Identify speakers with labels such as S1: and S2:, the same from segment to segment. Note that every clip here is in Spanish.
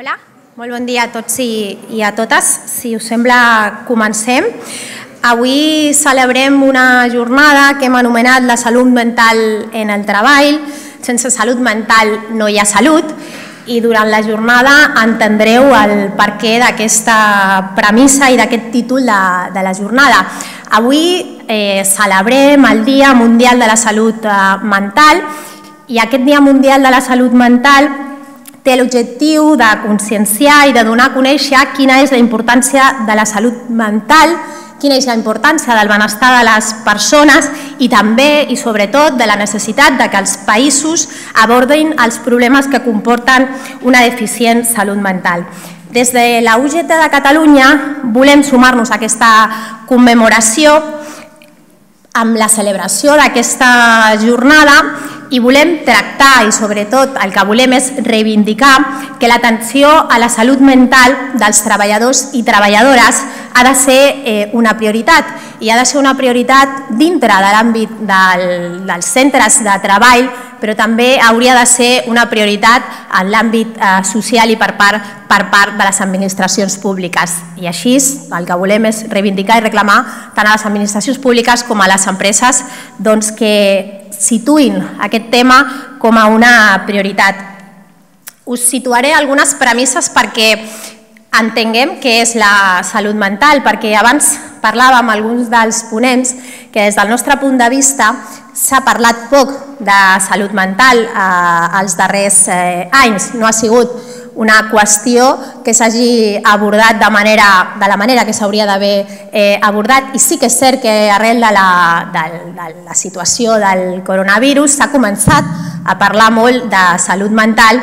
S1: Hola, molt bon dia a tots i, i a totes. Si us sembla, comencem. Avui celebrem una jornada que hem anomenat la salut mental en el treball. Sense salut mental no hi ha salut i durant la jornada entendreu el per què d'aquesta premissa i d'aquest títol de, de la jornada. Avui eh, celebrem el Dia Mundial de la Salut eh, Mental i aquest Dia Mundial de la Salut Mental té l'objectiu de conscienciar i de donar a conèixer quina és la importància de la salut mental, quina és la importància del benestar de les persones i també i sobretot de la necessitat de que els països abordin els problemes que comporten una deficient salut mental. Des de la UGT de Catalunya volem sumar-nos a aquesta commemoració amb la celebració d'aquesta jornada i volem tractar i sobretot el que volem és reivindicar que l'atenció a la salut mental dels treballadors i treballadores ha de ser eh, una prioritat i ha de ser una prioritat dintre de l'àmbit del, dels centres de treball però també hauria de ser una prioritat en l'àmbit eh, social i per part, per part de les administracions públiques. I així el que volem és reivindicar i reclamar tant a les administracions públiques com a les empreses doncs, que situïn aquest tema com a una prioritat. Us situaré algunes premisses perquè entenguem què és la salut mental, perquè abans parlàvem alguns dels ponents que des del nostre punt de vista s'ha parlat poc de salut mental eh, els darrers eh, anys. No ha sigut una qüestió que s'hagi abordat de, manera, de la manera que s'hauria d'haver eh, abordat i sí que és cert que arrel de la, de, de la situació del coronavirus s'ha començat a parlar molt de salut mental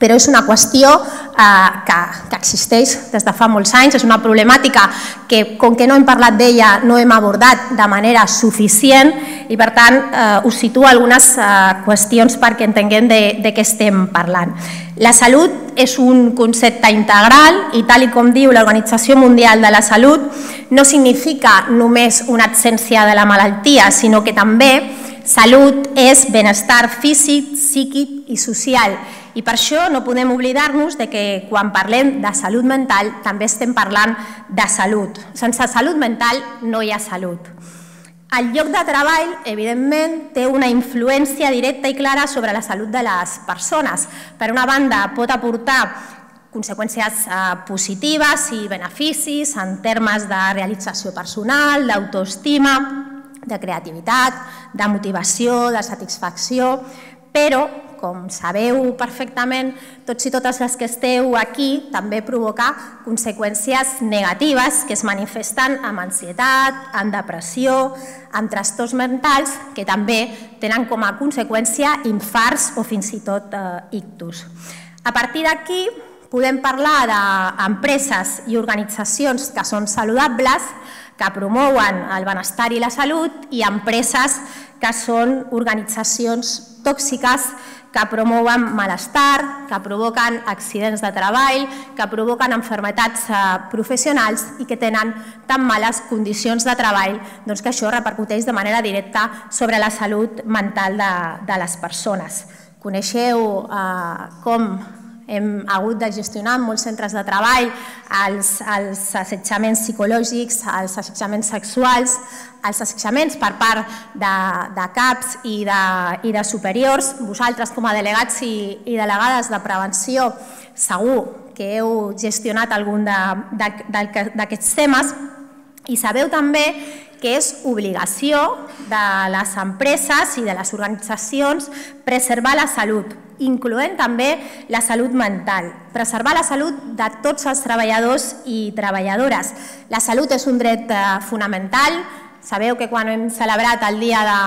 S1: però és una qüestió eh, que, que existeix des de fa molts anys, és una problemàtica que, com que no hem parlat d'ella, no hem abordat de manera suficient i, per tant, eh, us situo algunes eh, qüestions perquè entenguem de, de què estem parlant. La salut és un concepte integral i, tal i com diu l'Organització Mundial de la Salut, no significa només una absència de la malaltia, sinó que també salut és benestar físic, psíquic i social i per això no podem oblidar-nos de que quan parlem de salut mental també estem parlant de salut. Sense salut mental no hi ha salut. El lloc de treball, evidentment, té una influència directa i clara sobre la salut de les persones. Per una banda, pot aportar conseqüències eh, positives i beneficis en termes de realització personal, d'autoestima, de creativitat, de motivació, de satisfacció, però com sabeu perfectament tots i totes les que esteu aquí, també provoca conseqüències negatives que es manifesten amb ansietat, amb depressió, amb trastorns mentals, que també tenen com a conseqüència infarts o fins i tot eh, ictus. A partir d'aquí, podem parlar d'empreses i organitzacions que són saludables, que promouen el benestar i la salut, i empreses que són organitzacions tòxiques que promouen malestar, que provoquen accidents de treball, que provoquen enfermetats eh, professionals i que tenen tan males condicions de treball doncs que això repercuteix de manera directa sobre la salut mental de, de les persones. Coneixeu eh, com hem hagut de gestionar en molts centres de treball els, els assetjaments psicològics, els assetjaments sexuals, els assetjaments per part de, de CAPs i de, i de superiors. Vosaltres, com a delegats i, i delegades de prevenció, segur que heu gestionat algun d'aquests temes i sabeu també que és obligació de les empreses i de les organitzacions preservar la salut, incloent també la salut mental, preservar la salut de tots els treballadors i treballadores. La salut és un dret eh, fonamental. Sabeu que quan hem celebrat el dia de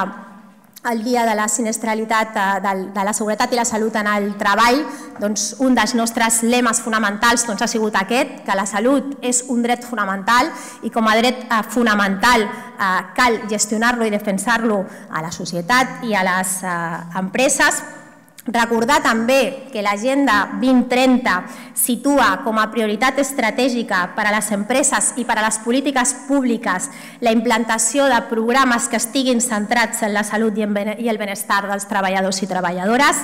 S1: el Dia de la Sinestralitat eh, de la Seguretat i la Salut en el Treball, doncs un dels nostres lemes fonamentals doncs, ha sigut aquest, que la salut és un dret fonamental i com a dret eh, fonamental eh, cal gestionar-lo i defensar-lo a la societat i a les empreses, Recordar també que l'Agenda 2030 situa com a prioritat estratègica per a les empreses i per a les polítiques públiques la implantació de programes que estiguin centrats en la salut i el benestar dels treballadors i treballadores.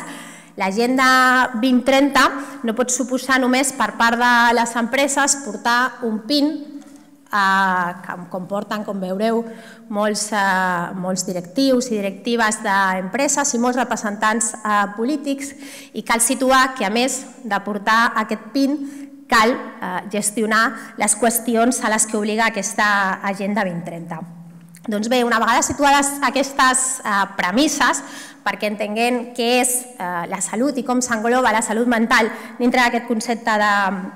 S1: L'Agenda 2030 no pot suposar només per part de les empreses portar un PIN que comporten, com veureu, molts, eh, molts directius i directives d'empreses i molts representants eh, polítics i cal situar que, a més de portar aquest PIN, cal eh, gestionar les qüestions a les que obliga aquesta Agenda 2030. Doncs bé, una vegada situades aquestes premisses, perquè entenguem què és eh, la salut i com s'engloba la salut mental dintre d'aquest concepte de,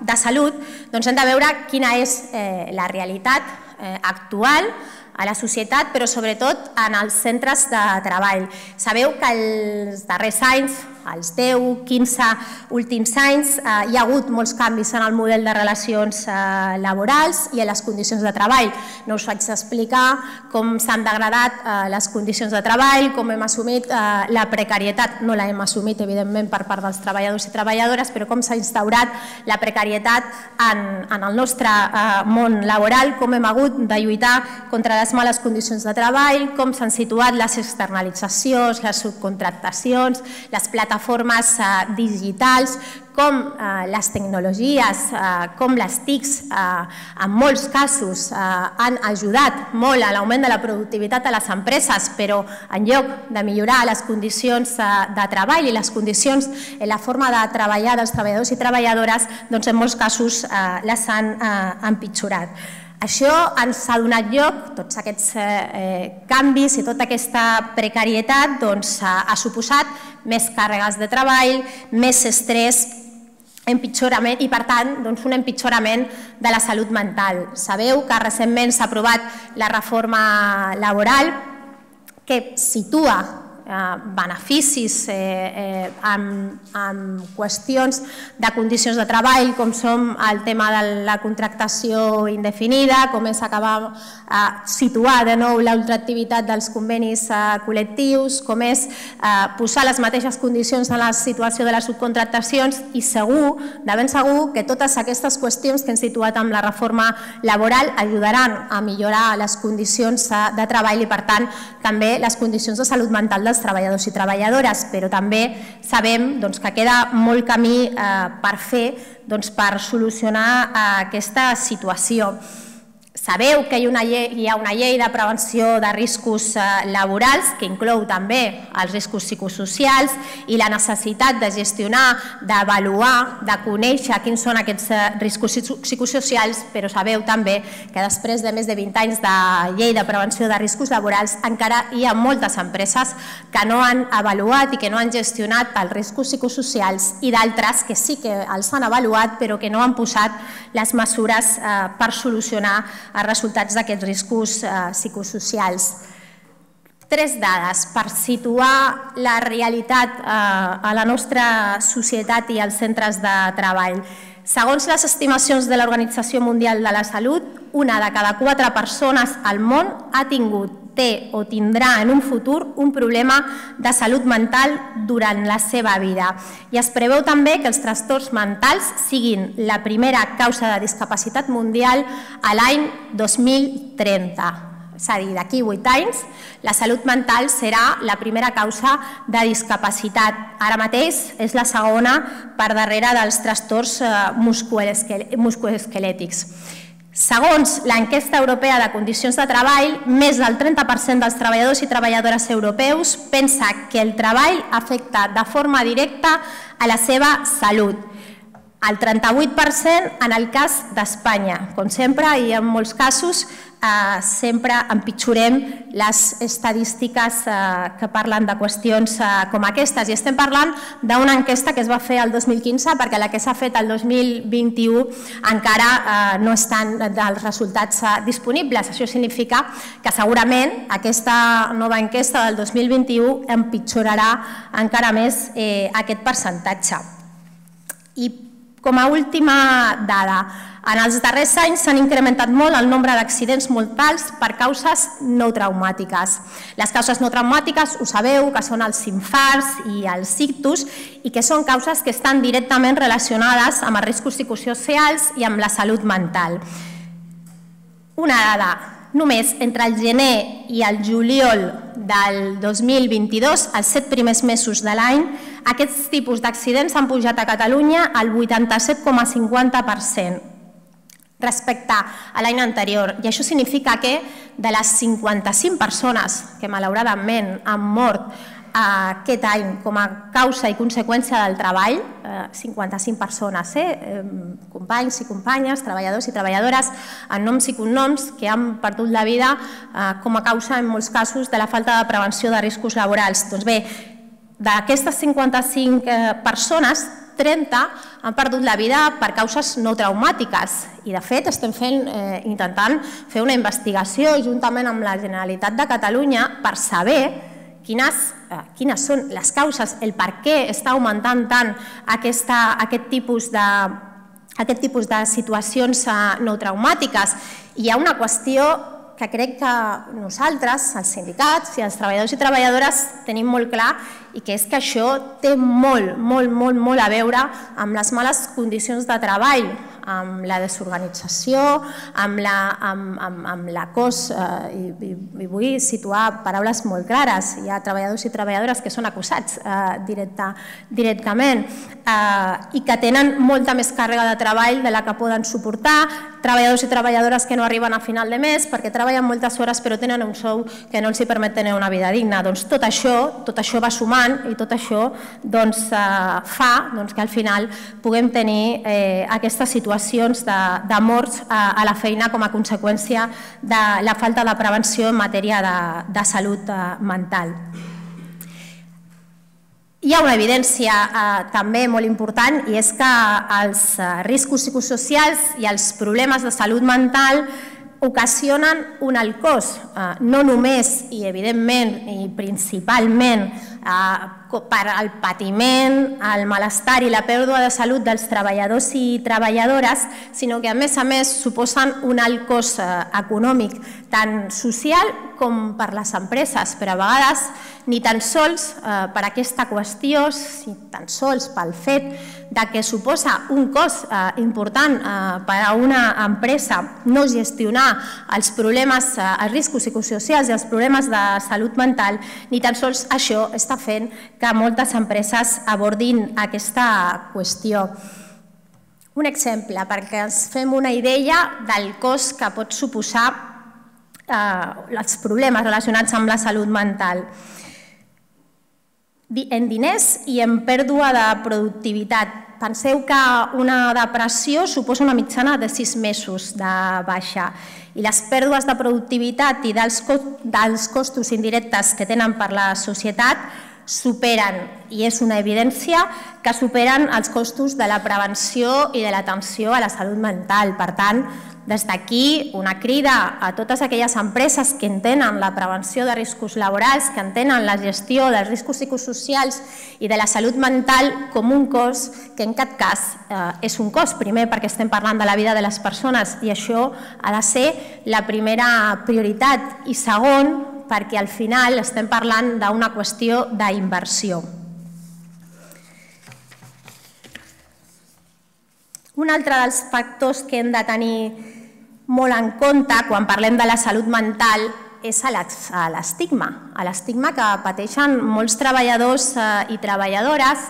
S1: de salut, doncs hem de veure quina és eh, la realitat eh, actual a la societat, però sobretot en els centres de treball. Sabeu que els darrers anys els 10, 15 últims anys, eh, hi ha hagut molts canvis en el model de relacions eh, laborals i en les condicions de treball. No us faig explicar com s'han degradat eh, les condicions de treball, com hem assumit eh, la precarietat, no la hem assumit evidentment per part dels treballadors i treballadores, però com s'ha instaurat la precarietat en, en el nostre eh, món laboral, com hem hagut de lluitar contra les males condicions de treball, com s'han situat les externalitzacions, les subcontractacions, les plataformes plataformes eh, digitals, com eh, les tecnologies, eh, com les TICs, eh, en molts casos eh, han ajudat molt a l'augment de la productivitat a les empreses, però en lloc de millorar les condicions eh, de treball i les condicions en la forma de treballar dels treballadors i treballadores, doncs en molts casos les han empitjorat. Això ens ha donat lloc, tots aquests eh, canvis i tota aquesta precarietat doncs, ha, ha suposat més càrregues de treball, més estrès, empitjorament i, per tant, doncs, un empitjorament de la salut mental. Sabeu que recentment s'ha aprovat la reforma laboral que situa Eh, beneficis eh, eh, amb, amb qüestions de condicions de treball, com som el tema de la contractació indefinida, com és acabar eh, situar de nou l'ultraactivitat dels convenis eh, col·lectius, com és eh, posar les mateixes condicions en la situació de les subcontractacions i segur, de ben segur, que totes aquestes qüestions que hem situat amb la reforma laboral ajudaran a millorar les condicions eh, de treball i, per tant, també les condicions de salut mental dels treballadors i treballadores, però també sabem doncs, que queda molt camí eh, per fer doncs, per solucionar eh, aquesta situació. Sabeu que hi ha, una llei, hi ha una llei de prevenció de riscos eh, laborals que inclou també els riscos psicosocials i la necessitat de gestionar, d'avaluar, de conèixer quins són aquests eh, riscos psicosocials, però sabeu també que després de més de 20 anys de llei de prevenció de riscos laborals encara hi ha moltes empreses que no han avaluat i que no han gestionat els riscos psicosocials i d'altres que sí que els han avaluat però que no han posat les mesures eh, per solucionar a resultats d'aquests riscos eh, psicosocials. Tres dades per situar la realitat eh, a la nostra societat i als centres de treball. Segons les estimacions de l'Organització Mundial de la Salut, una de cada quatre persones al món ha tingut té o tindrà en un futur un problema de salut mental durant la seva vida. I es preveu també que els trastorns mentals siguin la primera causa de discapacitat mundial a l'any 2030. És a dir, d'aquí 8 anys, la salut mental serà la primera causa de discapacitat. Ara mateix és la segona per darrere dels trastorns eh, musculoesquelètics. Segons l'enquesta europea de condicions de treball, més del 30% dels treballadors i treballadores europeus pensa que el treball afecta de forma directa a la seva salut. El 38% en el cas d'Espanya. Com sempre, i en molts casos, Eh, sempre empitjorem les estadístiques eh, que parlen de qüestions eh, com aquestes. I estem parlant d'una enquesta que es va fer el 2015 perquè la que s'ha fet el 2021 encara no estan dels resultats disponibles. Això significa que segurament aquesta nova enquesta del 2021 empitjorarà encara més aquest percentatge. I com a última dada, en els darrers anys s'han incrementat molt el nombre d'accidents mortals per causes no traumàtiques. Les causes no traumàtiques, ho sabeu, que són els infarts i els ictus i que són causes que estan directament relacionades amb els riscos psicosocials i amb la salut mental. Una dada, només entre el gener i el juliol del 2022, els set primers mesos de l'any, aquests tipus d'accidents han pujat a Catalunya al 87,50% respecte a l'any anterior. I això significa que de les 55 persones que malauradament han mort aquest any com a causa i conseqüència del treball, 55 eh, persones, eh? companys i companyes, treballadors i treballadores, en noms i cognoms que han perdut la vida eh, com a causa, en molts casos, de la falta de prevenció de riscos laborals. Doncs bé, d'aquestes 55 eh, persones, 30 han perdut la vida per causes no traumàtiques i de fet estem fent, eh, intentant fer una investigació juntament amb la Generalitat de Catalunya per saber quines, eh, quines són les causes, el per què està augmentant tant aquesta, aquest tipus de aquest tipus de situacions eh, no traumàtiques. Hi ha una qüestió que crec que nosaltres, els sindicats i els treballadors i treballadores tenim molt clar i que és que això té molt, molt, molt, molt a veure amb les males condicions de treball, amb la desorganització, amb la, amb, amb, amb la cos, eh, i, i, vull situar paraules molt clares. Hi ha treballadors i treballadores que són acusats eh, directa, directament eh, i que tenen molta més càrrega de treball de la que poden suportar, treballadors i treballadores que no arriben a final de mes perquè treballen moltes hores però tenen un sou que no els hi permet tenir una vida digna. Doncs tot això, tot això va sumant i tot això doncs, eh, fa doncs, que al final puguem tenir eh, aquesta situació situacions de, de morts a, a la feina com a conseqüència de la falta de prevenció en matèria de, de salut eh, mental. Hi ha una evidència eh, també molt important i és que els eh, riscos psicosocials i els problemes de salut mental ocasionen un alt cost, eh, no només i evidentment i principalment eh, per al patiment, al malestar i la pèrdua de salut dels treballadors i treballadores, sinó que a més a més suposen un alt cost eh, econòmic, tant social com per les empreses, però a vegades ni tan sols eh, per aquesta qüestió, ni tan sols pel fet de que suposa un cost eh, important eh, per a una empresa no gestionar els problemes, eh, els riscos psicosocials i els problemes de salut mental, ni tan sols això està fent que moltes empreses abordin aquesta qüestió. Un exemple, perquè ens fem una idea del cost que pot suposar eh, els problemes relacionats amb la salut mental en diners i en pèrdua de productivitat penseu que una depressió suposa una mitjana de 6 mesos de baixa i les pèrdues de productivitat i dels costos indirectes que tenen per la societat superen i és una evidència que superen els costos de la prevenció i de l'atenció a la salut mental. Per tant, des d'aquí, una crida a totes aquelles empreses que entenen la prevenció de riscos laborals, que entenen la gestió dels riscos psicosocials i de la salut mental com un cost que en cap cas eh, és un cost, primer perquè estem parlant de la vida de les persones i això ha de ser la primera prioritat i segon perquè al final estem parlant d'una qüestió d'inversió. Un altre dels factors que hem de tenir molt en compte quan parlem de la salut mental és a l'estigma, a l'estigma que pateixen molts treballadors eh, i treballadores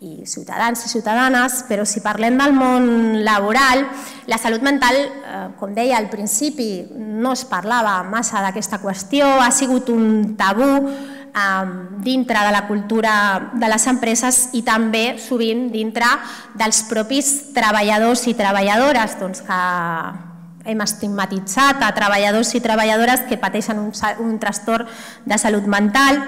S1: i ciutadans i ciutadanes, però si parlem del món laboral, la salut mental, eh, com deia al principi, no es parlava massa d'aquesta qüestió, ha sigut un tabú, dintre de la cultura de les empreses i també sovint dintre dels propis treballadors i treballadores doncs que hem estigmatitzat a treballadors i treballadores que pateixen un, un trastorn de salut mental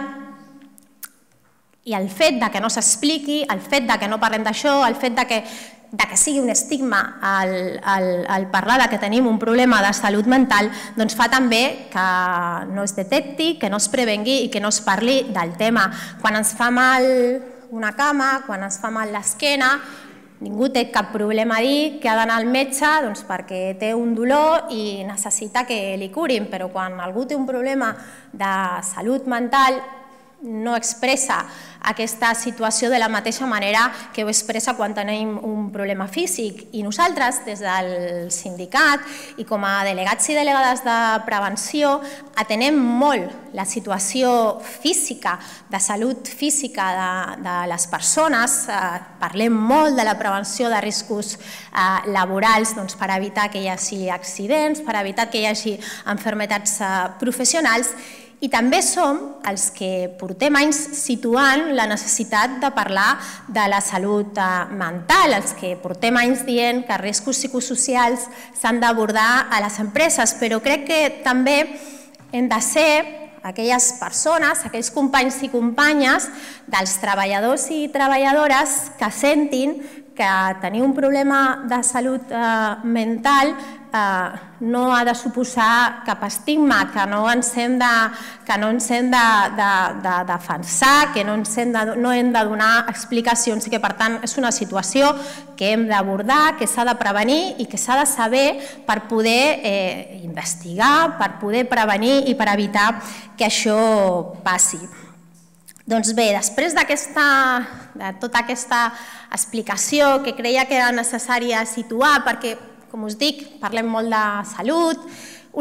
S1: i el fet de que no s'expliqui, el fet de que no parlem d'això, el fet de que de que sigui un estigma el, el, el parlar de que tenim un problema de salut mental, doncs fa també que no es detecti, que no es prevengui i que no es parli del tema. Quan ens fa mal una cama, quan ens fa mal l'esquena, ningú té cap problema a dir que ha d'anar al metge doncs, perquè té un dolor i necessita que li curin, però quan algú té un problema de salut mental no expressa aquesta situació de la mateixa manera que ho expressa quan tenim un problema físic. I nosaltres, des del sindicat i com a delegats i delegades de prevenció, atenem molt la situació física, de salut física de, de les persones, eh, parlem molt de la prevenció de riscos eh, laborals doncs, per evitar que hi hagi accidents, per evitar que hi hagi enfermetats eh, professionals i també som els que portem anys situant la necessitat de parlar de la salut eh, mental, els que portem anys dient que riscos psicosocials s'han d'abordar a les empreses, però crec que també hem de ser aquelles persones, aquells companys i companyes dels treballadors i treballadores que sentin que tenir un problema de salut eh, mental Eh, no ha de suposar cap estigma, que no ens hem de, que no ens hem de, de, de defensar, que no, ens hem de, no hem de donar explicacions i que, per tant, és una situació que hem d'abordar, que s'ha de prevenir i que s'ha de saber per poder eh, investigar, per poder prevenir i per evitar que això passi. Doncs bé, després d'aquesta de tota aquesta explicació que creia que era necessària situar, perquè com us dic, parlem molt de salut,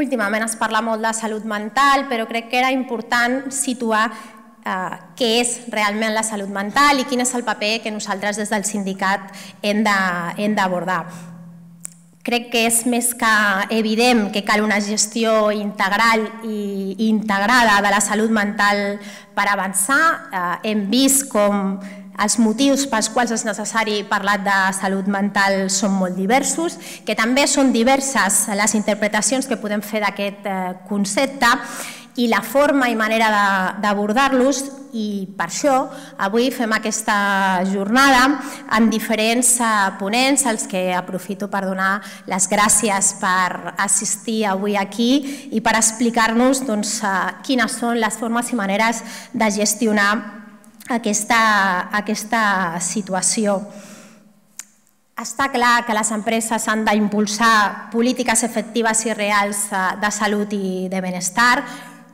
S1: últimament es parla molt de salut mental, però crec que era important situar eh, què és realment la salut mental i quin és el paper que nosaltres des del sindicat hem d'abordar. Crec que és més que evident que cal una gestió integral i integrada de la salut mental per avançar. Eh, hem vist com els motius pels quals és necessari parlar de salut mental són molt diversos, que també són diverses les interpretacions que podem fer d'aquest eh, concepte i la forma i manera d'abordar-los i per això avui fem aquesta jornada amb diferents eh, ponents als que aprofito per donar les gràcies per assistir avui aquí i per explicar-nos doncs, eh, quines són les formes i maneres de gestionar aquesta, aquesta situació. Està clar que les empreses han d'impulsar polítiques efectives i reals eh, de salut i de benestar.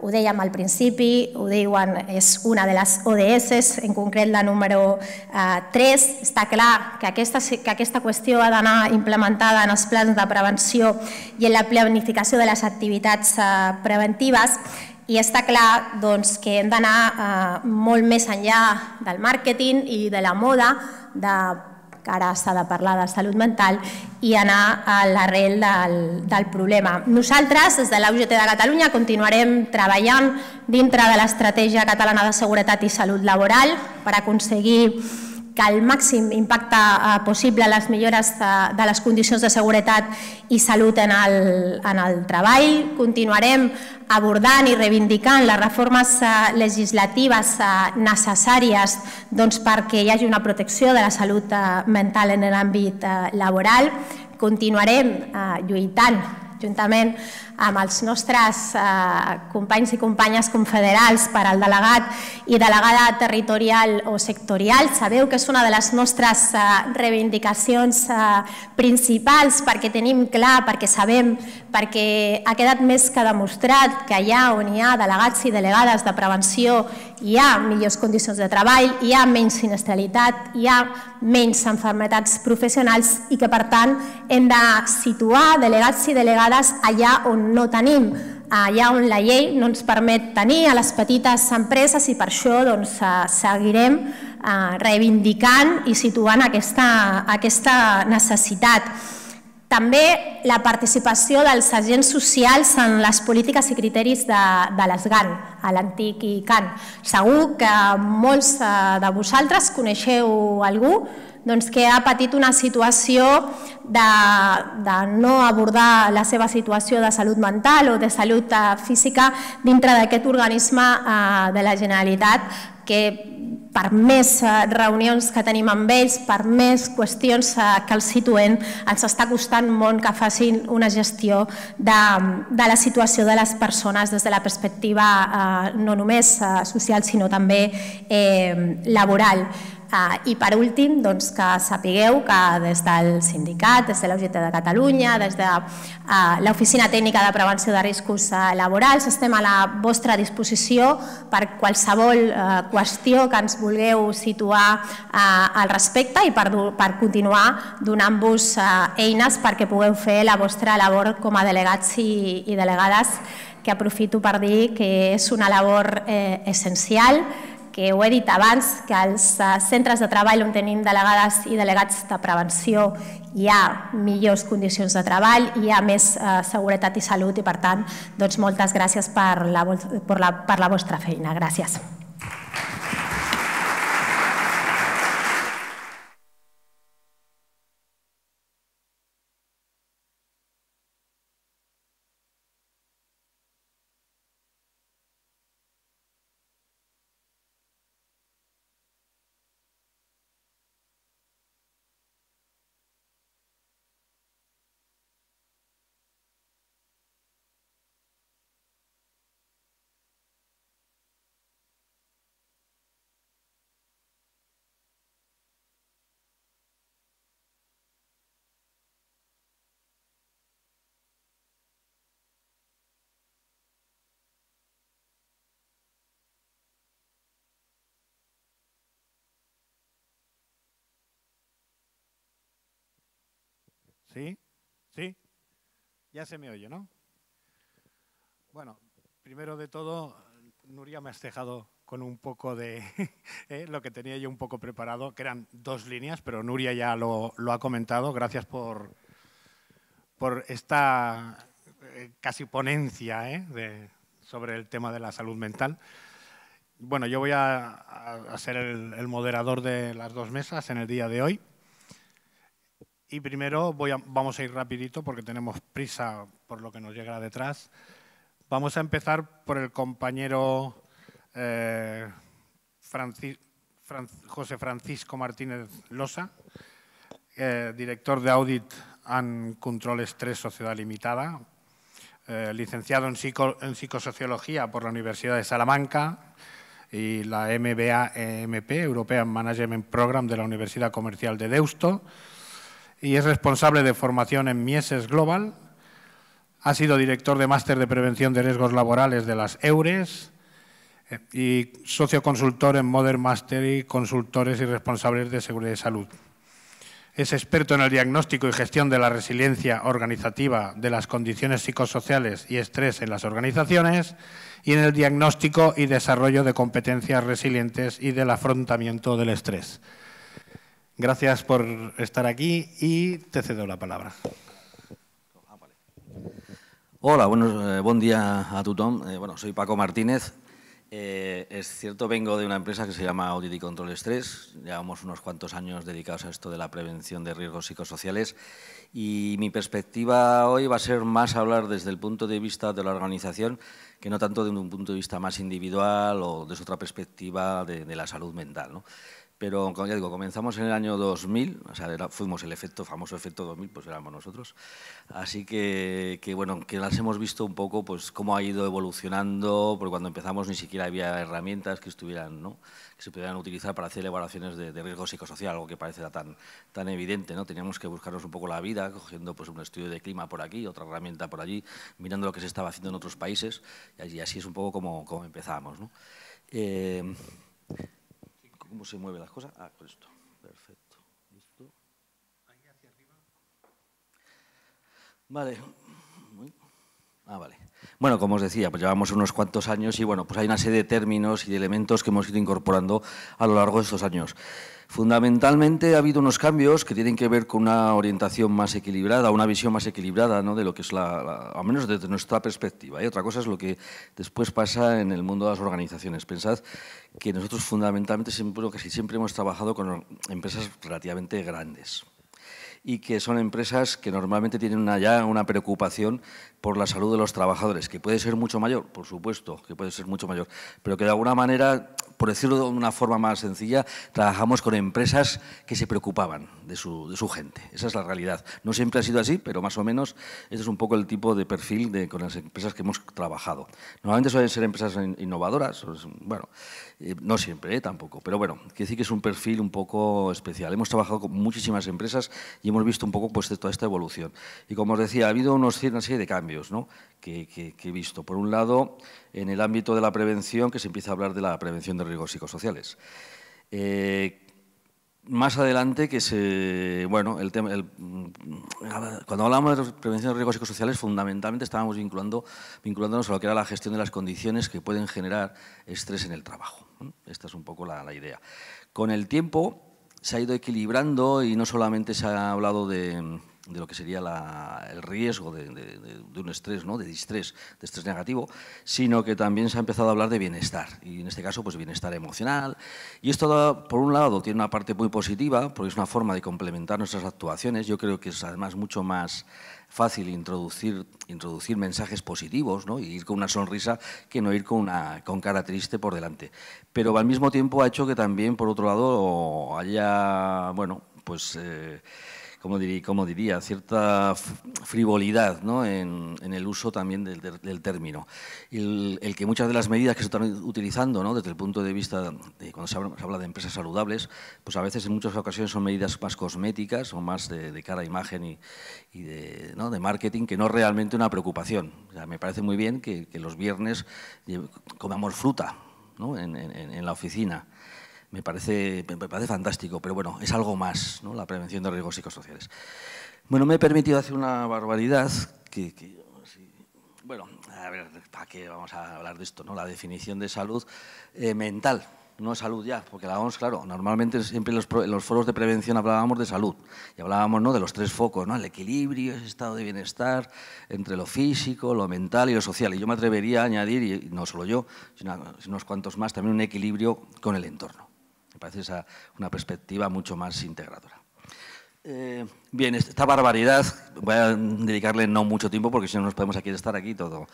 S1: Ho dèiem al principi, ho diuen, és una de les ODS, en concret la número 3. Eh, Està clar que aquesta, que aquesta qüestió ha d'anar implementada en els plans de prevenció i en la planificació de les activitats eh, preventives i està clar doncs, que hem d'anar eh, molt més enllà del màrqueting i de la moda, de, que ara s'ha de parlar de salut mental, i anar a l'arrel del, del problema. Nosaltres, des de l'UGT de Catalunya, continuarem treballant dintre de l'estratègia catalana de seguretat i salut laboral per aconseguir que el màxim impacte eh, possible a les millores de, les condicions de seguretat i salut en el, en el treball. Continuarem abordant i reivindicant les reformes eh, legislatives eh, necessàries doncs, perquè hi hagi una protecció de la salut mental en l'àmbit laboral. Continuarem lluitant juntament amb amb els nostres eh, companys i companyes confederals per al delegat i delegada territorial o sectorial. Sabeu que és una de les nostres eh, reivindicacions eh, principals perquè tenim clar, perquè sabem perquè ha quedat més que demostrat que allà on hi ha delegats i delegades de prevenció hi ha millors condicions de treball, hi ha menys sinestralitat, hi ha menys enfermetats professionals i que, per tant, hem de situar delegats i delegades allà on no tenim, allà on la llei no ens permet tenir a les petites empreses i per això doncs, eh, seguirem eh, reivindicant i situant aquesta, aquesta necessitat. També la participació dels agents socials en les polítiques i criteris de, de les GAN, a l'antic CAN. Segur que molts eh, de vosaltres coneixeu algú doncs, que ha patit una situació de, de no abordar la seva situació de salut mental o de salut eh, física dintre d'aquest organisme eh, de la Generalitat que per més reunions que tenim amb ells, per més qüestions eh, que els situen, ens està costant molt que facin una gestió de, de la situació de les persones des de la perspectiva eh, no només eh, social, sinó també eh, laboral. Ah, I per últim, doncs, que sapigueu que des del sindicat, des de l'UGT de Catalunya, des de ah, l'Oficina Tècnica de Prevenció de Riscos ah, Laborals, estem a la vostra disposició per qualsevol qüestió que ens vulgueu situar al respecte i per, per continuar donant-vos eines perquè pugueu fer la vostra labor com a delegats i, i delegades que aprofito per dir que és una labor eh, essencial, essencial que ho he dit abans, que als eh, centres de treball on tenim delegades i delegats de prevenció hi ha millors condicions de treball, hi ha més eh, seguretat i salut i, per tant, doncs moltes gràcies per la, per la, per la vostra feina. Gràcies.
S2: ¿Sí? ¿Sí? Ya se me oye, ¿no? Bueno, primero de todo, Nuria me has dejado con un poco de eh, lo que tenía yo un poco preparado, que eran dos líneas, pero Nuria ya lo, ha comentado. Gracias por, por esta eh, casi ponencia eh, sobre el tema de la salud mental. Bueno, yo voy a, ser el moderador de las dos mesas en el día de hoy. Y primero vamos a ir rapidito porque tenemos prisa por lo que nos llega detrás. Vamos a empezar por el compañero eh, José Francisco Martínez Losa, eh, director de Audit and Control Estrés Sociedad Limitada, eh, licenciado en, psicosociología por la Universidad de Salamanca y la MBA EMP, European Management Program de la Universidad Comercial de Deusto y es responsable de formación en Mieses Global. Ha sido director de máster de prevención de riesgos laborales de las EURES eh, y socio consultor en Modern Mastery, consultores y responsables de seguridad y salud. Es experto en el diagnóstico y gestión de la resiliencia organizativa de las condiciones psicosociales y estrés en las organizaciones y en el diagnóstico y desarrollo de competencias resilientes y del afrontamiento del estrés. Gracias por estar aquí y te cedo la palabra.
S3: Hola, buenos, eh, buen día a tu Tom. Eh, bueno, soy Paco Martínez. Eh, es cierto, vengo de una empresa que se llama Audit y Control Estrés. Llevamos unos cuantos años dedicados a esto de la prevención de riesgos psicosociales y mi perspectiva hoy va a ser más hablar desde el punto de vista de la organización que no tanto desde un punto de vista más individual o desde otra perspectiva de, de la salud mental. ¿no? Pero, como ya digo, comenzamos en el año 2000, o sea, fuimos el efecto, famoso efecto 2000, pues éramos nosotros. Así que, bueno, que las hemos visto un poco, pues, cómo ha ido evolucionando, porque cuando empezamos ni siquiera había herramientas que estuvieran, ¿no? que se pudieran utilizar para hacer evaluaciones de, riesgo psicosocial, algo que parece tan, tan evidente, ¿no? Teníamos que buscarnos un poco la vida, cogiendo pues, un estudio de clima por aquí, otra herramienta por allí, mirando lo que se estaba haciendo en otros países, y así es un poco como, como empezamos, ¿no? eh, cómo se mueven las cosas. Ah, con esto. Perfecto. Listo. Ahí hacia arriba. Vale. Ah, vale. Bueno, como os decía, pues llevamos unos cuantos años y bueno, pues hay una serie de términos y de elementos que hemos ido incorporando a lo largo de estos años. Fundamentalmente ha habido unos cambios que tienen que ver con una orientación más equilibrada, una visión más equilibrada ¿no? de lo que es la, al menos desde nuestra perspectiva. Y ¿eh? otra cosa es lo que después pasa en el mundo de las organizaciones. Pensad que nosotros fundamentalmente siempre, casi siempre hemos trabajado con empresas relativamente grandes, y que son empresas que normalmente tienen ya una preocupación por la salud de los trabajadores, que puede ser mucho mayor, por supuesto, que puede ser mucho mayor, pero que de alguna manera, por decirlo de una forma más sencilla, trabajamos con empresas que se preocupaban de su, de su gente. Esa es la realidad. No siempre ha sido así, pero más o menos ese es un poco el tipo de perfil de, con las empresas que hemos trabajado. Normalmente suelen ser empresas innovadoras, bueno, eh, no siempre, eh, tampoco, pero bueno, quiere decir que es un perfil un poco especial. Hemos trabajado con muchísimas empresas y hemos visto un poco pues, toda esta evolución. Y como os decía, ha habido unos, una serie de cambios que, he visto. Por un lado, en el ámbito de la prevención, que se empieza a hablar de la prevención de riesgos psicosociales. Eh, más adelante que se bueno el tema mm, cuando hablábamos de prevención de riesgos psicosociales fundamentalmente estábamos vinculando vinculándonos a lo que era la gestión de las condiciones que pueden generar estrés en el trabajo esta es un poco la idea con el tiempo se ha ido equilibrando y no solamente se ha hablado de de lo que sería el riesgo de, un estrés, ¿no? de distrés, de estrés negativo, sino que también se ha empezado a hablar de bienestar, y en este caso pues bienestar emocional. Y esto, por un lado, tiene una parte muy positiva, porque es una forma de complementar nuestras actuaciones. Yo creo que es además mucho más fácil introducir, introducir mensajes positivos ¿no? y ir con una sonrisa que no ir con, una, con cara triste por delante. Pero al mismo tiempo ha hecho que también, por otro lado, haya, bueno, pues... Eh, como diría, cierta frivolidad en, el uso también del, término. El, que muchas de las medidas que se están utilizando desde el punto de vista de cuando se habla, de empresas saludables, pues a veces en muchas ocasiones son medidas más cosméticas o más de, cara a imagen y, de, marketing que no realmente una preocupación. me parece muy bien que, los viernes comamos fruta en, en la oficina me parece, me parece fantástico, pero bueno, es algo más, ¿no? la prevención de riesgos psicosociales. Bueno, me he permitido hacer una barbaridad que, bueno, a ver, ¿para qué vamos a hablar de esto? No? La definición de salud eh, mental, no salud ya, porque la vamos, claro, normalmente siempre en los, foros de prevención hablábamos de salud y hablábamos de los tres focos, ¿no? el equilibrio, ese estado de bienestar entre lo físico, lo mental y lo social. Y yo me atrevería a añadir, y no solo yo, sino unos cuantos más, también un equilibrio con el entorno. Me parece esa una perspectiva mucho más integradora. Eh, bien, esta barbaridad, voy a dedicarle no mucho tiempo porque si no nos podemos aquí estar aquí todo,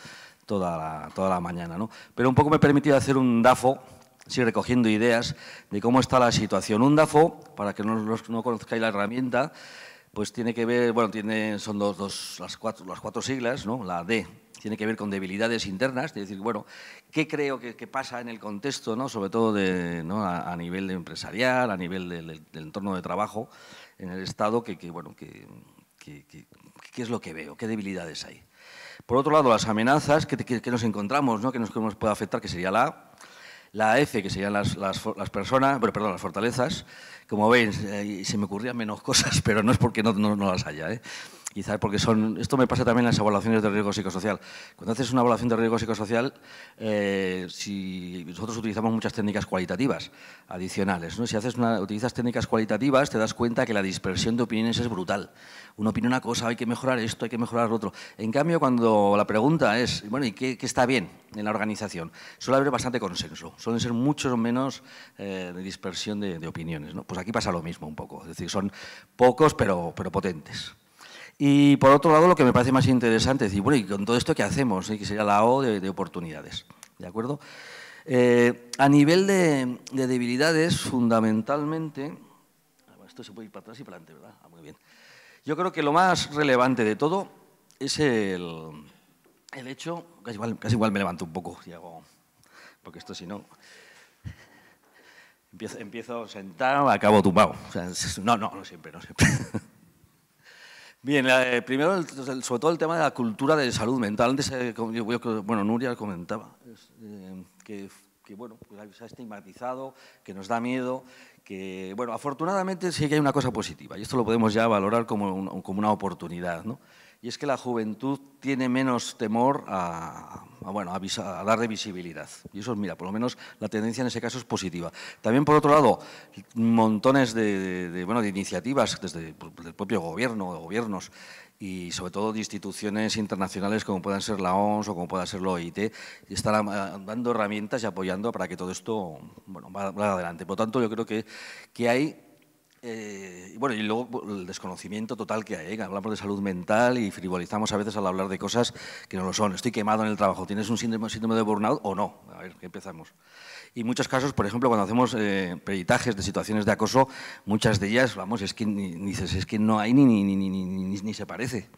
S3: toda, la, toda la mañana. ¿no? Pero un poco me he permitido hacer un DAFO, sí, recogiendo ideas de cómo está la situación. Un DAFO, para que no, conozcáis la herramienta, pues tiene que ver, bueno, tiene, son dos, dos, las, cuatro, las cuatro siglas, ¿no? la D tiene que ver con debilidades internas, es decir, bueno, qué creo que, pasa en el contexto, ¿no? sobre todo de, a, nivel empresarial, a nivel del, entorno de trabajo en el Estado, que, qué es lo que veo, qué debilidades hay. Por otro lado, las amenazas que, nos encontramos, ¿no? que, nos, nos puede afectar, que sería la la F, que serían las, personas, perdón, las fortalezas. Como veis, eh, se me ocurrían menos cosas, pero no es porque no, las haya. ¿eh? quizás porque son, esto me pasa también en las evaluaciones de riesgo psicosocial. Cuando haces una evaluación de riesgo psicosocial, eh, si nosotros utilizamos muchas técnicas cualitativas adicionales, si haces utilizas técnicas cualitativas te das cuenta que la dispersión de opiniones es brutal. Uno opina una cosa, hay que mejorar esto, hay que mejorar lo otro. En cambio, cuando la pregunta es, bueno, ¿y qué, está bien en la organización? Suele haber bastante consenso, suelen ser mucho menos eh, de dispersión de, opiniones. Pues aquí pasa lo mismo un poco, es decir, son pocos pero, pero potentes. Y por otro lado, lo que me parece más interesante es decir, bueno, ¿y con todo esto qué hacemos? Que sería la O de, oportunidades. ¿De acuerdo? Eh, a nivel de, debilidades, fundamentalmente. Esto se puede ir para atrás y para adelante, ¿verdad? Ah, muy bien. Yo creo que lo más relevante de todo es el, el hecho. Casi igual, me levanto un poco, Diego, porque esto si no. Empiezo, empiezo sentado, acabo tumbado. no, no, no siempre, no siempre. Bien, primero, sobre todo el tema de la cultura de salud mental. Antes, eh, bueno, Nuria comentaba eh, que, bueno, pues, se ha estigmatizado, que nos da miedo, que, bueno, afortunadamente sí que hay una cosa positiva y esto lo podemos ya valorar como, como una oportunidad, ¿no? y es que la juventud tiene menos temor a, bueno, a, a darle visibilidad. Y eso, mira, por lo menos la tendencia en ese caso es positiva. También, por otro lado, montones de, bueno, de iniciativas desde pues, el propio gobierno, de gobiernos, y sobre todo de instituciones internacionales como puedan ser la ONS o como pueda ser la OIT, están dando herramientas y apoyando para que todo esto bueno, vaya adelante. Por lo tanto, yo creo que, que hay eh, bueno, y luego pues, el desconocimiento total que hay. Hablamos de salud mental y frivolizamos a veces al hablar de cosas que no lo son. Estoy quemado en el trabajo. ¿Tienes un síndrome, de burnout o no? A ver, empezamos. Y muchos casos, por ejemplo, cuando hacemos eh, peritajes de situaciones de acoso, muchas de ellas, vamos, es que ni, es que no hay ni, ni, ni se parece.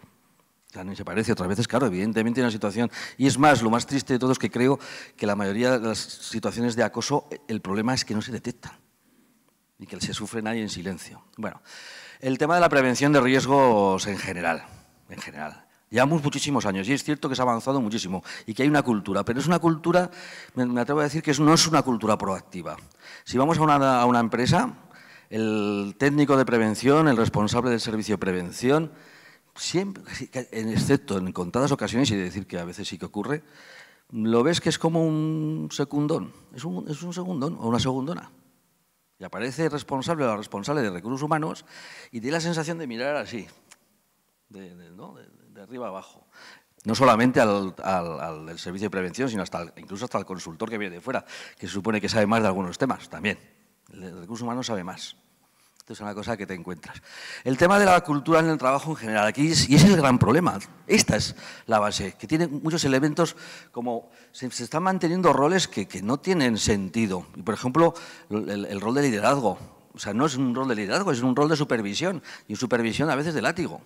S3: O sea, ni se parece. Otras veces, claro, evidentemente hay una situación. Y es más, lo más triste de todo es que creo que la mayoría de las situaciones de acoso, el problema es que no se detectan. Y que se sufre nadie en silencio. Bueno, el tema de la prevención de riesgos en general, en general. Llevamos muchísimos años y es cierto que se ha avanzado muchísimo y que hay una cultura, pero es una cultura, me atrevo a decir que no es una cultura proactiva. Si vamos a una, empresa, el técnico de prevención, el responsable del servicio de prevención, siempre, excepto en contadas ocasiones, y decir que a veces sí que ocurre, lo ves que es como un secundón, es un, es un segundón o una segundona aparece responsable o la responsable de recursos humanos y tiene la sensación de mirar así, de, arriba abajo. No solamente al, servicio de prevención, sino hasta incluso hasta al consultor que viene de fuera, que se supone que sabe más de algunos temas también. El recurso humano sabe más. Esto es una cosa que te encuentras. El tema de la cultura en el trabajo en general, aquí es, es el gran problema. Esta es la base, que tiene muchos elementos como se, están manteniendo roles que, no tienen sentido. Y por ejemplo, el, el rol de liderazgo. O sea, no es un rol de liderazgo, es un rol de supervisión. Y supervisión a veces de látigo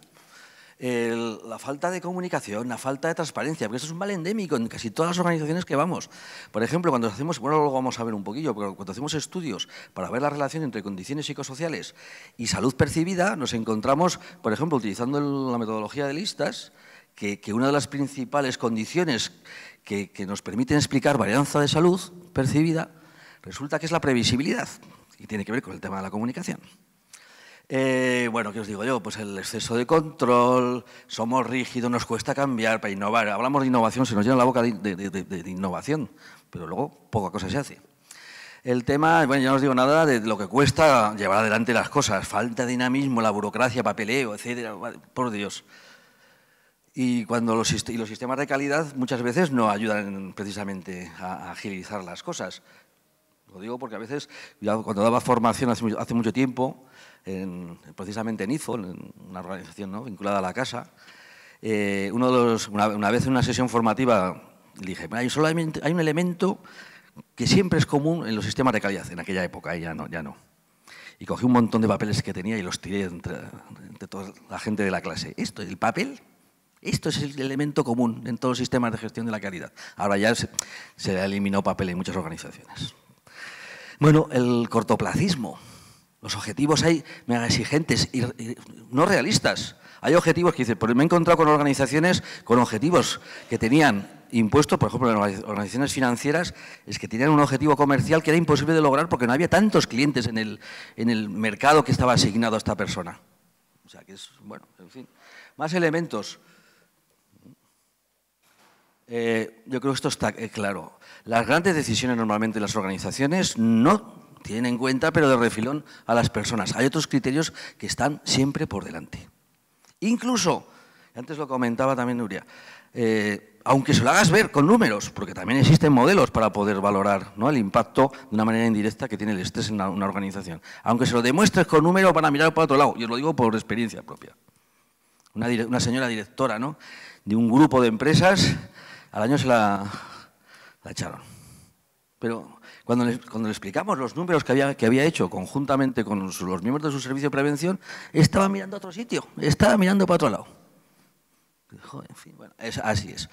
S3: la falta de comunicación, la falta de transparencia, porque eso es un mal endémico en casi todas las organizaciones que vamos. Por ejemplo, cuando hacemos, bueno, luego vamos a ver un poquillo, pero cuando hacemos estudios para ver la relación entre condiciones psicosociales y salud percibida, nos encontramos, por ejemplo, utilizando la metodología de listas, que, una de las principales condiciones que, que nos permiten explicar varianza de salud percibida resulta que es la previsibilidad y tiene que ver con el tema de la comunicación. Eh, bueno, ¿qué os digo yo? Pues el exceso de control, somos rígidos, nos cuesta cambiar para innovar. Hablamos de innovación, se nos llena la boca de, innovación, pero luego poca cosa se hace. El tema, bueno, ya no os digo nada de lo que cuesta llevar adelante las cosas, falta dinamismo, la burocracia, papeleo, etcétera, por Dios. Y, cuando los, sistemas de calidad muchas veces no ayudan precisamente a, agilizar las cosas. Lo digo porque a veces, cuando daba formación hace mucho tiempo, precisamente en IZO, en una organización vinculada a la casa. Eh, una, vez en una sesión formativa dije, hay, hay un elemento que siempre es común en los sistemas de calidad, en aquella época, ya no, ya no. Y cogí un montón de papeles que tenía y los tiré entre, toda la gente de la clase. Esto, el papel, esto es el elemento común en todos los sistemas de gestión de la calidad. Ahora ya se, se eliminó papel en muchas organizaciones. Bueno, el cortoplacismo. Los objetivos hay mega exigentes y, no realistas. Hay objetivos que dicen, pero pues me he encontrado con organizaciones con objetivos que tenían impuestos, por ejemplo, en organizaciones financieras, es que tenían un objetivo comercial que era imposible de lograr porque no había tantos clientes en el, en el mercado que estaba asignado a esta persona. O sea, que es, bueno, en fin. Más elementos. Eh, yo creo que esto está eh, claro. Las grandes decisiones normalmente de las organizaciones no tienen en cuenta, pero de refilón a las personas. Hay otros criterios que están siempre por delante. Incluso, antes lo comentaba también Nuria, eh, aunque se lo hagas ver con números, porque también existen modelos para poder valorar ¿no? el impacto de una manera indirecta que tiene el estrés en una, organización. Aunque se lo demuestres con números, van a mirar para otro lado. Yo lo digo por experiencia propia. Una, una, señora directora ¿no? de un grupo de empresas, al año se la, la echaron. Pero cuando le, cuando le explicamos los números que había, que había hecho conjuntamente con los, miembros de su servicio de prevención, estaba mirando a otro sitio, estaba mirando para otro lado. en fin, bueno, es, así es.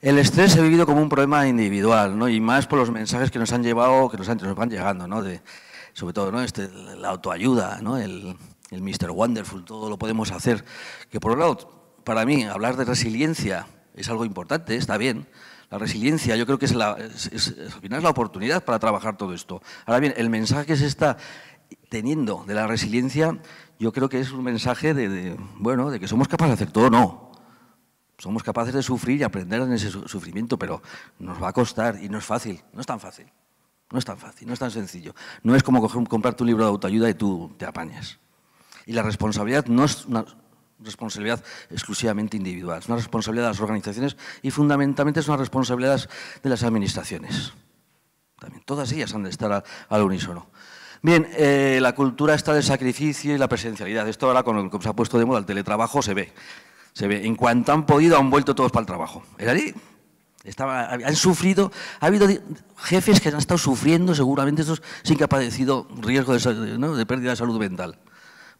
S3: El estrés se ha vivido como un problema individual, ¿no? Y más por los mensajes que nos han llevado, que nos, han, nos van llegando, ¿no? De, sobre todo, ¿no? Este, la autoayuda, ¿no? El, el Mr. Wonderful, todo lo podemos hacer. Que por un lado, para mí, hablar de resiliencia es algo importante, está bien, la resiliencia yo creo que es, la, final es la oportunidad para trabajar todo esto. Ahora bien, el mensaje que se está teniendo de la resiliencia yo creo que es un mensaje de, bueno, de que somos capaces de hacer todo, no. Somos capaces de sufrir y aprender en ese sufrimiento, pero nos va a costar y no es fácil, no es tan fácil. No es tan fácil, no es tan sencillo. No es como comprar comprarte un libro de autoayuda y tú te apañas. Y la responsabilidad no es responsabilidad exclusivamente individual, es una responsabilidad de las organizaciones y fundamentalmente es una responsabilidad de las administraciones. También todas ellas han de estar al unísono. Bien, eh, la cultura está del sacrificio y la presencialidad. Esto ahora con lo que se ha puesto de moda el teletrabajo se ve. Se ve. En cuanto han podido han vuelto todos para el trabajo. ¿Era allí? Estaba, han sufrido, ha habido jefes que han estado sufriendo seguramente estos sin que ha padecido riesgo de pérdida de salud mental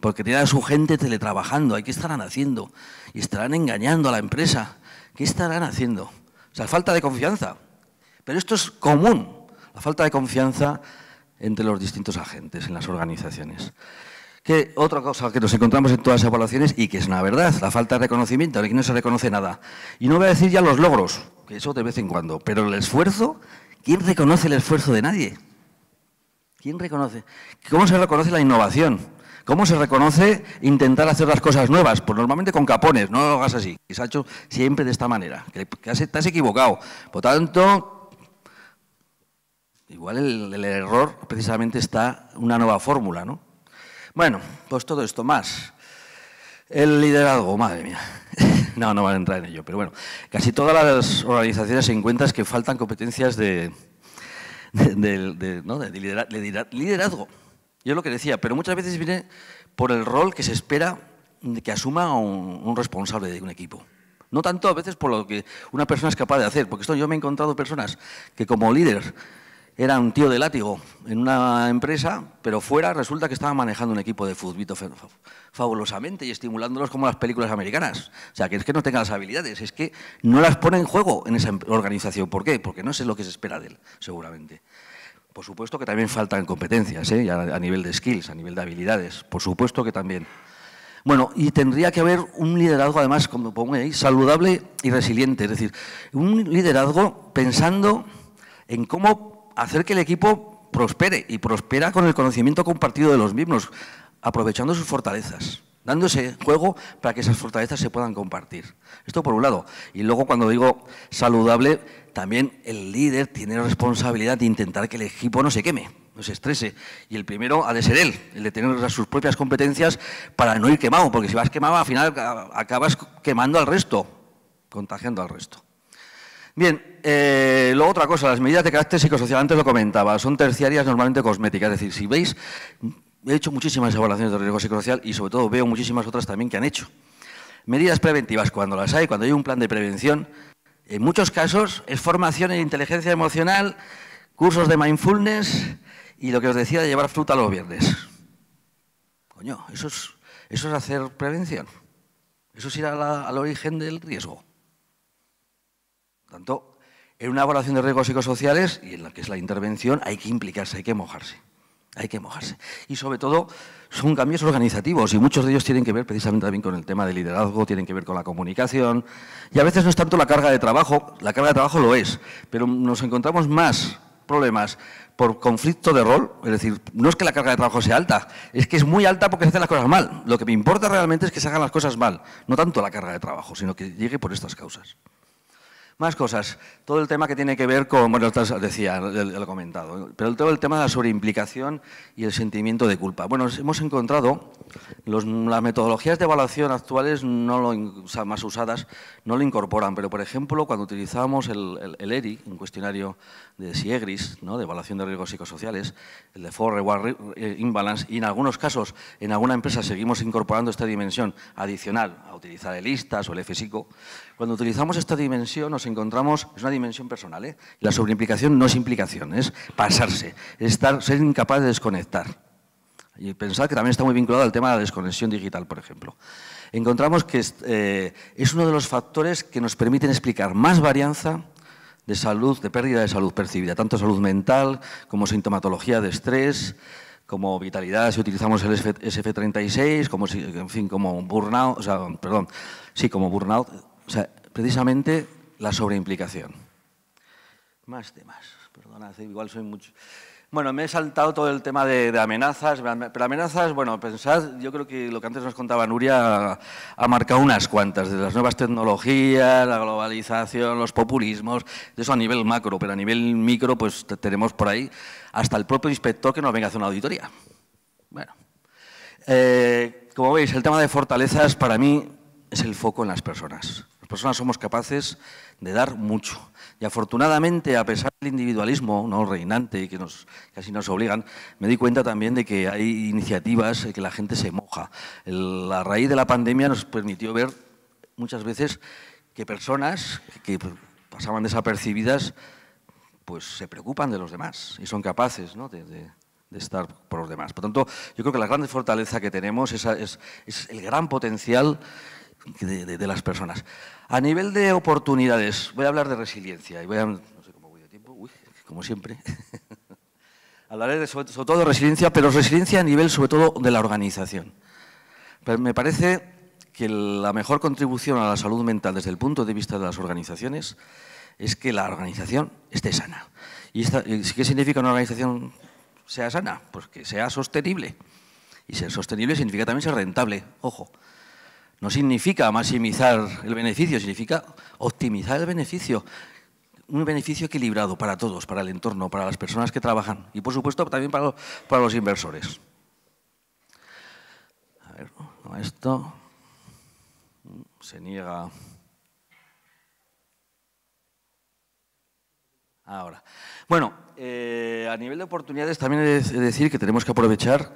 S3: porque tiene a su gente teletrabajando. qué estarán haciendo? Y estarán engañando a la empresa. ¿Qué estarán haciendo? O sea, falta de confianza. Pero esto es común, la falta de confianza entre los distintos agentes en las organizaciones. Que otra cosa que nos encontramos en todas las evaluaciones y que es una verdad, la falta de reconocimiento, que no se reconoce nada. Y no voy a decir ya los logros, que eso de vez en cuando, pero el esfuerzo, ¿quién reconoce el esfuerzo de nadie? ¿Quién reconoce? ¿Cómo se reconoce la innovación? ¿Cómo se reconoce intentar hacer las cosas nuevas? Pues normalmente con capones, no lo hagas así. Y se ha hecho siempre de esta manera, que, equivocado. Por tanto, igual el, error precisamente está una nueva fórmula, ¿no? Bueno, pues todo esto más. El liderazgo, madre mía. No, no van a entrar en ello, pero bueno. Casi todas las organizaciones se encuentran que faltan competencias de, de, de, liderazgo. Yo lo que decía, pero muchas veces viene por el rol que se espera que asuma un, responsable de un equipo. No tanto a veces por lo que una persona es capaz de hacer, porque esto yo me he encontrado personas que como líder eran un tío de látigo en una empresa, pero fuera resulta que estaban manejando un equipo de fútbol fabulosamente y estimulándolos como las películas americanas. O sea, que es que no tenga las habilidades, es que no las pone en juego en esa em, organización. ¿Por qué? Porque no sé lo que se espera de él, seguramente. Por supuesto que también faltan competencias, ¿eh? a, nivel de skills, a nivel de habilidades, por supuesto que también. Bueno, y tendría que haber un liderazgo, además, como pongo ahí, saludable y resiliente. Es decir, un liderazgo pensando en cómo hacer que el equipo prospere y prospera con el conocimiento compartido de los mismos, aprovechando sus fortalezas dándose juego para que esas fortalezas se puedan compartir. Esto por un lado. Y luego cuando digo saludable, también el líder tiene la responsabilidad de intentar que el equipo no se queme, no se estrese. Y el primero ha de ser él, el de tener sus propias competencias para no ir quemado, porque si vas quemado al final acabas quemando al resto, contagiando al resto. Bien, eh, luego otra cosa, las medidas de carácter psicosocial, antes lo comentaba, son terciarias normalmente cosméticas, es decir, si veis, he hecho muchísimas evaluaciones de riesgo psicosocial y sobre todo veo muchísimas otras también que han hecho. Medidas preventivas, cuando las hay, cuando hay un plan de prevención, en muchos casos es formación en inteligencia emocional, cursos de mindfulness y lo que os decía de llevar fruta los viernes. Coño, eso es, eso es hacer prevención. Eso es ir al origen del riesgo. tanto, en una evaluación de riesgos psicosociales y en la que es la intervención hay que implicarse, hay que mojarse. Hay que mojarse. Y sobre todo, son cambios organizativos y muchos de ellos tienen que ver precisamente también con el tema de liderazgo, tienen que ver con la comunicación. Y a veces no es tanto la carga de trabajo, la carga de trabajo lo es, pero nos encontramos más problemas por conflicto de rol, es decir, no es que la carga de trabajo sea alta, es que es muy alta porque se hacen las cosas mal. Lo que me importa realmente es que se hagan las cosas mal, no tanto la carga de trabajo, sino que llegue por estas causas. Más cosas. Todo el tema que tiene que ver con, bueno, decía, lo he comentado, pero todo el tema de la sobreimplicación y el sentimiento de culpa. Bueno, hemos encontrado, las metodologías de evaluación actuales no lo, más usadas no lo incorporan, pero por ejemplo, cuando utilizamos el, ERI, un cuestionario de Siegris, ¿no? de evaluación de riesgos psicosociales, el de For Reward eh, Imbalance, y en algunos casos, en alguna empresa seguimos incorporando esta dimensión adicional a utilizar el ISTAS o el FSICO, cuando utilizamos esta dimensión nos encontramos, es una dimensión personal, ¿eh? la sobreimplicación no es implicación, es pasarse, estar, ser incapaz de desconectar. Y pensar que también está muy vinculado al tema de la desconexión digital, por ejemplo. Encontramos que eh, es, uno de los factores que nos permiten explicar más varianza de salud, de pérdida de salud percibida, tanto salud mental como sintomatología de estrés, como vitalidad si utilizamos el SF, 36 como en fin, como burnout, o sea, perdón, sí, como burnout, o sea, precisamente la sobreimplicación. Más temas, perdonad, igual soy mucho. Bueno, me he saltado todo el tema de, amenazas, pero amenazas, bueno, pensad, yo creo que lo que antes nos contaba Nuria ha, marcado unas cuantas, de las nuevas tecnologías, la globalización, los populismos, de eso a nivel macro, pero a nivel micro pues tenemos por ahí hasta el propio inspector que nos venga a hacer una auditoría. Bueno, eh, como veis, el tema de fortalezas para mí es el foco en las personas. Las personas somos capaces de dar mucho. Y afortunadamente, a pesar del individualismo ¿no? reinante que nos casi nos obligan, me di cuenta también de que hay iniciativas eh, que la gente se moja. la raíz de la pandemia nos permitió ver muchas veces que personas que pasaban desapercibidas pues se preocupan de los demás y son capaces de, estar por los demás. Por lo tanto, yo creo que la gran fortaleza que tenemos es el gran potencial de, las personas. A nivel de oportunidades, voy a hablar de resiliencia y voy a, no sé cómo voy de tiempo, como siempre. Hablaré sobre, todo de resiliencia, pero resiliencia a nivel sobre todo de la organización. Pero me parece que la mejor contribución a la salud mental desde el punto de vista de las organizaciones es que la organización esté sana. ¿Y qué significa una organización sea sana? Pues que sea sostenible. Y ser sostenible significa también ser rentable, ojo. No significa maximizar el beneficio, significa optimizar el beneficio. Un beneficio equilibrado para todos, para el entorno, para las personas que trabajan y, por supuesto, también para, los, inversores. A ver, esto se niega. Ahora. Bueno, eh, a nivel de oportunidades también he de decir que tenemos que aprovechar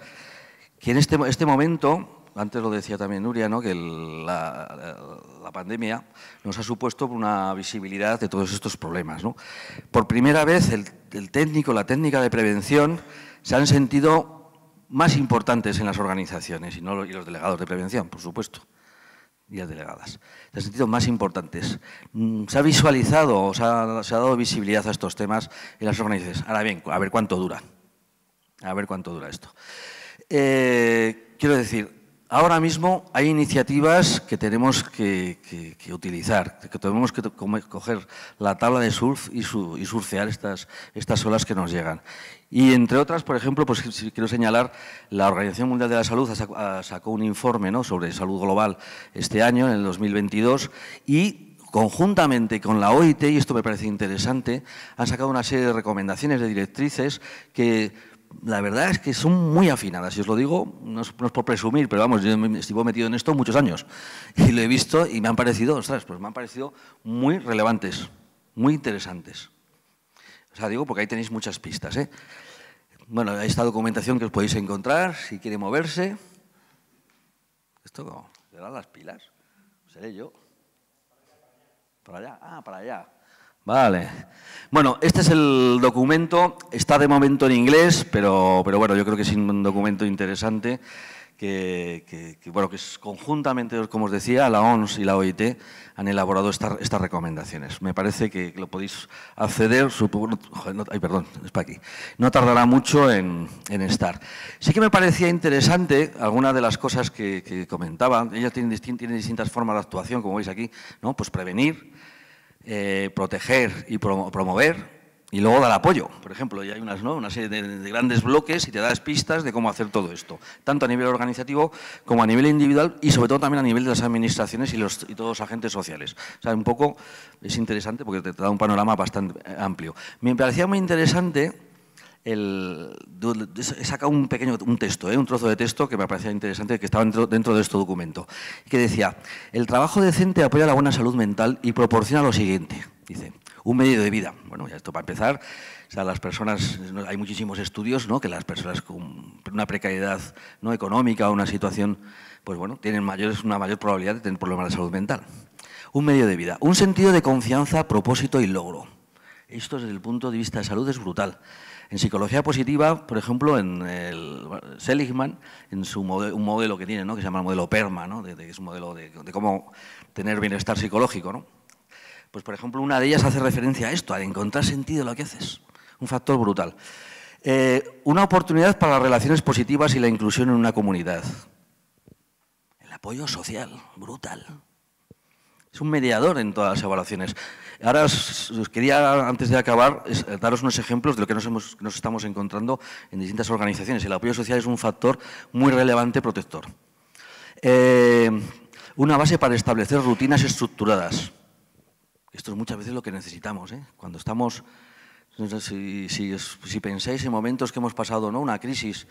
S3: que en este, este momento antes lo decía también Nuria, ¿no? que la, pandemia nos ha supuesto una visibilidad de todos estos problemas. Por primera vez, el, técnico, la técnica de prevención se han sentido más importantes en las organizaciones y, no los, los delegados de prevención, por supuesto, y las delegadas. Se han sentido más importantes. Mm, se ha visualizado, o se ha, dado visibilidad a estos temas en las organizaciones. Ahora bien, a ver cuánto dura. A ver cuánto dura esto. Eh, quiero decir, Ahora mismo hay iniciativas que tenemos que, utilizar, que tenemos que coger la tabla de surf y, surfear estas, estas, olas que nos llegan. Y entre otras, por ejemplo, pues quiero señalar, la Organización Mundial de la Salud sacó un informe ¿no? sobre salud global este año, en el 2022, y conjuntamente con la OIT, y esto me parece interesante, han sacado una serie de recomendaciones de directrices que la verdad es que son muy afinadas, y os lo digo, no es, por presumir, pero vamos, yo me estuve metido en esto muchos años y lo he visto y me han parecido, ostras, pues me han parecido muy relevantes, muy interesantes. O sea, digo, porque ahí tenéis muchas pistas. ¿eh? Bueno, hay esta documentación que os podéis encontrar, si quiere moverse. ¿Esto cómo? ¿Serán las pilas? ¿Seré yo? ¿Para allá? Ah, para allá. Vale. Bueno, este es el documento, está de momento en inglés, pero, pero bueno, yo creo que es un documento interesante que, bueno, que es conjuntamente, como os decía, la ONS y la OIT han elaborado estas recomendaciones. Me parece que lo podéis acceder, ay, perdón, es para aquí, no tardará mucho en, estar. Sí que me parecía interesante algunas de las cosas que, comentaba. comentaban, ellas tienen, tienen distintas formas de actuación, como veis aquí, ¿no? pues prevenir, eh, proteger y promover y luego dar apoyo. Por ejemplo, ya hay unas, una serie de, grandes bloques y te das pistas de cómo hacer todo esto, tanto a nivel organizativo como a nivel individual y sobre todo también a nivel de las administraciones y, los, todos los agentes sociales. un poco es interesante porque te da un panorama bastante amplio. Me parecía muy interesante el, saca un pequeño un texto, ¿eh? un trozo de texto que me parecía interesante, que estaba dentro, de este documento, que decía, el trabajo decente apoya la buena salud mental y proporciona lo siguiente, dice, un medio de vida. Bueno, ya esto para empezar, o sea, las personas, hay muchísimos estudios, ¿no? que las personas con una precariedad ¿no? económica o una situación, pues bueno, tienen mayores, una mayor probabilidad de tener problemas de salud mental. Un medio de vida, un sentido de confianza, propósito y logro. Esto desde el punto de vista de salud es brutal. En psicología positiva, por ejemplo, en el Seligman, en su modelo, un modelo que tiene, ¿no? que se llama el modelo PERMA, ¿no? de, es un modelo de, cómo tener bienestar psicológico. ¿no? Pues, por ejemplo, una de ellas hace referencia a esto, a encontrar sentido en lo que haces. Un factor brutal. Eh, una oportunidad para las relaciones positivas y la inclusión en una comunidad. El apoyo social, brutal. Es un mediador en todas las evaluaciones. Ahora os, quería, antes de acabar, daros unos ejemplos de lo que nos, estamos encontrando en distintas organizaciones. El apoyo social es un factor muy relevante protector. Eh, una base para establecer rutinas estructuradas. Esto es muchas veces lo que necesitamos. ¿eh? Cuando estamos, si, si pensáis en momentos que hemos pasado, ¿no? una crisis,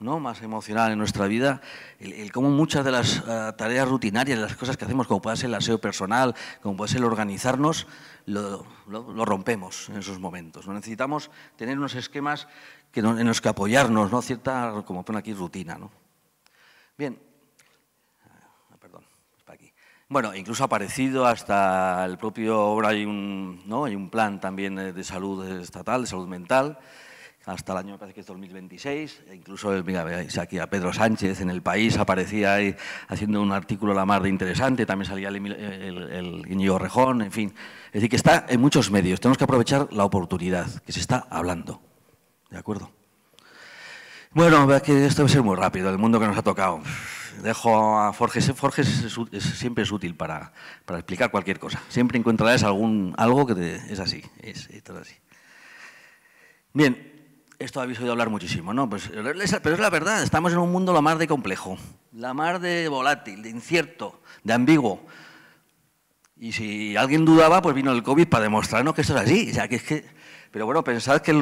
S3: más emocional en nuestra vida, el, cómo muchas de las eh, tareas rutinarias, las cosas que hacemos, como puede ser el aseo personal, como puede ser el organizarnos, lo, rompemos en esos momentos. ¿no? Necesitamos tener unos esquemas en los que apoyarnos, ¿no? cierta, como pone aquí, rutina. ¿no? Bien, ah, bueno, incluso ha aparecido hasta el propio, ahora hay un, ¿no? hay un plan también eh, de salud estatal, de salud mental, hasta el año, me parece que es 2026, e incluso, mira, veáis aquí a Pedro Sánchez en El País, aparecía ahí haciendo un artículo la mar de interesante, también salía el, el, el Rejón, en fin. Es decir, que está en muchos medios, tenemos que aprovechar la oportunidad que se está hablando, ¿de acuerdo? Bueno, que esto va ser muy rápido, el mundo que nos ha tocado. Dejo a Forges, Forges siempre es útil para, explicar cualquier cosa, siempre encontrarás algún, algo que es así, es, es así. Bien, esto habéis oído hablar muchísimo, ¿no? Pues, pero es la verdad, estamos en un mundo la más de complejo, la más de volátil, de incierto, de ambiguo. Y si alguien dudaba, pues vino el COVID para demostrarnos que eso es así. que Pero bueno, pensad que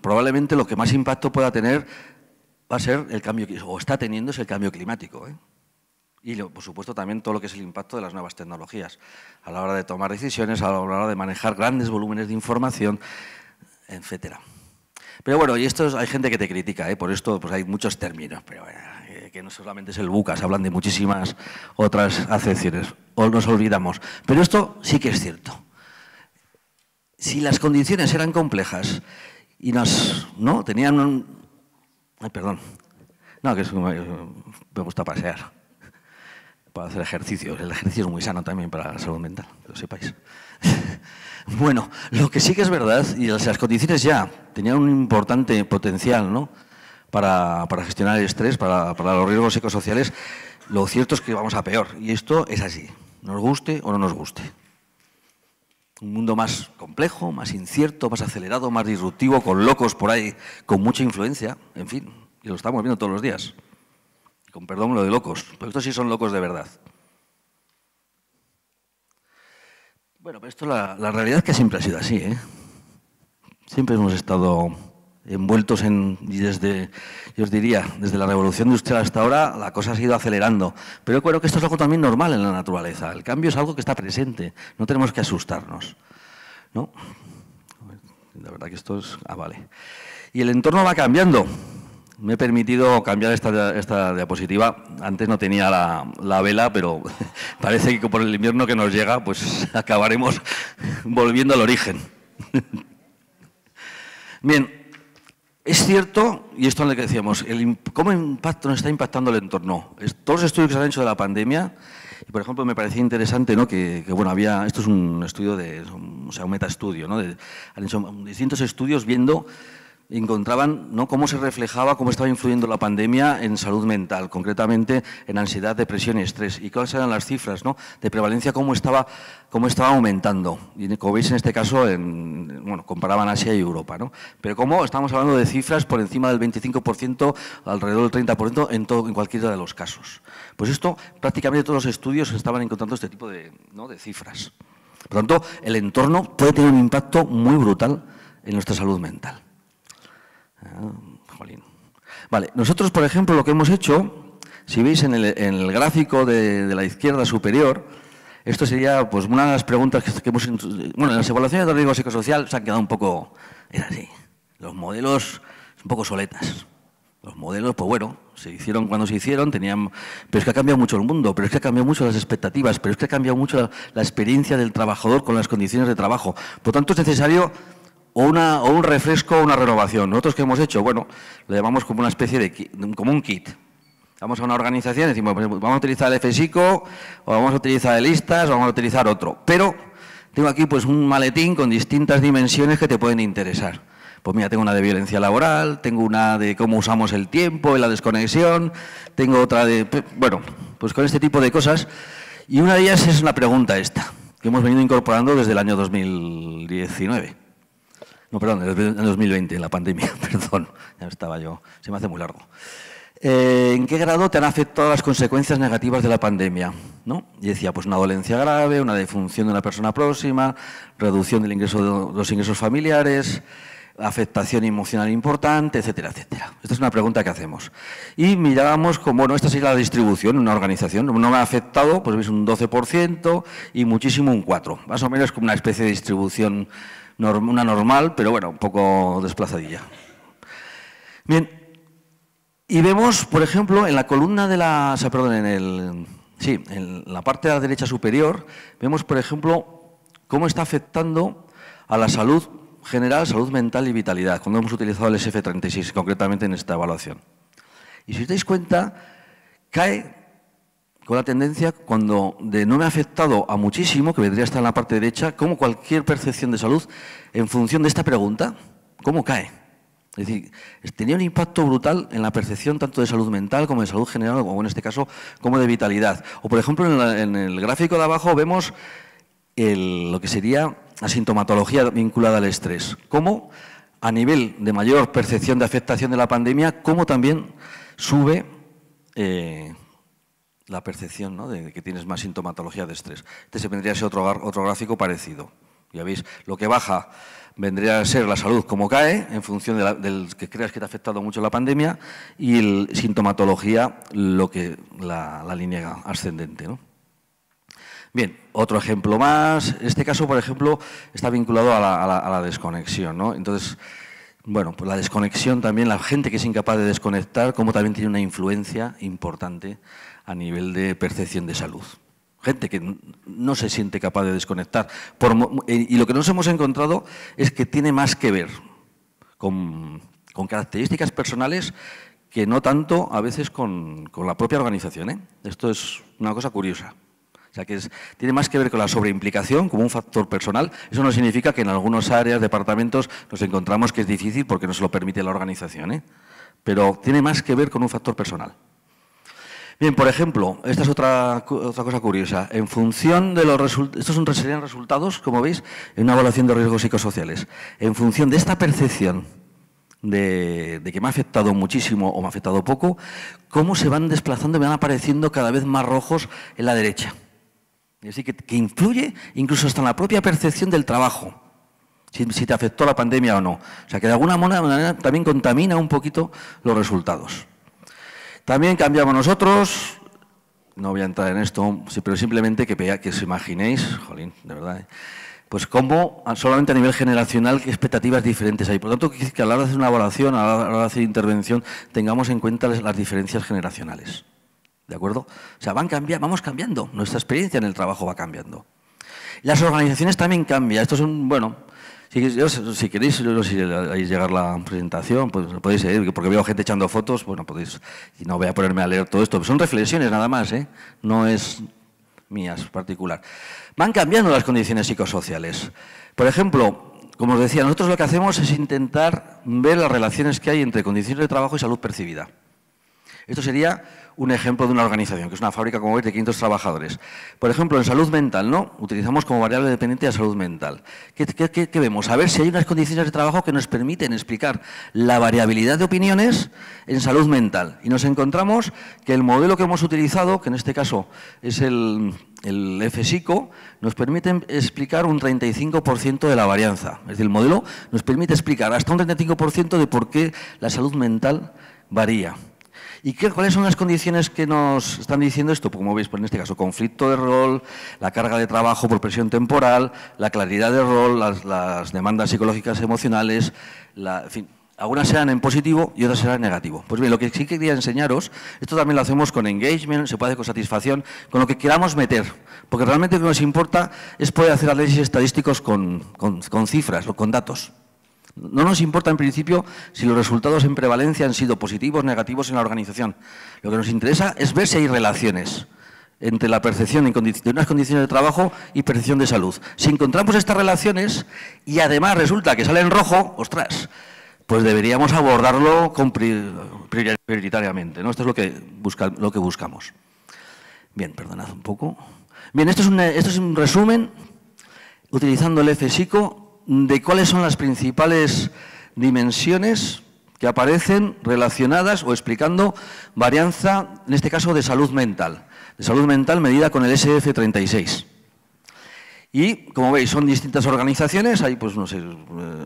S3: probablemente lo que más impacto pueda tener va a ser el cambio, o está teniendo, es el cambio climático. ¿eh? Y por supuesto también todo lo que es el impacto de las nuevas tecnologías, a la hora de tomar decisiones, a la hora de manejar grandes volúmenes de información, etcétera. Pero bueno, y esto hay gente que te critica, ¿eh? por esto pues hay muchos términos, pero eh, que no solamente es el bucas, hablan de muchísimas otras acepciones, o nos olvidamos. Pero esto sí que es cierto. Si las condiciones eran complejas y nos, ¿no? Tenían un... Ay, perdón. No, que es, eh, me gusta pasear, para hacer ejercicio. El ejercicio es muy sano también para la salud mental, lo sepáis. Bueno, lo que sí que es verdad, y las, condiciones ya tenían un importante potencial ¿no? para, gestionar el estrés, para, los riesgos psicosociales, lo cierto es que vamos a peor. Y esto es así, nos guste o no nos guste. Un mundo más complejo, más incierto, más acelerado, más disruptivo, con locos por ahí, con mucha influencia, en fin, y lo estamos viendo todos los días. Con perdón lo de locos, pero estos sí son locos de verdad. Bueno, pero esto la, la realidad es que siempre ha sido así. ¿eh? Siempre hemos estado envueltos en, y desde, yo os diría, desde la revolución industrial hasta ahora, la cosa ha ido acelerando. Pero yo creo que esto es algo también normal en la naturaleza. El cambio es algo que está presente, no tenemos que asustarnos. ¿no? La verdad que esto es... Ah, vale. Y el entorno va cambiando. Me he permitido cambiar esta, diapositiva. Antes no tenía la, vela, pero parece que por el invierno que nos llega, pues acabaremos volviendo al origen. Bien, es cierto, y esto es lo que decíamos, el, cómo impacto nos está impactando el entorno. Todos los estudios que se han hecho de la pandemia, y por ejemplo, me parecía interesante ¿no? que, bueno, había, esto es un estudio de, o sea, un metaestudio, ¿no? De, han hecho distintos estudios viendo encontraban ¿no? cómo se reflejaba, cómo estaba influyendo la pandemia en salud mental, concretamente en ansiedad, depresión y estrés. Y cuáles eran las cifras de prevalencia, cómo estaba, aumentando. Y como veis en este caso, en, comparaban Asia y Europa. Pero cómo estamos hablando de cifras por encima del 25%, alrededor del 30% en, todo, en cualquiera de los casos. Pues esto, prácticamente todos los estudios estaban encontrando este tipo de, ¿no? de cifras. Por lo tanto, el entorno puede tener un impacto muy brutal en nuestra salud mental. Ah, jolín. Vale, nosotros, por ejemplo, lo que hemos hecho, si veis en el, gráfico de, la izquierda superior, esto sería pues, una de las preguntas que, hemos... Bueno, las evaluaciones de riesgo psicosocial se han quedado un poco... era así, los modelos un poco soletas. Los modelos, pues bueno, se hicieron cuando se hicieron, tenían, pero es que ha cambiado mucho el mundo, pero es que ha cambiado mucho las expectativas, pero es que ha cambiado mucho la experiencia del trabajador con las condiciones de trabajo. Por tanto, es necesario o, una, o un refresco o una renovación. Nosotros que hemos hecho, bueno, lo llamamos como una especie de como un kit. Vamos a una organización y decimos, pues, vamos a utilizar el FSICO, o vamos a utilizar el listas o vamos a utilizar otro. Pero tengo aquí pues un maletín con distintas dimensiones que te pueden interesar. Pues mira, tengo una de violencia laboral, tengo una de cómo usamos el tiempo y la desconexión, tengo otra de... Bueno, pues con este tipo de cosas. Y una de ellas es una pregunta esta, que hemos venido incorporando desde el año 2019. No, perdón, en 2020, en la pandemia, perdón, ya estaba yo, se me hace muy largo. Eh, ¿En qué grado te han afectado las consecuencias negativas de la pandemia? ¿No? Y decía, pues una dolencia grave, una defunción de una persona próxima, reducción del ingreso de los ingresos familiares, afectación emocional importante, etcétera, etcétera. Esta es una pregunta que hacemos. Y mirábamos como, bueno, esta sería la distribución, una organización, no me ha afectado, pues veis un 12% y muchísimo un 4%, más o menos como una especie de distribución una normal, pero bueno, un poco desplazadilla. Bien, y vemos, por ejemplo, en la columna de la, perdón, en el, sí, en la parte de la derecha superior, vemos, por ejemplo, cómo está afectando a la salud general, salud mental y vitalidad, cuando hemos utilizado el SF36, concretamente en esta evaluación. Y si os dais cuenta, cae con la tendencia cuando de no me ha afectado a muchísimo, que vendría a estar en la parte derecha, como cualquier percepción de salud, en función de esta pregunta, ¿cómo cae? Es decir, tenía un impacto brutal en la percepción tanto de salud mental como de salud general, o en este caso, como de vitalidad. O, por ejemplo, en, el gráfico de abajo vemos lo que sería la sintomatología vinculada al estrés. Cómo, a nivel de mayor percepción de afectación de la pandemia, cómo también sube... Eh, la percepción de que tienes más sintomatología de estrés. Este se vendría a ser otro, otro gráfico parecido. Ya veis, lo que baja vendría a ser la salud como cae, en función de del que creas que te ha afectado mucho la pandemia, y el, sintomatología, lo que la, línea ascendente. Bien, otro ejemplo más. Este caso, por ejemplo, está vinculado a la, desconexión. ¿no? Entonces, bueno, pues la desconexión también, la gente que es incapaz de desconectar, como también tiene una influencia importante a nivel de percepción de salud. Gente que no se siente capaz de desconectar. y lo que nos hemos encontrado es que tiene más que ver con, características personales que no tanto a veces con, la propia organización. ¿eh? Esto es una cosa curiosa. O sea, que tiene más que ver con la sobreimplicación como un factor personal. Eso no significa que en algunas áreas, departamentos, nos encontramos que es difícil porque no se lo permite la organización. ¿eh? Pero tiene más que ver con un factor personal. Bien, por ejemplo, esta es otra, cosa curiosa. En función de los resultados, estos serían resultados, como veis, en una evaluación de riesgos psicosociales. En función de esta percepción de, que me ha afectado muchísimo o me ha afectado poco, cómo se van desplazando, me van apareciendo cada vez más rojos en la derecha. Y decir, que, influye incluso hasta en la propia percepción del trabajo. si, te afectó la pandemia o no. O sea, que de alguna manera también contamina un poquito los resultados. También cambiamos nosotros, no voy a entrar en esto, pero simplemente que, que os imaginéis, jolín, de verdad, ¿eh? pues cómo solamente a nivel generacional qué expectativas diferentes hay. Por lo tanto, que a la hora de hacer una evaluación, a la hora de hacer intervención, tengamos en cuenta las diferencias generacionales. ¿De acuerdo? O sea, van cambiando, vamos cambiando, nuestra experiencia en el trabajo va cambiando. Las organizaciones también cambian. Esto es un, bueno, si, queréis yo, si llegar la presentación, pues podéis seguir, porque veo gente echando fotos, bueno, podéis, y no voy a ponerme a leer todo esto, son reflexiones nada más, ¿eh? no es mías particular. Van cambiando las condiciones psicosociales. Por ejemplo, como os decía, nosotros lo que hacemos es intentar ver las relaciones que hay entre condiciones de trabajo y salud percibida. Esto sería un ejemplo de una organización, que es una fábrica, como veis, de 500 trabajadores. Por ejemplo, en salud mental, ¿no? Utilizamos como variable dependiente la salud mental. ¿Qué, vemos? A ver si hay unas condiciones de trabajo que nos permiten explicar la variabilidad de opiniones en salud mental. Y nos encontramos que el modelo que hemos utilizado, que en este caso es el, el nos permite explicar un 35% de la varianza. Es decir, el modelo nos permite explicar hasta un 35% de por qué la salud mental varía. ¿Y cuáles son las condiciones que nos están diciendo esto? Pues, como veis, pues, en este caso, conflicto de rol, la carga de trabajo por presión temporal, la claridad de rol, las, demandas psicológicas emocionales, la, en fin, algunas serán en positivo y otras serán en negativo. Pues bien, lo que sí quería enseñaros, esto también lo hacemos con engagement, se puede hacer con satisfacción, con lo que queramos meter, porque realmente lo que nos importa es poder hacer análisis estadísticos con, con cifras con datos. No nos importa en principio si los resultados en prevalencia han sido positivos, o negativos en la organización. Lo que nos interesa es ver si hay relaciones entre la percepción de unas condiciones de trabajo y percepción de salud. Si encontramos estas relaciones y además resulta que sale en rojo, ostras, pues deberíamos abordarlo prioritariamente. ¿no? Esto es lo que, lo que buscamos. Bien, perdonad un poco. Bien, esto es un, esto es un resumen utilizando el FSICO de cuáles son las principales dimensiones que aparecen relacionadas o explicando varianza, en este caso, de salud mental, de salud mental medida con el SF36. Y, como veis, son distintas organizaciones, hay, pues, no sé,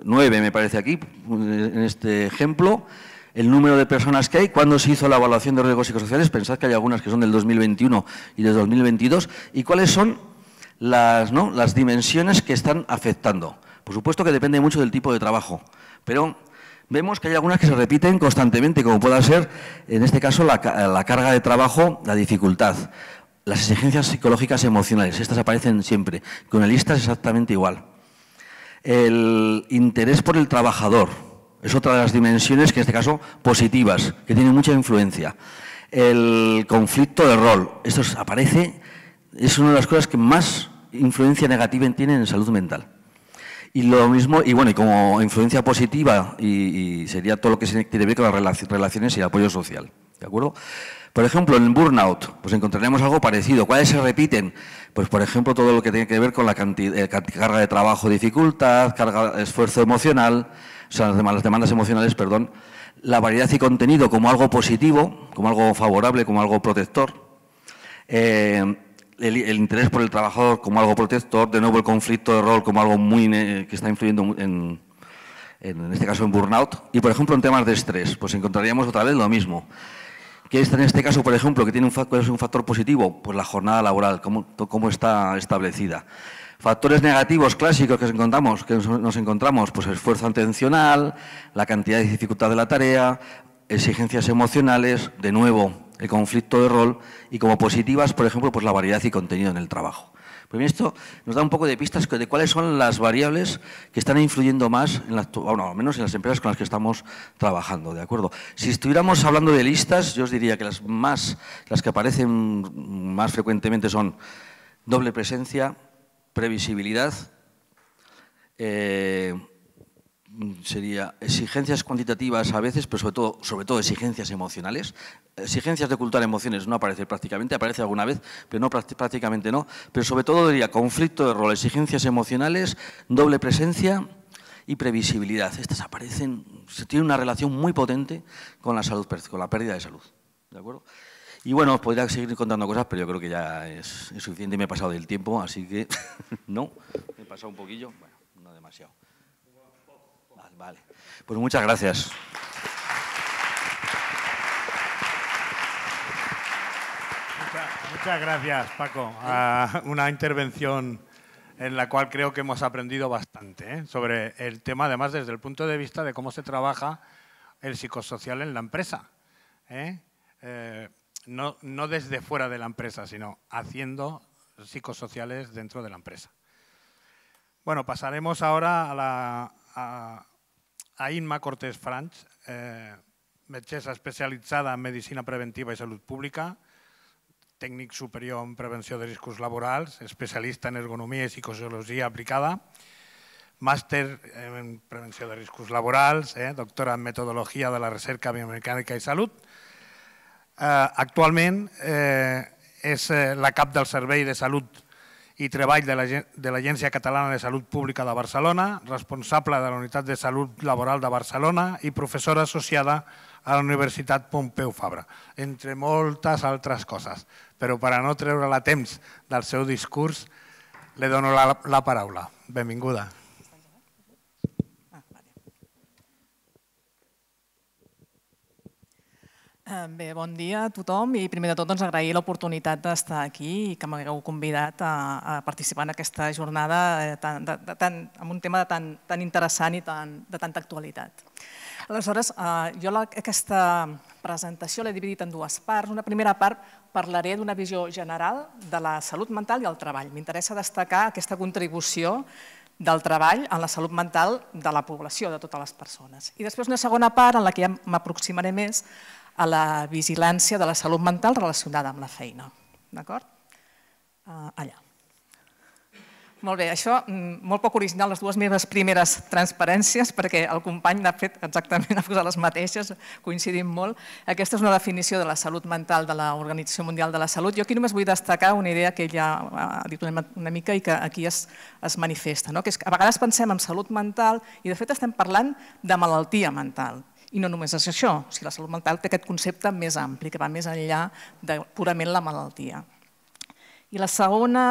S3: nueve me parece aquí, en este ejemplo, el número de personas que hay, cuándo se hizo la evaluación de riesgos psicosociales, pensad que hay algunas que son del 2021 y del 2022, y cuáles son las, las dimensiones que están afectando. Por supuesto que depende mucho del tipo de trabajo, pero vemos que hay algunas que se repiten constantemente, como pueda ser, en este caso, la, carga de trabajo, la dificultad, las exigencias psicológicas y emocionales. Estas aparecen siempre. Con el lista es exactamente igual. El interés por el trabajador es otra de las dimensiones que, en este caso, positivas, que tienen mucha influencia. El conflicto de rol. Esto aparece, es una de las cosas que más influencia negativa tiene en salud mental. Y lo mismo, y bueno, y como influencia positiva, y, sería todo lo que tiene que ver con las relaciones y el apoyo social. ¿De acuerdo? Por ejemplo, en burnout, pues encontraremos algo parecido. ¿Cuáles se repiten? Pues, por ejemplo, todo lo que tiene que ver con la eh, carga de trabajo, dificultad, carga, esfuerzo emocional, o sea, las demandas emocionales, perdón, la variedad y contenido como algo positivo, como algo favorable, como algo protector. Eh, el, interés por el trabajador como algo protector, de nuevo el conflicto de rol como algo muy que está influyendo en, en, este caso en burnout. Y por ejemplo en temas de estrés, pues encontraríamos otra vez lo mismo. ¿Qué está en este caso, por ejemplo, que tiene un, es un factor positivo? Pues la jornada laboral, cómo, cómo está establecida. Factores negativos clásicos que, encontramos, que nos encontramos, pues esfuerzo atencional, la cantidad de dificultad de la tarea, exigencias emocionales, de nuevo, el conflicto de rol y como positivas, por ejemplo, pues la variedad y contenido en el trabajo. Pues esto nos da un poco de pistas de cuáles son las variables que están influyendo más, en la, bueno, al menos en las empresas con las que estamos trabajando, ¿de acuerdo? Si estuviéramos hablando de listas, yo os diría que las, más, las que aparecen más frecuentemente son doble presencia, previsibilidad, eh, sería exigencias cuantitativas a veces, pero sobre todo, sobre todo exigencias emocionales. Exigencias de ocultar emociones no aparece prácticamente, aparece alguna vez, pero no prácticamente no. Pero sobre todo diría conflicto de rol, exigencias emocionales, doble presencia y previsibilidad. Estas aparecen, se tiene una relación muy potente con la salud, con la pérdida de salud. ¿De acuerdo? Y bueno, os podría seguir contando cosas, pero yo creo que ya es, suficiente y me he pasado del tiempo, así que no, me he pasado un poquillo. Pues muchas gracias.
S2: Muchas, gracias, Paco. una intervención en la cual creo que hemos aprendido bastante ¿eh? sobre el tema, además desde el punto de vista de cómo se trabaja el psicosocial en la empresa. ¿eh? Eh, no, desde fuera de la empresa, sino haciendo psicosociales dentro de la empresa. Bueno, pasaremos ahora a la, a Inma Cortés Franch, eh, metgessa especialitzada en Medicina Preventiva i Salut Pública, tècnic superior en prevenció de riscos laborals, especialista en ergonomia i psicologia aplicada, màster en prevenció de riscos laborals, eh, doctora en metodologia de la recerca biomecànica i salut. Eh, actualment eh, és eh, la cap del Servei de Salut i Treball de l'Agència Catalana de Salut Pública de Barcelona, responsable de la Unitat de Salut Laboral de Barcelona i professora associada a la Universitat Pompeu Fabra, entre moltes altres coses. Però per a no treure la temps del seu discurs, li dono la, la paraula. Benvinguda.
S4: Bé, bon dia a tothom i primer de tot doncs, agrair l'oportunitat d'estar aquí i que m'hagueu convidat a, a participar en aquesta jornada eh, tan, de, de, tan, amb un tema de tan, tan interessant i tan, de tanta actualitat. Aleshores, eh, jo la, aquesta presentació l'he dividit en dues parts. Una primera part parlaré d'una visió general de la salut mental i el treball. M'interessa destacar aquesta contribució del treball en la salut mental de la població, de totes les persones. I després una segona part en la que ja m'aproximaré més a la vigilància de la salut mental relacionada amb la feina. D'acord? Ah, allà. Molt bé, això, mm, molt poc original, les dues meves primeres transparències, perquè el company, de fet, exactament ha posat les mateixes, coincidim molt. Aquesta és una definició de la salut mental de l'Organització Mundial de la Salut. Jo aquí només vull destacar una idea que ja ha dit una mica i que aquí es, es manifesta, no? que és que a vegades pensem en salut mental i de fet estem parlant de malaltia mental. I no només és això, o sigui, la salut mental té aquest concepte més ampli, que va més enllà de purament la malaltia. I la segona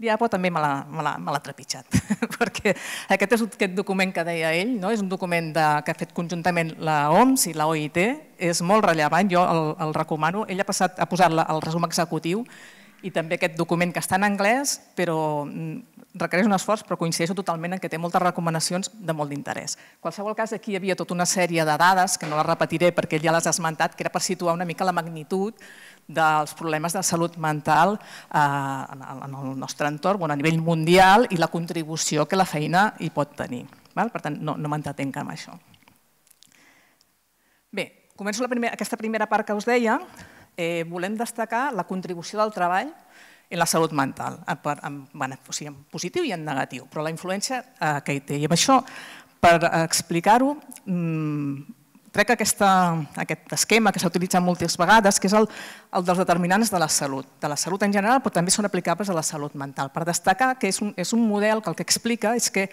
S4: diapo també me l'ha trepitjat, perquè aquest és aquest document que deia ell, no? és un document de, que ha fet conjuntament la OMS i la OIT, és molt rellevant, jo el, el recomano, ell ha, passat, ha posat la, el resum executiu i també aquest document que està en anglès, però mm, requereix un esforç, però coincideixo totalment en que té moltes recomanacions de molt d'interès. En qualsevol cas, aquí hi havia tota una sèrie de dades, que no les repetiré perquè ja les ha esmentat, que era per situar una mica la magnitud dels problemes de salut mental eh, en el nostre entorn, a nivell mundial, i la contribució que la feina hi pot tenir. Per tant, no, no m'entretenc amb això. Bé, començo la aquesta primera part que us deia. Eh, volem destacar la contribució del treball en la salut mental, en, en, o sigui, en positiu i en negatiu, però la influència eh, que hi té. I amb això, per explicar-ho, mmm, crec que aquesta, aquest esquema que s'ha utilitzat moltes vegades, que és el, el dels determinants de la salut, de la salut en general, però també són aplicables a la salut mental, per destacar que és un, és un model que el que explica és que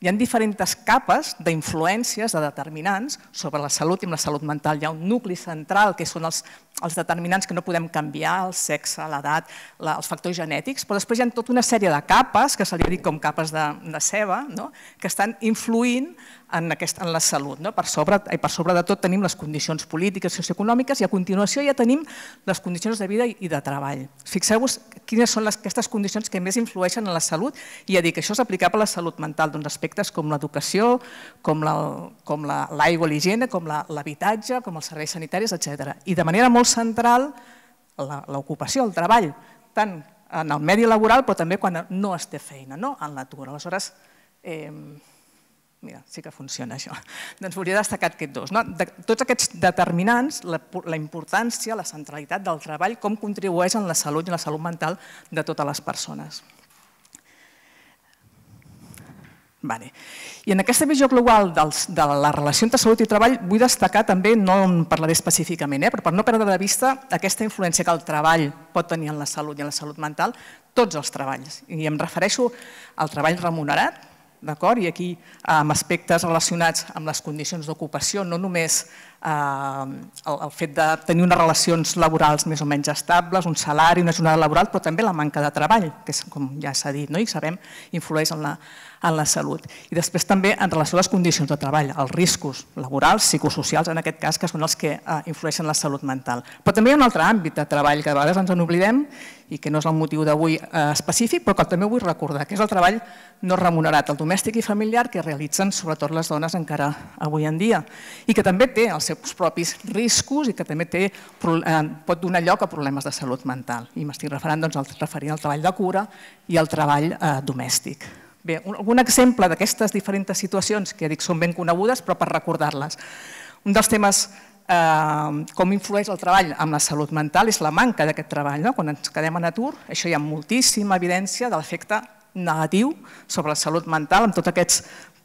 S4: hi ha diferents capes d'influències, de determinants sobre la salut i amb la salut mental. Hi ha un nucli central, que són els els determinants que no podem canviar, el sexe, l'edat, els factors genètics, però després hi ha tota una sèrie de capes, que se li ha dit com capes de, de ceba, no? que estan influint en, aquest, en la salut. No? Per, sobre, i per sobre de tot tenim les condicions polítiques, socioeconòmiques i a continuació ja tenim les condicions de vida i de treball. Fixeu-vos quines són les, aquestes condicions que més influeixen en la salut i ja dic, això és aplicable a la salut mental, d'uns aspectes com l'educació, com l'aigua, la, com la, la com l'habitatge, com els serveis sanitaris, etc. I de manera molt central l'ocupació, el treball, tant en el medi laboral, però també quan no es té feina, no? en l'atur. Aleshores, eh, mira, sí que funciona això. Doncs volia destacar aquests dos. No? De, tots aquests determinants, la, la importància, la centralitat del treball, com contribueix en la salut i en la salut mental de totes les persones. Vale. I en aquesta visió global dels, de la relació entre salut i treball vull destacar també, no en parlaré específicament, eh, però per no perdre de vista aquesta influència que el treball pot tenir en la salut i en la salut mental, tots els treballs. I em refereixo al treball remunerat, d'acord? I aquí amb aspectes relacionats amb les condicions d'ocupació, no només Eh, el, el fet de tenir unes relacions laborals més o menys estables, un salari, una jornada laboral, però també la manca de treball, que és, com ja s'ha dit no? i sabem, influeix en la, en la salut. I després també en relació a les condicions de treball, els riscos laborals, psicosocials, en aquest cas, que són els que eh, influeixen en la salut mental. Però també hi ha un altre àmbit de treball que a vegades ens en oblidem i que no és el motiu d'avui eh, específic, però que també vull recordar, que és el treball no remunerat, el domèstic i familiar que realitzen sobretot les dones encara avui en dia i que també té el seu els seus propis riscos i que també té, eh, pot donar lloc a problemes de salut mental. I m'estic referint doncs, al, referint al treball de cura i al treball eh, domèstic. Bé, un, algun exemple d'aquestes diferents situacions que ja dic són ben conegudes, però per recordar-les. Un dels temes eh, com influeix el treball amb la salut mental és la manca d'aquest treball. No? Quan ens quedem en atur, això hi ha moltíssima evidència de l'efecte negatiu sobre la salut mental amb tots aquests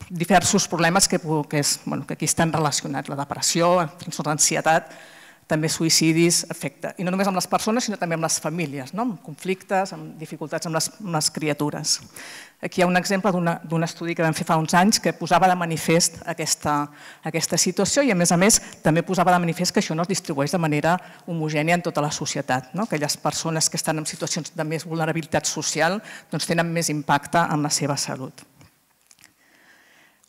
S4: diversos problemes que, que, és, bueno, que aquí estan relacionats, la depressió, l'ansietat, també suïcidis, afecta. I no només amb les persones, sinó també amb les famílies, no? amb conflictes, amb dificultats amb les, amb les criatures. Aquí hi ha un exemple d'un estudi que vam fer fa uns anys que posava de manifest aquesta, aquesta situació i, a més a més, també posava de manifest que això no es distribueix de manera homogènia en tota la societat. No? Aquelles persones que estan en situacions de més vulnerabilitat social doncs, tenen més impacte en la seva salut.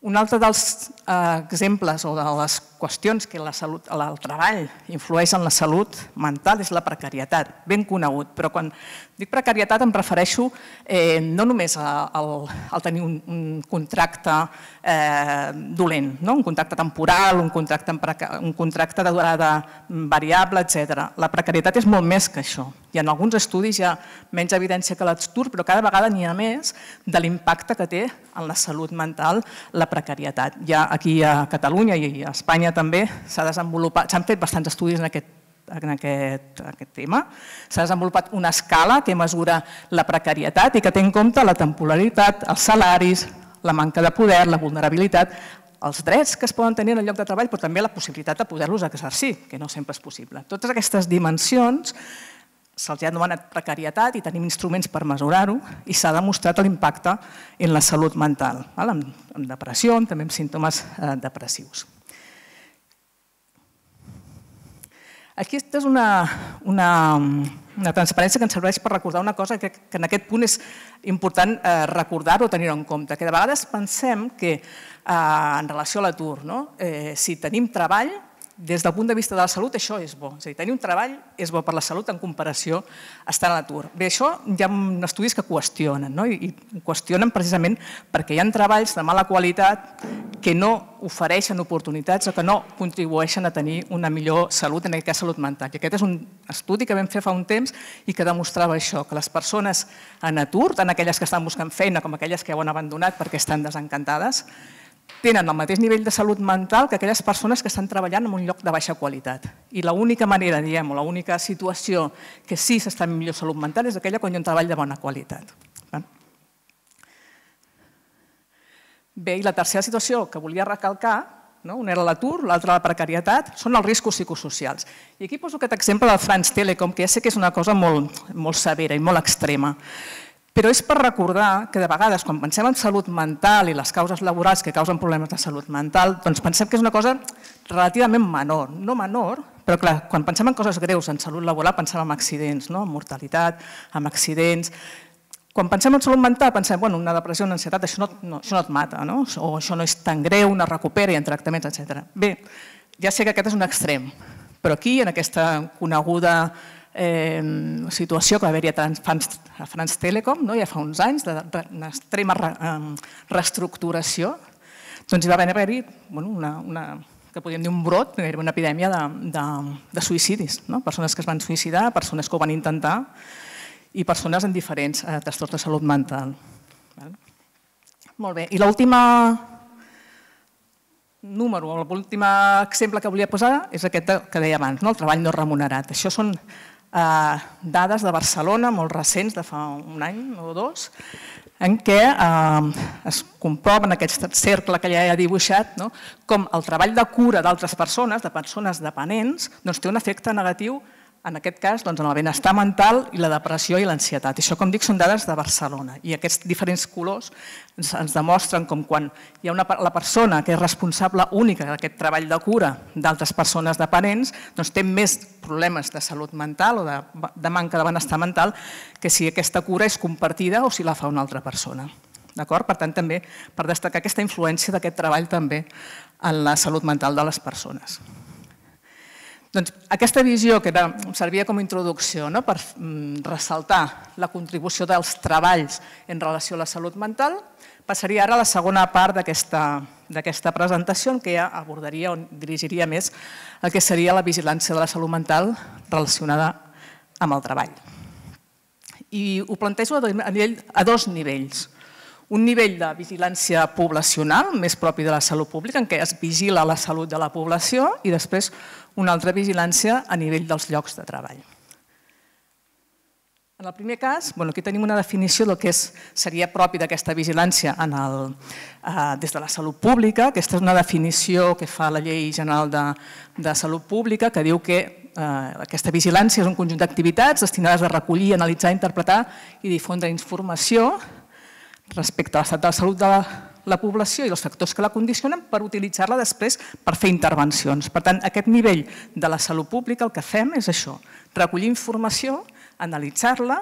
S4: Un altre dels eh, exemples o de les qüestions que la salut, el treball influeix en la salut mental és la precarietat, ben conegut, però quan dic precarietat em refereixo eh, no només al, al tenir un, un contracte eh, dolent, no? un contracte temporal, un contracte, un contracte de durada variable, etc. La precarietat és molt més que això. I en alguns estudis hi ha menys evidència que l'atur, però cada vegada n'hi ha més de l'impacte que té en la salut mental la precarietat. Ja aquí a Catalunya i a Espanya Alemanya també s'ha desenvolupat, s'han fet bastants estudis en aquest en aquest, en aquest tema. S'ha desenvolupat una escala que mesura la precarietat i que té en compte la temporalitat, els salaris, la manca de poder, la vulnerabilitat, els drets que es poden tenir en el lloc de treball, però també la possibilitat de poder-los exercir, que no sempre és possible. Totes aquestes dimensions se'ls ha anomenat precarietat i tenim instruments per mesurar-ho i s'ha demostrat l'impacte en la salut mental, val? amb, depressió, també amb símptomes eh, depressius. Aquesta és una, una, una transparència que ens serveix per recordar una cosa que, que en aquest punt és important eh, recordar-ho, tenir-ho en compte, que de vegades pensem que eh, en relació a l'atur, no? eh, si tenim treball des del punt de vista de la salut, això és bo. És a dir, tenir un treball és bo per la salut en comparació a estar a l'atur. Bé, això hi ha estudis que qüestionen, no? I, qüestionen precisament perquè hi ha treballs de mala qualitat que no ofereixen oportunitats o que no contribueixen a tenir una millor salut, en aquest cas salut mental. I aquest és un estudi que vam fer fa un temps i que demostrava això, que les persones en atur, tant aquelles que estan buscant feina com aquelles que ho han abandonat perquè estan desencantades, tenen el mateix nivell de salut mental que aquelles persones que estan treballant en un lloc de baixa qualitat. I l'única manera, diguem, ho l'única situació que sí s'està en millor salut mental és aquella quan hi ha un treball de bona qualitat. Bé, i la tercera situació que volia recalcar, no? una era l'atur, l'altra la precarietat, són els riscos psicosocials. I aquí poso aquest exemple de France Telecom, que ja sé que és una cosa molt, molt severa i molt extrema. Però és per recordar que de vegades quan pensem en salut mental i les causes laborals que causen problemes de salut mental, doncs pensem que és una cosa relativament menor. No menor, però clar, quan pensem en coses greus en salut laboral pensem en accidents, no? en mortalitat, en accidents, quan pensem en salut mental, pensem, bueno, una depressió, una ansietat, això no, no, això no et mata, no? o això no és tan greu, no es recupera i en tractaments, etc. Bé, ja sé que aquest és un extrem, però aquí, en aquesta coneguda eh, situació que va haver-hi a, a France Telecom no? ja fa uns anys, d'una extrema eh, reestructuració, doncs hi va haver-hi bueno, una, una, que podríem dir un brot, una epidèmia de, de, de suïcidis. No? Persones que es van suïcidar, persones que ho van intentar i persones en diferents eh, trastorns de salut mental. Val? Molt bé. I l'última número, l'últim exemple que volia posar és aquest que deia abans, no? el treball no remunerat. Això són dades de Barcelona, molt recents, de fa un any o dos, en què eh, es comprova en aquest cercle que ja he dibuixat no? com el treball de cura d'altres persones, de persones dependents, doncs té un efecte negatiu negatiu en aquest cas, doncs, en el benestar mental i la depressió i l'ansietat. Això, com dic, són dades de Barcelona i aquests diferents colors ens, ens demostren com quan hi ha una, la persona que és responsable única d'aquest treball de cura d'altres persones dependents, doncs té més problemes de salut mental o de, de manca de benestar mental que si aquesta cura és compartida o si la fa una altra persona. D'acord? Per tant, també per destacar aquesta influència d'aquest treball també en la salut mental de les persones. Doncs aquesta visió, que era, servia com a introducció no? per mm, ressaltar la contribució dels treballs en relació a la salut mental, passaria ara a la segona part d'aquesta presentació, en què ja abordaria o dirigiria més el que seria la vigilància de la salut mental relacionada amb el treball. I ho plantejo a, nivell, a dos nivells. Un nivell de vigilància poblacional, més propi de la salut pública, en què es vigila la salut de la població, i després una altra vigilància a nivell dels llocs de treball. En el primer cas, bueno, aquí tenim una definició del que és, seria propi d'aquesta vigilància en el, eh, des de la salut pública. Aquesta és una definició que fa la Llei General de, de Salut Pública que diu que eh, aquesta vigilància és un conjunt d'activitats destinades a recollir, analitzar, interpretar i difondre informació respecte a l'estat de la salut de la, la població i els factors que la condicionen per utilitzar-la després per fer intervencions. Per tant, aquest nivell de la salut pública el que fem és això, recollir informació, analitzar-la,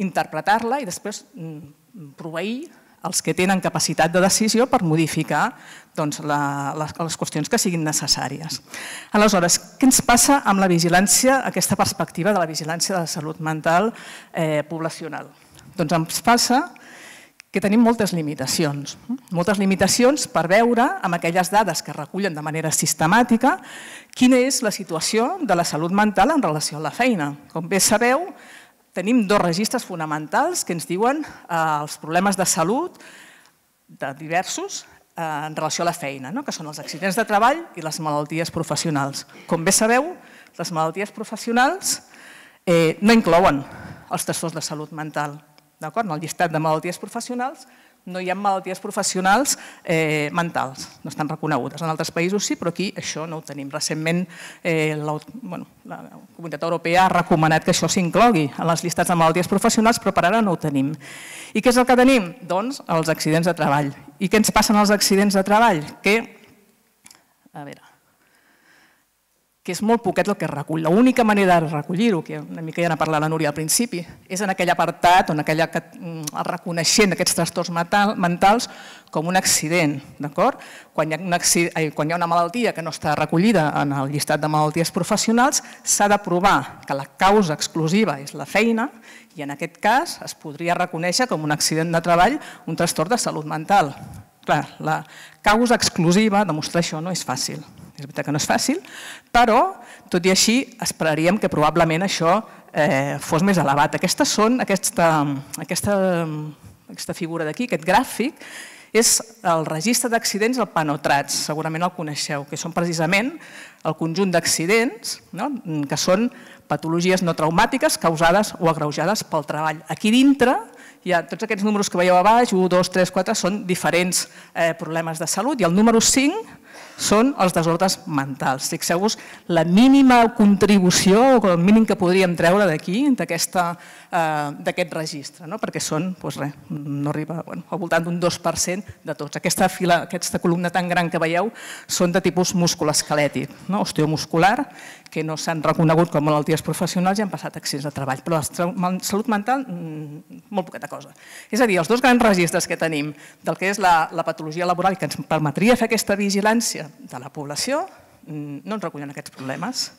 S4: interpretar-la i després mm, proveir els que tenen capacitat de decisió per modificar doncs, la, les, les qüestions que siguin necessàries. Aleshores, què ens passa amb la vigilància, aquesta perspectiva de la vigilància de la salut mental eh, poblacional? Doncs ens passa que tenim moltes limitacions. Moltes limitacions per veure, amb aquelles dades que recullen de manera sistemàtica, quina és la situació de la salut mental en relació a la feina. Com bé sabeu, tenim dos registres fonamentals que ens diuen eh, els problemes de salut de diversos eh, en relació a la feina, no? que són els accidents de treball i les malalties professionals. Com bé sabeu, les malalties professionals eh, no inclouen els trastorns de salut mental D'acord? En el llistat de malalties professionals no hi ha malalties professionals eh, mentals, no estan reconegudes. En altres països sí, però aquí això no ho tenim. Recentment eh, la, bueno, la Comunitat Europea ha recomanat que això s'inclogui a les llistats de malalties professionals, però per ara no ho tenim. I què és el que tenim? Doncs els accidents de treball. I què ens passen els accidents de treball? Que, a veure, que és molt poquet el que es recull. L'única manera de recollir-ho, que una mica ja n'ha parlat la Núria al principi, és en aquell apartat on aquella, mm, reconeixent aquests trastorns mentals com un accident. D'acord? Quan, hi ha un accident, quan hi ha una malaltia que no està recollida en el llistat de malalties professionals, s'ha de provar que la causa exclusiva és la feina i en aquest cas es podria reconèixer com un accident de treball un trastorn de salut mental. Clar, la causa exclusiva, demostrar això no és fàcil. És veritat que no és fàcil, però, tot i així, esperaríem que probablement això eh, fos més elevat. Aquestes són, aquesta, aquesta, aquesta figura d'aquí, aquest gràfic, és el registre d'accidents del Panotrats, segurament el coneixeu, que són precisament el conjunt d'accidents no? que són patologies no traumàtiques causades o agreujades pel treball. Aquí dintre hi ha tots aquests números que veieu a baix, 1, 2, 3, 4, són diferents eh, problemes de salut i el número 5 són els desordres mentals. Fixeu-vos la mínima contribució o el mínim que podríem treure d'aquí, eh, d'aquest eh, registre, no? perquè són, doncs res, no arriba, bueno, al voltant d'un 2% de tots. Aquesta, fila, aquesta columna tan gran que veieu són de tipus musculoesquelètic, no? osteomuscular que no s'han reconegut com a malalties professionals i han passat accidents de treball. Però la salut mental, mm, molt poqueta cosa. És a dir, els dos grans registres que tenim del que és la, la patologia laboral que ens permetria fer aquesta vigilància de la població, mm, no ens recullen aquests problemes.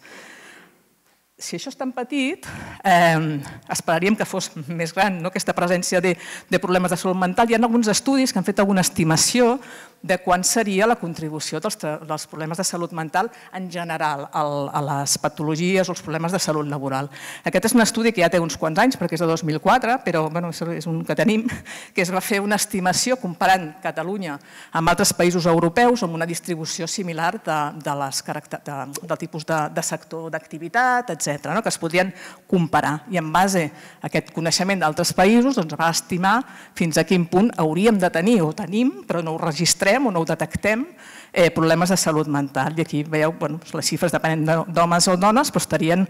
S4: Si això és tan petit, eh, esperaríem que fos més gran no? aquesta presència de, de problemes de salut mental. Hi ha alguns estudis que han fet alguna estimació de quan seria la contribució dels, dels problemes de salut mental en general a les patologies o els problemes de salut laboral. Aquest és un estudi que ja té uns quants anys, perquè és de 2004, però bueno, és un que tenim, que es va fer una estimació comparant Catalunya amb altres països europeus amb una distribució similar de, de les de, del tipus de, de sector d'activitat, etc., no? que es podrien comparar. I en base a aquest coneixement d'altres països doncs, va estimar fins a quin punt hauríem de tenir o tenim, però no ho registrem trobem o no ho detectem eh, problemes de salut mental. I aquí veieu, bueno, les xifres depenent d'homes o dones, però estarien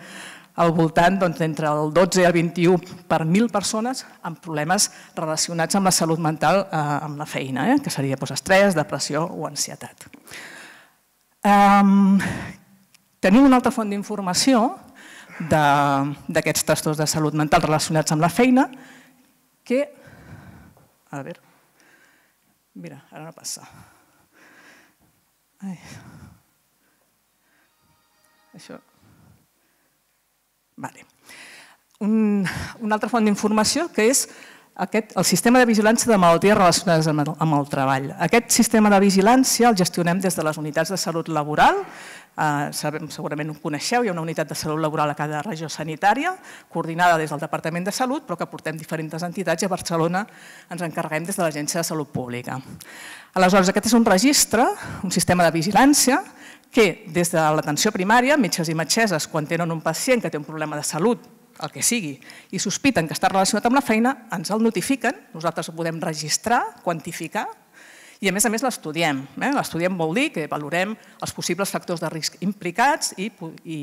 S4: al voltant doncs, entre el 12 i el 21 per 1.000 persones amb problemes relacionats amb la salut mental eh, amb la feina, eh, que seria doncs, estrès, depressió o ansietat. Um, tenim una altra font d'informació d'aquests trastorns de salut mental relacionats amb la feina que... A veure... Mira, ara no passa. Ai. Això. Vale. Un, una altra font d'informació que és aquest, el sistema de vigilància de malalties relacionades amb el, amb el treball. Aquest sistema de vigilància el gestionem des de les unitats de salut laboral Eh, sabem, segurament ho coneixeu, hi ha una unitat de salut laboral a cada regió sanitària, coordinada des del Departament de Salut, però que portem diferents entitats i a Barcelona ens encarreguem des de l'Agència de Salut Pública. Aleshores, aquest és un registre, un sistema de vigilància, que des de l'atenció primària, metges i metgesses, quan tenen un pacient que té un problema de salut el que sigui, i sospiten que està relacionat amb la feina, ens el notifiquen, nosaltres ho podem registrar, quantificar, i a més a més l'estudiem. Eh? L'estudiem vol dir que valorem els possibles factors de risc implicats i, i,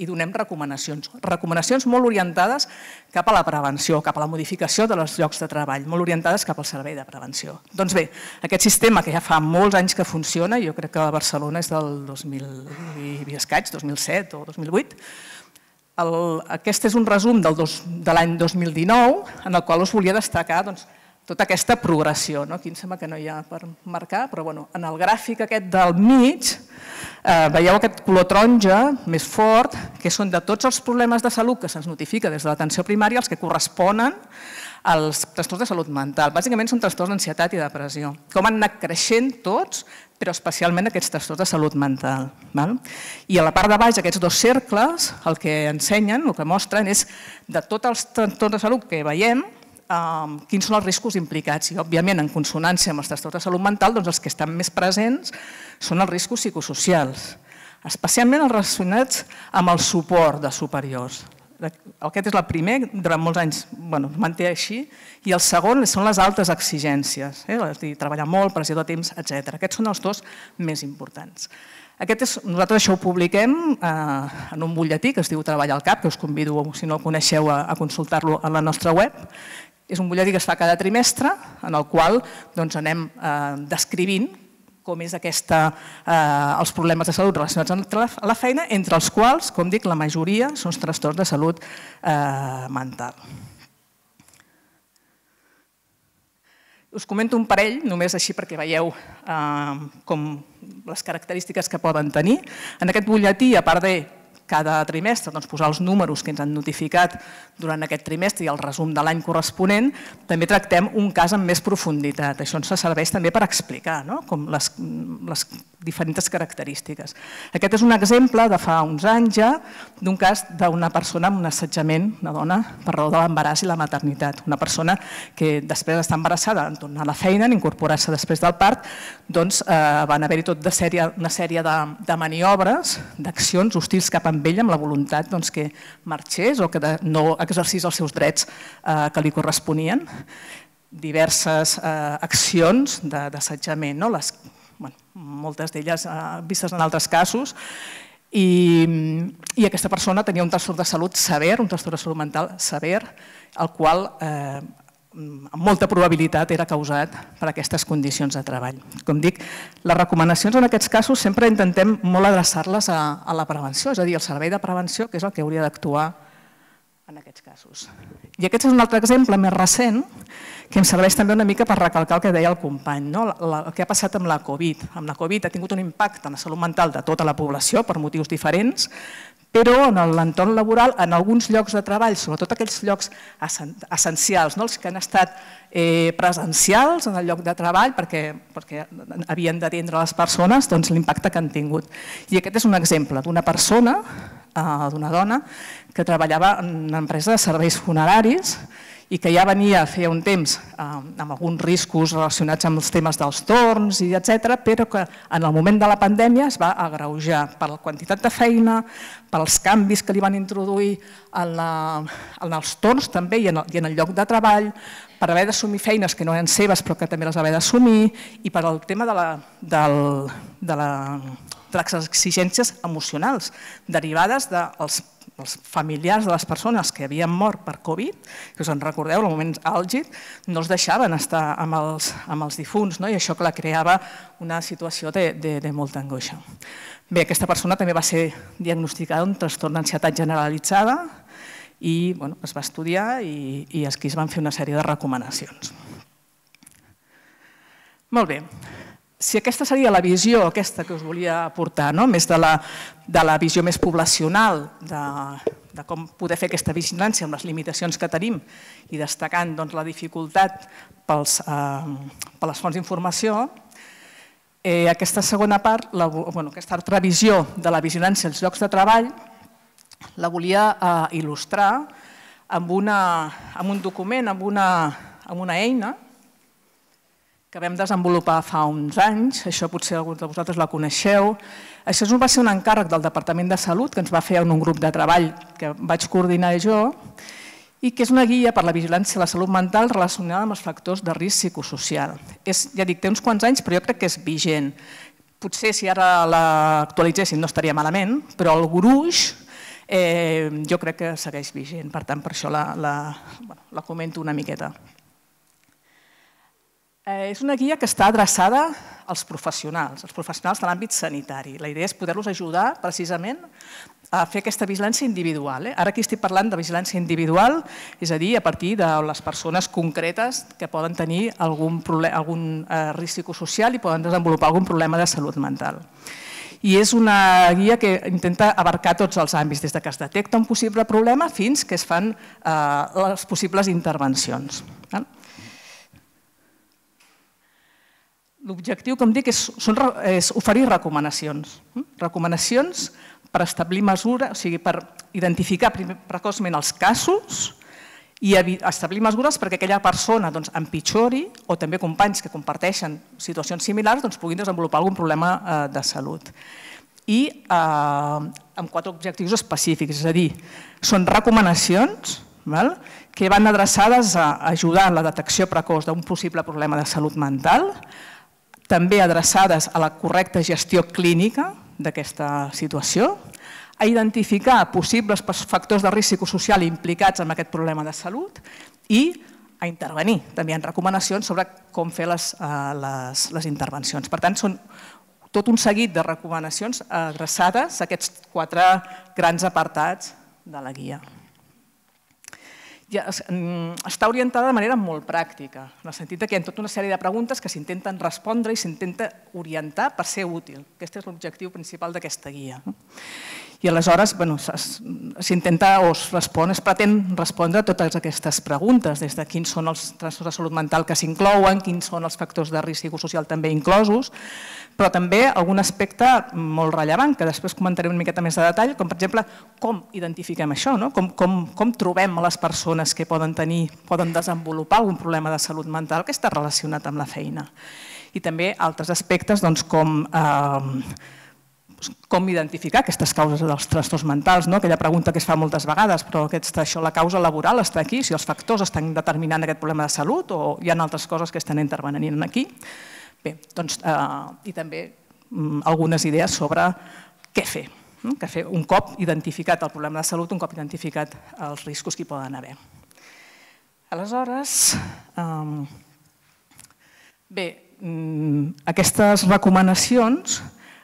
S4: i donem recomanacions. Recomanacions molt orientades cap a la prevenció, cap a la modificació de llocs de treball, molt orientades cap al servei de prevenció. Doncs bé, aquest sistema que ja fa molts anys que funciona, jo crec que a Barcelona és del 2000 i escaig, 2007 o 2008, el, aquest és un resum del dos, de l'any 2019 en el qual us volia destacar doncs, tota aquesta progressió. No? Aquí em sembla que no hi ha per marcar, però bueno, en el gràfic aquest del mig eh, veieu aquest color taronja més fort, que són de tots els problemes de salut que se'ns notifica des de l'atenció primària els que corresponen als trastorns de salut mental. Bàsicament són trastorns d'ansietat i depressió. Com han anat creixent tots, però especialment aquests trastorns de salut mental. Val? I a la part de baix, aquests dos cercles, el que ensenyen, el que mostren és de tots els trastorns de salut que veiem, quins són els riscos implicats. I, òbviament, en consonància amb els trastorns de salut mental, doncs els que estan més presents són els riscos psicosocials, especialment els relacionats amb el suport de superiors. Aquest és el primer, durant molts anys bueno, es manté així, i el segon són les altres exigències, eh? és a dir, treballar molt, pressió de temps, etc. Aquests són els dos més importants. Aquest és, nosaltres això ho publiquem eh, en un butlletí que es diu Treballar al CAP, que us convido, si no el coneixeu, a consultar-lo a la nostra web, és un butlletí que es fa cada trimestre, en el qual doncs, anem eh, descrivint com és aquesta, eh, els problemes de salut relacionats amb la, la feina, entre els quals, com dic, la majoria són trastorns de salut eh, mental. Us comento un parell, només així perquè veieu eh, com les característiques que poden tenir. En aquest butlletí, a part de cada trimestre doncs, posar els números que ens han notificat durant aquest trimestre i el resum de l'any corresponent, també tractem un cas amb més profunditat. Això ens serveix també per explicar no? com les, les diferents característiques. Aquest és un exemple de fa uns anys ja d'un cas d'una persona amb un assetjament, una dona, per raó de l'embaràs i la maternitat. Una persona que després d'estar embarassada, en tornar a la feina, en incorporar-se després del part, doncs eh, van haver-hi tot de sèrie, una sèrie de, de maniobres, d'accions hostils cap a amb ella amb la voluntat doncs, que marxés o que no exercís els seus drets eh, que li corresponien. Diverses eh, accions d'assetjament, no? Les, bueno, moltes d'elles eh, vistes en altres casos, i, i aquesta persona tenia un trastorn de salut sever, un trastorn de salut mental sever, el qual eh, amb molta probabilitat era causat per aquestes condicions de treball. Com dic, les recomanacions en aquests casos sempre intentem molt adreçar-les a, a la prevenció, és a dir, al servei de prevenció, que és el que hauria d'actuar en aquests casos. I aquest és un altre exemple més recent que em serveix també una mica per recalcar el que deia el company, no? el que ha passat amb la Covid. Amb la Covid ha tingut un impacte en la salut mental de tota la població per motius diferents, però en l'entorn laboral, en alguns llocs de treball, sobretot aquells llocs essencials, no? els que han estat eh, presencials en el lloc de treball perquè, perquè havien d'atendre les persones, doncs l'impacte que han tingut. I aquest és un exemple d'una persona, eh, d'una dona, que treballava en una empresa de serveis funeraris i que ja venia a fer un temps eh, amb alguns riscos relacionats amb els temes dels torns i etc, però que en el moment de la pandèmia es va agreujar per la quantitat de feina, pels canvis que li van introduir en, la, en els torns també i en, el, i en el lloc de treball, per haver d'assumir feines que no eren seves però que també les haver d'assumir i per el tema de, la, del, de, la, de les exigències emocionals derivades dels els familiars de les persones que havien mort per Covid, que us en recordeu, el moment àlgid, no els deixaven estar amb els, amb els difunts, no? i això que la creava una situació de, de, de molta angoixa. Bé, aquesta persona també va ser diagnosticada amb trastorn d'ansietat generalitzada i bueno, es va estudiar i, i aquí es van fer una sèrie de recomanacions. Molt bé, si aquesta seria la visió aquesta que us volia aportar, no? més de la, de la visió més poblacional, de, de com poder fer aquesta vigilància amb les limitacions que tenim i destacant doncs, la dificultat pels, eh, per les fonts d'informació, eh, aquesta segona part, la, bueno, aquesta altra visió de la vigilància als llocs de treball, la volia eh, il·lustrar amb, una, amb un document, amb una, amb una eina, que vam desenvolupar fa uns anys, això potser alguns de vosaltres la coneixeu. Això va ser un encàrrec del Departament de Salut que ens va fer en un grup de treball que vaig coordinar jo i que és una guia per la vigilància de la salut mental relacionada amb els factors de risc psicosocial. És, ja dic, té uns quants anys, però jo crec que és vigent. Potser si ara l'actualitzessin no estaria malament, però el gruix eh, jo crec que segueix vigent, per tant, per això la, la, bueno, la comento una miqueta. Eh, és una guia que està adreçada als professionals, als professionals de l'àmbit sanitari. La idea és poder-los ajudar precisament a fer aquesta vigilància individual. Eh? Ara aquí estic parlant de vigilància individual, és a dir, a partir de les persones concretes que poden tenir algun, problema, algun eh, risc psicosocial i poden desenvolupar algun problema de salut mental i és una guia que intenta abarcar tots els àmbits, des de que es detecta un possible problema fins que es fan eh, les possibles intervencions. Val? Eh? L'objectiu, com dic, és, són, és oferir recomanacions. Hm? Recomanacions per establir mesures, o sigui, per identificar precoçment els casos i establir mesures perquè aquella persona doncs, empitjori o també companys que comparteixen situacions similars doncs, puguin desenvolupar algun problema eh, de salut. I eh, amb quatre objectius específics, és a dir, són recomanacions val? que van adreçades a ajudar en la detecció precoç d'un possible problema de salut mental, també adreçades a la correcta gestió clínica d'aquesta situació, a identificar possibles factors de risc psicosocial implicats en aquest problema de salut i a intervenir, també en recomanacions sobre com fer les, eh, les, les intervencions. Per tant, són tot un seguit de recomanacions adreçades a aquests quatre grans apartats de la guia ja mm, està orientada de manera molt pràctica, en el sentit que hi ha tota una sèrie de preguntes que s'intenten respondre i s'intenta orientar per ser útil. Aquest és l'objectiu principal d'aquesta guia. I aleshores bueno, s'intenta o es respon, es pretén respondre a totes aquestes preguntes, des de quins són els trastorns de salut mental que s'inclouen, quins són els factors de risc psicosocial també inclosos, però també algun aspecte molt rellevant, que després comentaré una miqueta més de detall, com per exemple com identifiquem això, no? com, com, com trobem a les persones que poden tenir, poden desenvolupar algun problema de salut mental que està relacionat amb la feina. I també altres aspectes doncs, com eh, doncs, com identificar aquestes causes dels trastorns mentals, no? aquella pregunta que es fa moltes vegades, però aquesta, això, la causa laboral està aquí, si els factors estan determinant aquest problema de salut o hi ha altres coses que estan intervenint aquí. Bé, doncs, eh, i també mm, algunes idees sobre què fer, eh, mm, què fer un cop identificat el problema de salut, un cop identificat els riscos que hi poden haver. Aleshores, eh, bé, mm, aquestes recomanacions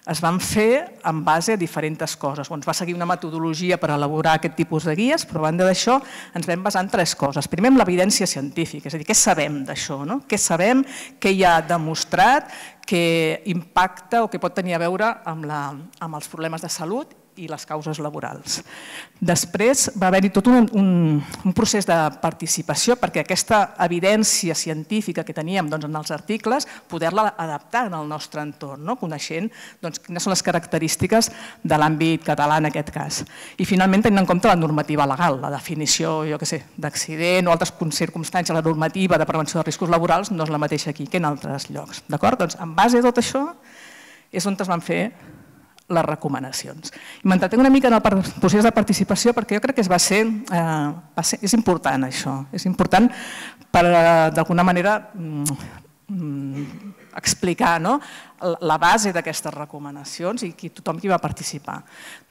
S4: es van fer en base a diferents coses. Ens doncs va seguir una metodologia per elaborar aquest tipus de guies, però a banda d'això ens vam basar en tres coses. Primer, en l'evidència científica, és a dir, què sabem d'això? No? Què sabem, què hi ha demostrat, que impacta o que pot tenir a veure amb, la, amb els problemes de salut i les causes laborals. Després va haver-hi tot un, un, un procés de participació perquè aquesta evidència científica que teníem doncs, en els articles, poder-la adaptar en el nostre entorn, no? coneixent doncs, quines són les característiques de l'àmbit català en aquest cas. I finalment tenint en compte la normativa legal, la definició jo que sé, d'accident o altres circumstàncies, la normativa de prevenció de riscos laborals no és la mateixa aquí que en altres llocs. D'acord? Doncs en base a tot això és on es van fer les recomanacions. M'entretenc una mica en el procés de participació perquè jo crec que es va ser, eh, va ser és important això, és important per eh, d'alguna manera mm, Mm, explicar no? la base d'aquestes recomanacions i qui, tothom qui va participar.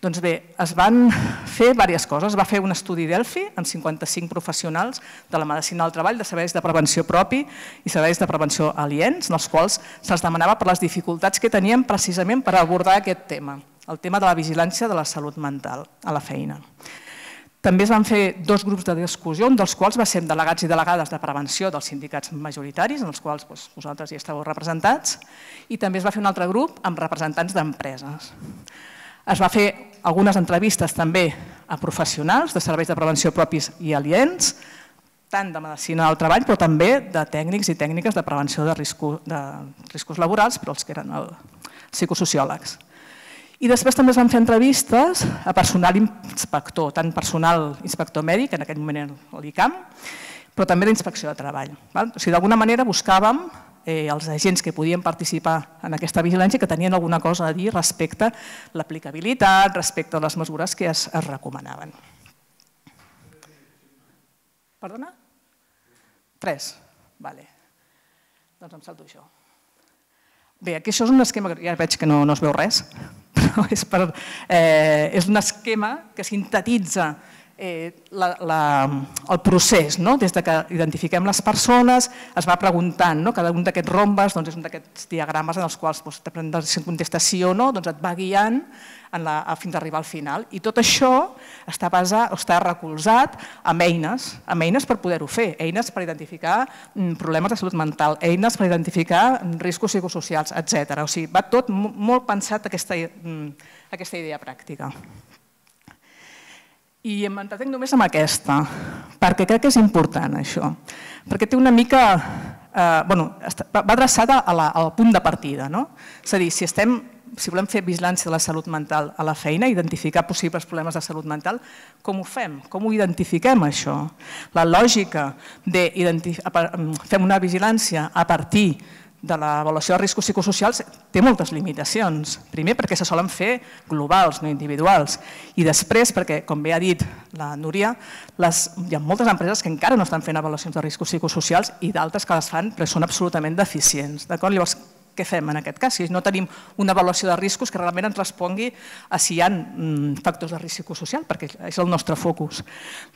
S4: Doncs bé, es van fer diverses coses. Es va fer un estudi d'ELFI amb 55 professionals de la medicina del treball, de serveis de prevenció propi i serveis de prevenció aliens, en els quals se'ls demanava per les dificultats que tenien precisament per abordar aquest tema, el tema de la vigilància de la salut mental a la feina. També es van fer dos grups de discussió, un dels quals va ser amb delegats i delegades de prevenció dels sindicats majoritaris, en els quals doncs, vosaltres hi estàveu representats, i també es va fer un altre grup amb representants d'empreses. Es va fer algunes entrevistes també a professionals de serveis de prevenció propis i aliens, tant de medicina del treball, però també de tècnics i tècniques de prevenció de, riscos, de riscos laborals, però els que eren el, psicosociòlegs. I després també es van fer entrevistes a personal inspector, tant personal inspector mèdic, en aquell moment era l'ICAM, però també d'inspecció de treball. Val? O sigui, d'alguna manera buscàvem eh, els agents que podien participar en aquesta vigilància que tenien alguna cosa a dir respecte a l'aplicabilitat, respecte a les mesures que es, es recomanaven. Perdona? Tres. Vale. Doncs em salto això. Bé, aquí això és un esquema, ja veig que no, no es veu res, però és, per, eh, és un esquema que sintetitza eh, la, la, el procés, no? des de que identifiquem les persones, es va preguntant, no? cada un d'aquests rombes doncs, és un d'aquests diagrames en els quals doncs, te pren la contestació, no? doncs et va guiant en la, fins a arribar al final. I tot això està, basa, està recolzat amb eines, amb eines per poder-ho fer, eines per identificar mm, problemes de salut mental, eines per identificar mm, riscos psicosocials, etc. O sigui, va tot molt pensat aquesta, mm, aquesta idea pràctica. I em mantenc només amb aquesta, perquè crec que és important això. Perquè té una mica eh, bueno, va adreçada a la, al punt de partida. No? És a dir, si estem si volem fer vigilància de la salut mental a la feina, identificar possibles problemes de salut mental, com ho fem? Com ho identifiquem, això? La lògica de mm, fer una vigilància a partir de l'avaluació de riscos psicosocials té moltes limitacions. Primer, perquè se solen fer globals, no individuals. I després, perquè, com bé ha dit la Núria, les, hi ha moltes empreses que encara no estan fent avaluacions de riscos psicosocials i d'altres que les fan, però són absolutament deficients. Llavors, què fem en aquest cas? Si no tenim una avaluació de riscos que realment ens respongui a si hi ha mm, factors de risc social, perquè és el nostre focus.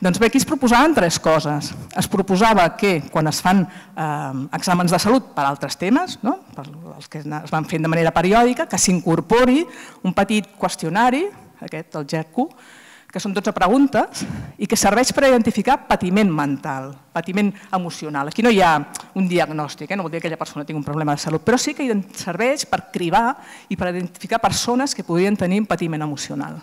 S4: Doncs bé, aquí es proposaven tres coses. Es proposava que quan es fan eh, exàmens de salut per altres temes, no? per els que es van fent de manera periòdica, que s'incorpori un petit qüestionari, aquest, el GECU, que són 12 preguntes i que serveix per identificar patiment mental, patiment emocional. Aquí no hi ha un diagnòstic, eh? no vol dir que aquella persona tingui un problema de salut, però sí que serveix per cribar i per identificar persones que podrien tenir un patiment emocional.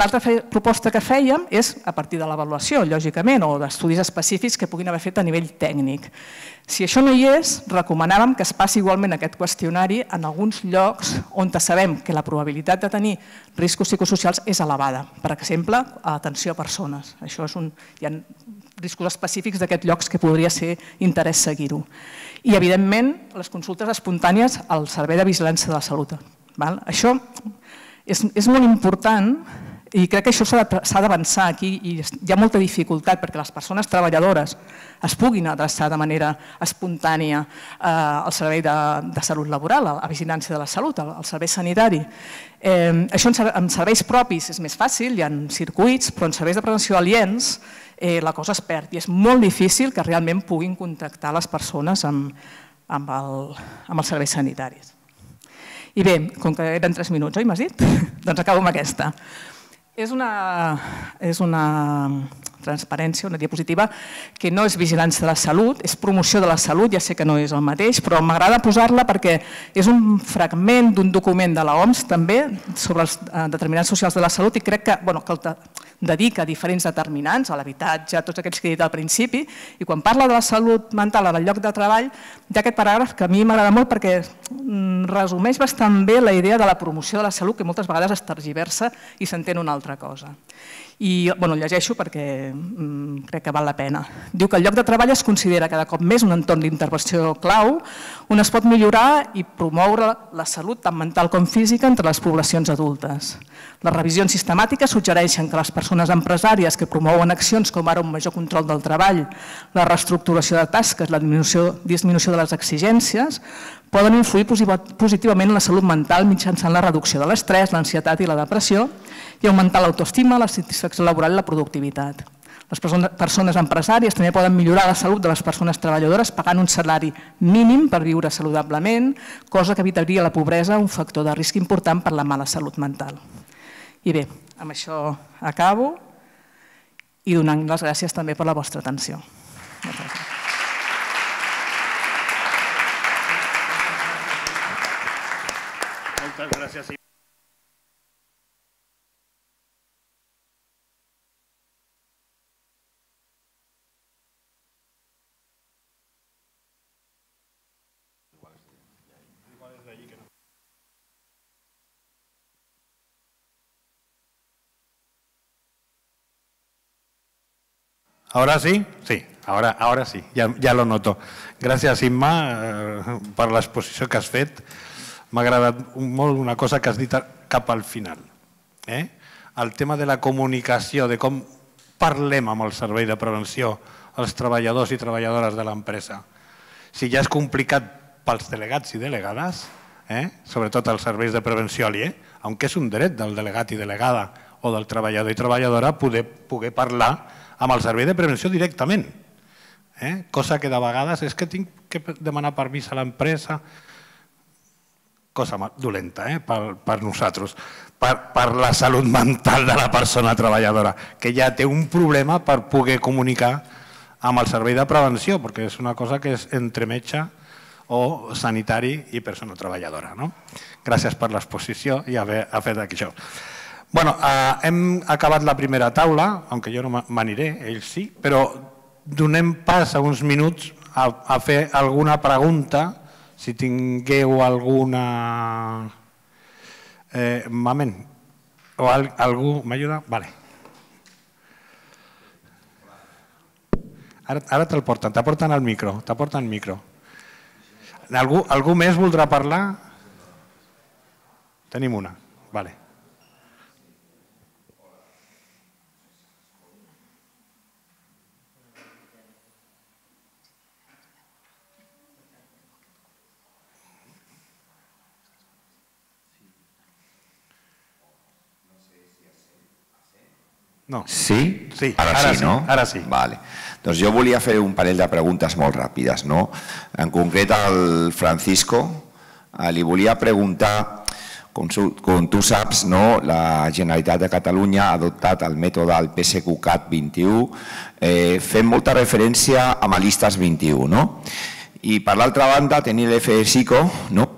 S4: L'altra proposta que fèiem és a partir de l'avaluació, lògicament, o d'estudis específics que puguin haver fet a nivell tècnic. Si això no hi és, recomanàvem que es passi igualment aquest qüestionari en alguns llocs on sabem que la probabilitat de tenir riscos psicosocials és elevada. Per exemple, a atenció a persones. Això és un, hi ha riscos específics d'aquests llocs que podria ser interès seguir-ho. I, evidentment, les consultes espontànies al Servei de Vigilància de la Salut. Val? Això és, és molt important i crec que això s'ha d'avançar aquí i hi ha molta dificultat perquè les persones treballadores es puguin adreçar de manera espontània eh, al servei de, de salut laboral, a la vigilància de la salut, al, servei sanitari. Eh, això en, serveis propis és més fàcil, hi ha circuits, però en serveis de prevenció aliens eh, la cosa es perd i és molt difícil que realment puguin contactar les persones amb, amb, el, amb els serveis sanitaris. I bé, com que eren 3 minuts, oi, m'has dit? doncs acabo amb aquesta. Es una, es una transparència, una diapositiva, que no és vigilància de la salut, és promoció de la salut, ja sé que no és el mateix, però m'agrada posar-la perquè és un fragment d'un document de l'OMS també sobre els eh, determinants socials de la salut i crec que, bueno, que el dedica a diferents determinants, a l'habitatge, a tots aquests que he dit al principi, i quan parla de la salut mental en el lloc de treball, hi ha aquest paràgraf que a mi m'agrada molt perquè mm, resumeix bastant bé la idea de la promoció de la salut que moltes vegades es tergiversa i s'entén una altra cosa i bueno, llegeixo perquè mm, crec que val la pena. Diu que el lloc de treball es considera cada cop més un entorn d'intervenció clau on es pot millorar i promoure la salut tant mental com física entre les poblacions adultes. Les revisions sistemàtiques suggereixen que les persones empresàries que promouen accions com ara un major control del treball, la reestructuració de tasques, la disminució, disminució de les exigències, poden influir positivament en la salut mental mitjançant la reducció de l'estrès, l'ansietat i la depressió i augmentar l'autoestima, la satisfacció laboral i la productivitat. Les persones empresàries també poden millorar la salut de les persones treballadores pagant un salari mínim per viure saludablement, cosa que evitaria la pobresa, un factor de risc important per la mala salut mental. I bé, amb això acabo i donant les gràcies també per la vostra atenció. Moltes gràcies.
S2: ¿Ahora sí? Sí, ahora, ahora sí, Ya, lo noto. Gracias, Inma, eh, por la exposición que has fet. M'ha agradat molt una cosa que has dit cap al final. Eh? El tema de la comunicació, de com parlem amb el servei de prevenció els treballadors i treballadores de l'empresa. Si ja és complicat pels delegats i delegades, eh? sobretot els serveis de prevenció eh? aunque és un dret del delegat i delegada o del treballador i treballadora poder, poder parlar amb el servei de prevenció directament. Eh? Cosa que de vegades és que tinc que demanar permís a l'empresa, cosa dolenta eh? per, per nosaltres, per, per la salut mental de la persona treballadora, que ja té un problema per poder comunicar amb el servei de prevenció, perquè és una cosa que és entre metge o sanitari i persona treballadora. No? Gràcies per l'exposició i haver ha fet això. Bueno, eh, hem acabat la primera taula, aunque jo no m'aniré, ells sí, però donem pas a uns minuts a, a fer alguna pregunta si tingueu alguna... Eh, mamen, o al, algú m'ajuda? Vale. Ara, ara te'l porten, t'aporten el micro, t'aporten el micro. Algú, algú més voldrà parlar? Tenim una, vale. No.
S5: Sí? Sí. Ara, ara sí, sí, no? Ara sí. Vale. Doncs jo volia fer un parell de preguntes molt ràpides, no? En concret al Francisco eh, li volia preguntar, com, com tu saps, no? la Generalitat de Catalunya ha adoptat el mètode del PSQCAT 21, eh, fent molta referència a malistes 21, no? I per l'altra banda tenir l'FSICO, no?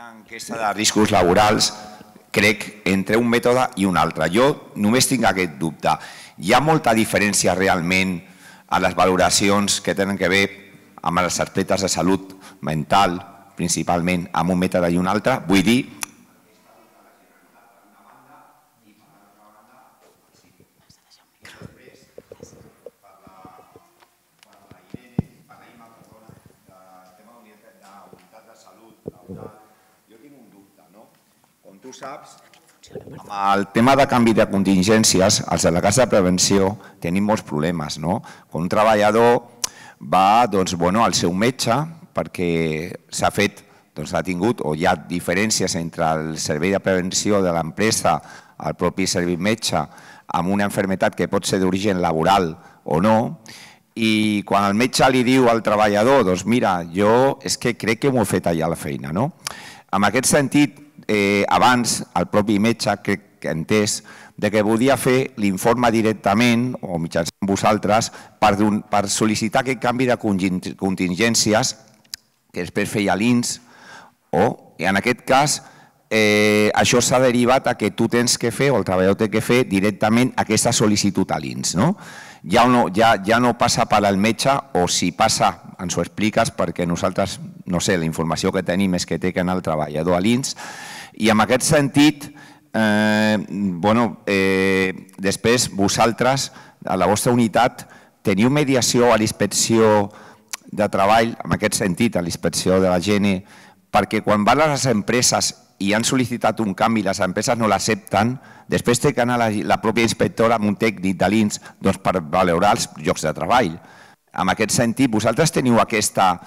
S5: una enquesta de riscos laborals, crec, entre un mètode i un altre. Jo només tinc aquest dubte. Hi ha molta diferència realment a les valoracions que tenen que veure amb les aspectes de salut mental, principalment, amb un mètode i un altre? Vull dir, saps, amb el tema de canvi de contingències, els delegats de prevenció tenim molts problemes, no? Quan un treballador va doncs, bueno, al seu metge perquè s'ha fet doncs, ha tingut o hi ha diferències entre el servei de prevenció de l'empresa, el propi servei metge, amb una enfermetat que pot ser d'origen laboral o no, i quan el metge li diu al treballador, doncs mira, jo és que crec que m'ho he fet allà a la feina. No? En aquest sentit, eh, abans el propi metge que, que entès de que volia fer l'informe directament o mitjançant vosaltres per, per sol·licitar aquest canvi de contingències que després feia l'INS o, i en aquest cas, eh, això s'ha derivat a que tu tens que fer o el treballador té que fer directament aquesta sol·licitud a l'INS. No? Ja, no, ja, ja no passa per al metge o si passa ens ho expliques perquè nosaltres, no sé, la informació que tenim és que té que anar el treballador a l'INS i en aquest sentit, eh, bueno, eh, després vosaltres, a la vostra unitat, teniu mediació a l'inspecció de treball, en aquest sentit, a l'inspecció de la gent, perquè quan van a les empreses i han sol·licitat un canvi i les empreses no l'accepten, després té que anar la, la pròpia inspectora amb un tècnic de l'INS doncs, per valorar els llocs de treball. En aquest sentit, vosaltres teniu aquesta,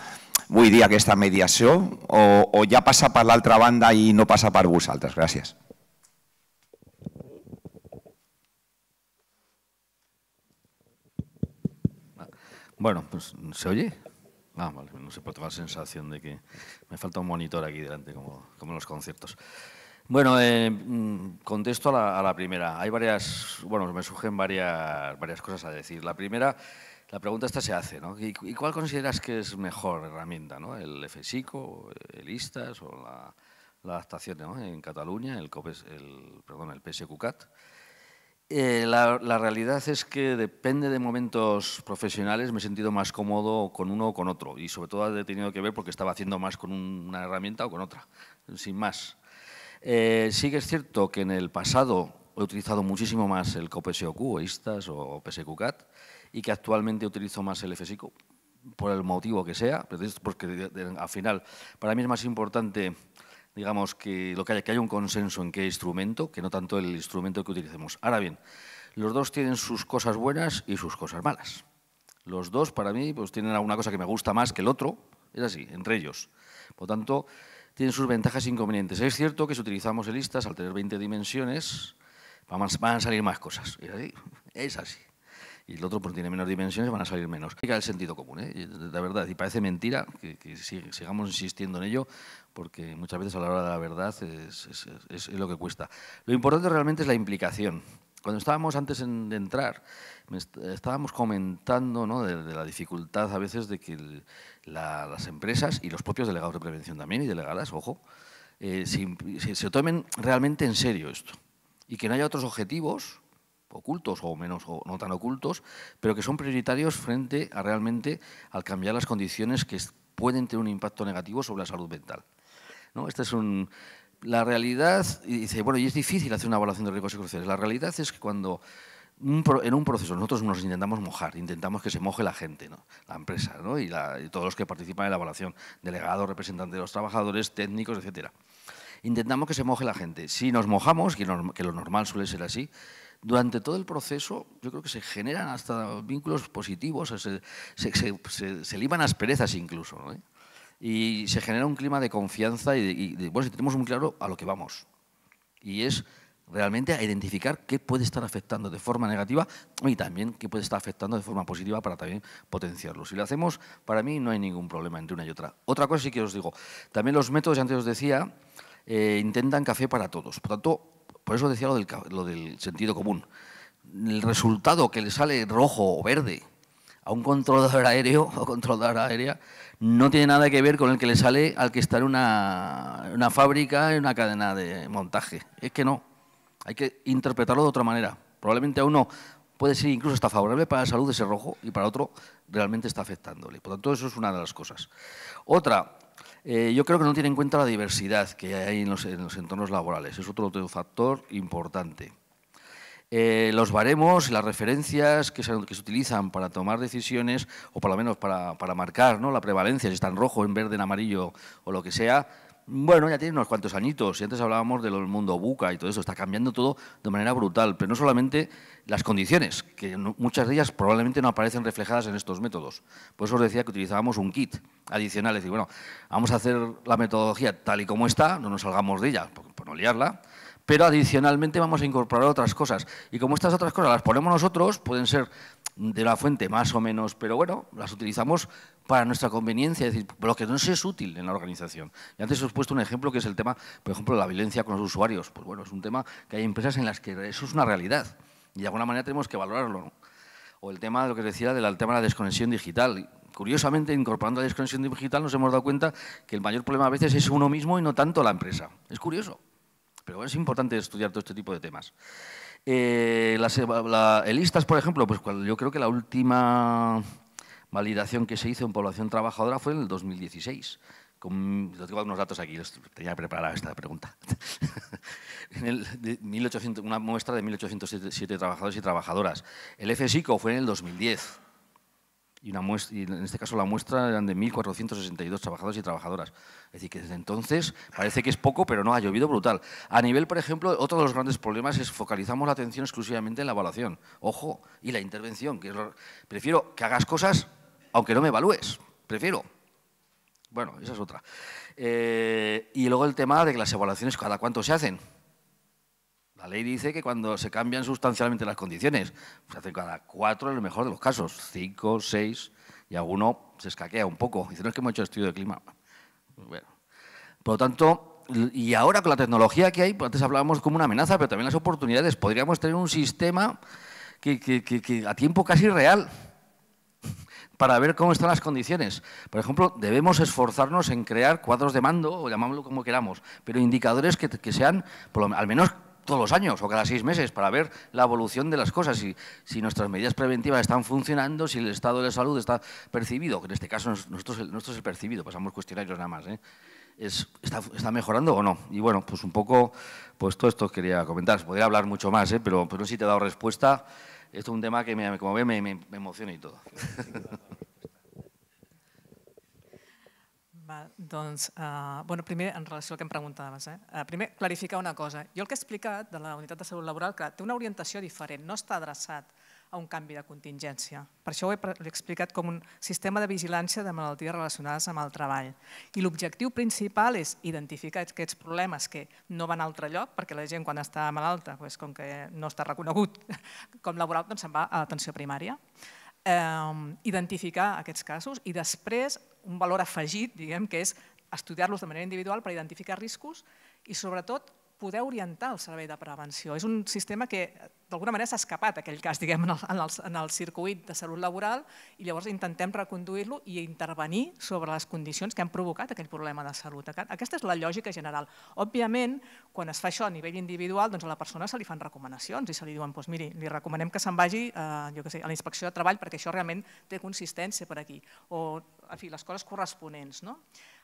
S5: que esta media show, o, ya pasa para la otra banda y no pasa para Altas Gracias.
S3: Bueno, pues, ¿se oye? Ah, no se puede tomar la sensación de que me falta un monitor aquí delante, como, como en los conciertos. Bueno, eh, mm, contesto a la, a la, primera. Hay varias, bueno, me surgen varias, varias cosas a decir. La primera la pregunta esta se hace, ¿no? ¿Y, cuál consideras que es mejor herramienta, ¿no? ¿El FSICO, el ISTAS o la, adaptación ¿no? en Cataluña, el, COPES, el, perdón, el PSQCAT? Eh, la, la, realidad es que depende de momentos profesionales, me he sentido más cómodo con uno o con otro. Y sobre todo ha tenido que ver porque estaba haciendo más con una herramienta o con otra, sin más. Eh, sí que es cierto que en el pasado he utilizado muchísimo más el COPSOQ o ISTAS o PSQCAT, y que actualmente utilizo más el FSICO, por el motivo que sea, porque al final para mí es más importante digamos que lo que haya, que un consenso en qué instrumento, que no tanto el instrumento que utilicemos. Ahora bien, los dos tienen sus cosas buenas y sus cosas malas. Los dos, para mí, pues tienen alguna cosa que me gusta más que el otro, es así, entre ellos. Por tanto, tienen sus ventajas e inconvenientes. Es cierto que si utilizamos el listas, al tener 20 dimensiones, van a salir más cosas. es así y el otro porque tiene menos dimensiones van a salir menos. El sentido común, ¿eh? la verdad, y parece mentira que, sigamos insistiendo en ello porque muchas veces a la hora de la verdad es, lo que cuesta. Lo importante realmente es la implicación. Cuando estábamos antes de entrar, estábamos comentando de, la dificultad a veces de que las empresas y los propios delegados de prevención también y delegadas, ojo, eh, se tomen realmente en serio esto y que no haya otros objetivos ocultos o menos o no tan ocultos, pero que son prioritarios frente a realmente al cambiar las condiciones que pueden tener un impacto negativo sobre la salud mental. Esta es la realidad, y dice, bueno, y es difícil hacer una evaluación de riesgos y La realidad es que cuando en un proceso nosotros nos intentamos mojar, intentamos que se moje la gente, la empresa y, todos los que participan en la evaluación, delegados, representantes de los trabajadores, técnicos, etcétera. Intentamos que se moje la gente. Si nos mojamos, que lo normal suele ser así, durante todo el proceso yo creo que se generan hasta vínculos positivos, se, se, se, se asperezas incluso, ¿no? y se genera un clima de confianza y, de, bueno, si tenemos muy claro a lo que vamos. Y es realmente a identificar qué puede estar afectando de forma negativa y también qué puede estar afectando de forma positiva para también potenciarlo. Si lo hacemos, para mí no hay ningún problema entre una y otra. Otra cosa sí que os digo, también los métodos, ya antes os decía, eh, intentan café para todos. Por tanto, por eso decía lo del, sentido común. El resultado que le sale rojo o verde a un controlador aéreo o controladora aérea no tiene nada que ver con el que le sale al que está en una, fábrica, en una cadena de montaje. Es que no. Hay que interpretarlo de otra manera. Probablemente a uno puede ser incluso está favorable para la salud ese rojo y para otro realmente está afectándole. Por lo tanto, eso es una de las cosas. Otra, eh, yo creo que no tiene en cuenta la diversidad que hay en los, entornos laborales. Es otro, factor importante. Eh, los baremos, las referencias que se, utilizan para tomar decisiones, o por lo menos para, marcar la prevalencia, si está en rojo, en verde, en amarillo o lo que sea, bueno, ya tiene unos cuantos añitos y antes hablábamos del mundo buca y todo eso. Está cambiando todo de manera brutal, pero no solamente las condiciones, que muchas de ellas probablemente no aparecen reflejadas en estos métodos. Por eso os decía que utilizábamos un kit adicional, es decir, bueno, vamos a hacer la metodología tal y como está, no nos salgamos de ella, por, por no liarla, pero adicionalmente vamos a incorporar otras cosas. Y como estas otras cosas las ponemos nosotros, pueden ser de la fuente, más o menos, pero bueno, las utilizamos para nuestra conveniencia, es decir, lo que no es útil en la organización. Y antes os he puesto un ejemplo que es el tema, por ejemplo, de la violencia con los usuarios. Pues bueno, es un tema que hay empresas en las que eso es una realidad y de alguna manera tenemos que valorarlo. O el tema de lo que decía del tema de la desconexión digital. Curiosamente, incorporando la desconexión digital nos hemos dado cuenta que el mayor problema a veces es uno mismo y no tanto la empresa. Es curioso, pero es importante estudiar todo este tipo de temas. Eh, las, el por ejemplo, pues yo creo que la última validación que se hizo en población trabajadora fue en el 2016. Con, tengo algunos datos aquí, tenía preparada esta pregunta. en el, 1800, una muestra de 1.807 trabajadores y trabajadoras. El FSICO fue en el 2010. Y, una muestra, y en este caso la muestra eran de 1.462 trabajadores y trabajadoras. Es decir, que desde entonces parece que es poco, pero no, ha llovido brutal. A nivel, por ejemplo, otro de los grandes problemas es focalizamos la atención exclusivamente en la evaluación. Ojo, y la intervención. Que prefiero que hagas cosas aunque no me evalúes. Prefiero. Bueno, esa es otra. Eh, y luego el tema de que las evaluaciones cada cuánto se hacen. La ley dice que cuando se cambian sustancialmente las condiciones, se hace cada cuatro en el mejor de los casos, cinco, seis, y alguno se escaquea un poco. Dicen no es que hemos hecho estudio de clima. Por lo tanto, y ahora con la tecnología que hay, pues antes hablábamos como una amenaza, pero también las oportunidades, podríamos tener un sistema que, a tiempo casi real para ver cómo están las condiciones. Por ejemplo, debemos esforzarnos en crear cuadros de mando, o llamámoslo como queramos, pero indicadores que, sean, al menos todos los años o cada seis meses para ver la evolución de las cosas, si, si nuestras medidas preventivas están funcionando, si el estado de salud está percibido, que en este caso nosotros, es el percibido, pasamos cuestionarios nada más, ¿eh? está, está, mejorando o no? Y bueno, pues un poco, pues todo esto quería comentar, podría hablar mucho más, ¿eh? pero, pero no sé si te he dado respuesta, esto es un tema que me, como ve me emociona y todo.
S4: Val, doncs, eh, bueno, primer, en relació al que em preguntaves, eh? uh, primer, clarificar una cosa. Jo el que he explicat de la unitat de salut laboral, clar, té una orientació diferent, no està adreçat a un canvi de contingència. Per això ho he, he explicat com un sistema de vigilància de malalties relacionades amb el treball. I l'objectiu principal és identificar aquests problemes que no van a altre lloc, perquè la gent quan està malalta, doncs, com que no està reconegut com laboral, doncs se'n va a l'atenció primària eh, identificar aquests casos i després un valor afegit, diguem, que és estudiar-los de manera individual per identificar riscos i sobretot poder orientar el servei de prevenció. És un sistema que d'alguna manera s'ha escapat aquell cas diguem, en, el, en, el, en el circuit de salut laboral i llavors intentem reconduir-lo i intervenir sobre les condicions que han provocat aquell problema de salut. Aquesta és la lògica general. Òbviament, quan es fa això a nivell individual, doncs a la persona se li fan recomanacions i se li diuen, doncs miri, li recomanem que se'n vagi eh, jo que sé, a la inspecció de treball perquè això realment té consistència per aquí. O, en fi, les coses corresponents. No?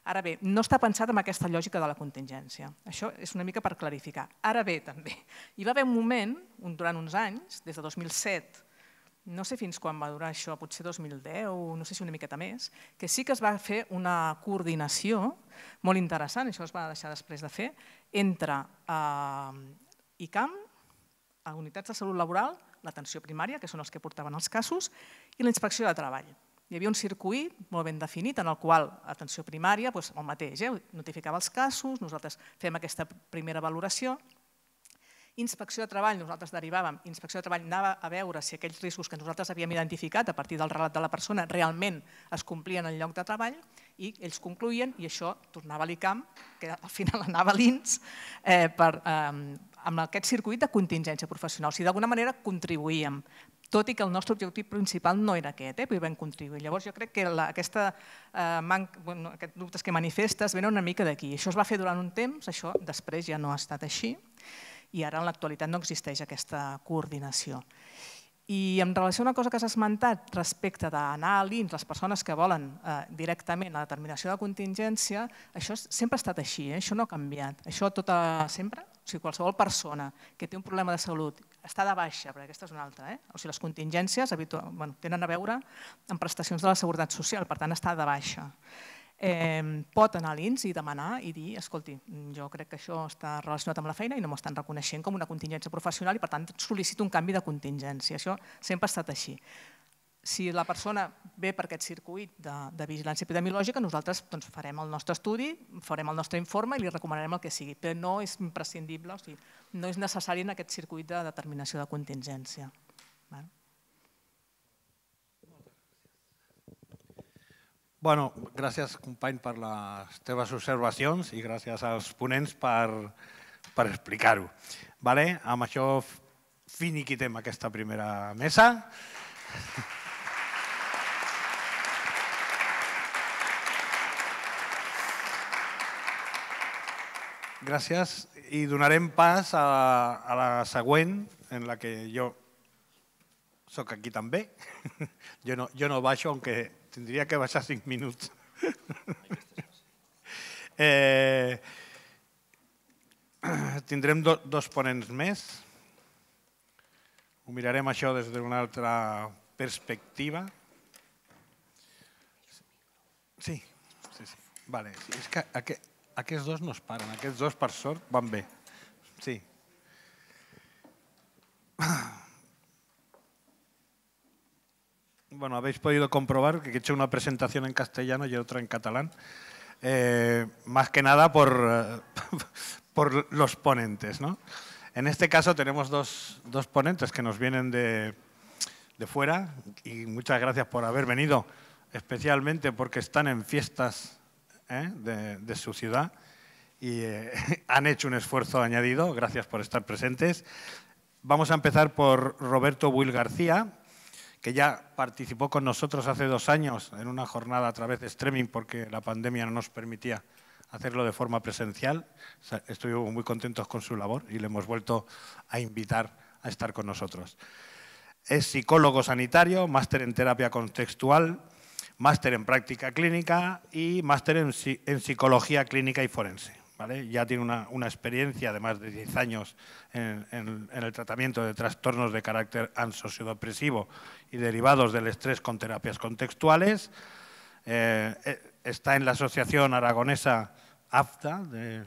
S4: Ara bé, no està pensat amb aquesta lògica de la contingència. Això és una mica per clarificar. Ara bé, també, hi va haver un moment, un, durant uns anys, des de 2007, no sé fins quan va durar això, potser 2010, no sé si una miqueta més, que sí que es va fer una coordinació molt interessant, això es va deixar després de fer, entre eh, ICAM, a unitats de salut laboral, l'atenció primària, que són els que portaven els casos, i la inspecció de treball. Hi havia un circuit molt ben definit en el qual atenció primària, doncs el mateix, eh? notificava els casos, nosaltres fem aquesta primera valoració, inspecció de treball, nosaltres derivàvem, inspecció de treball anava a veure si aquells riscos que nosaltres havíem identificat a partir del relat de la persona realment es complien en lloc de treball i ells concluïen i això tornava a l'ICAM, que al final anava a l'INS, eh, per eh, amb aquest circuit de contingència professional, o si sigui, d'alguna manera contribuïm, tot i que el nostre objectiu principal no era aquest, eh, però hi vam contribuir. Llavors jo crec que la, aquesta, eh, bueno, aquests dubtes que manifestes venen una mica d'aquí. Això es va fer durant un temps, això després ja no ha estat així, i ara en l'actualitat no existeix aquesta coordinació. I en relació a una cosa que s'ha esmentat respecte d'anar a l'INS, les persones que volen eh, directament la determinació de contingència, això sempre ha estat així, eh? això no ha canviat. Això tota, sempre, o sigui, qualsevol persona que té un problema de salut està de baixa, perquè aquesta és una altra, eh? o sigui, les contingències bueno, tenen a veure amb prestacions de la Seguretat Social, per tant està de baixa pot anar a l'INS i demanar i dir, escolti, jo crec que això està relacionat amb la feina i no m'estan reconeixent com una contingència professional i per tant sol·licito un canvi de contingència. Això sempre ha estat així. Si la persona ve per aquest circuit de, de vigilància epidemiològica, nosaltres doncs, farem el nostre estudi, farem el nostre informe i li recomanarem el que sigui, però no és imprescindible, o sigui, no és necessari en aquest circuit de determinació de contingència. Bueno.
S2: Bueno, gràcies, company, per les teves observacions i gràcies als ponents per, per explicar-ho. Vale? Amb això finiquitem aquesta primera mesa. Gràcies. I donarem pas a, a la següent, en la que jo sóc aquí també. Jo no, jo no baixo, aunque Tindria que baixar cinc minuts. eh, tindrem do, dos ponents més. Ho mirarem això des d'una altra perspectiva. Sí, sí, sí. Vale. Sí, és que aquest, aquests dos no es paren. Aquests dos, per sort, van bé. Sí. bueno, habéis podido comprobar que he hecho una presentación en castellano y otra en catalán, eh, más que nada por, por los ponentes. ¿no? En este caso tenemos dos, dos ponentes que nos vienen de, de fuera y muchas gracias por haber venido, especialmente porque están en fiestas ¿eh? de, su ciudad y eh, han hecho un esfuerzo añadido. Gracias por estar presentes. Vamos a empezar por Roberto Will García, que ya participó con nosotros hace dos años en una jornada a través de streaming porque la pandemia no nos permitía hacerlo de forma presencial. Estuvimos muy contentos con su labor y le hemos vuelto a invitar a estar con nosotros. Es psicólogo sanitario, máster en terapia contextual, máster en práctica clínica y máster en, psicología clínica y forense. Ya tiene una, experiencia de más de 10 años en, el tratamiento de trastornos de carácter depresivo y derivados del estrés con terapias contextuales. Eh, eh, está en la Asociación Aragonesa AFTA de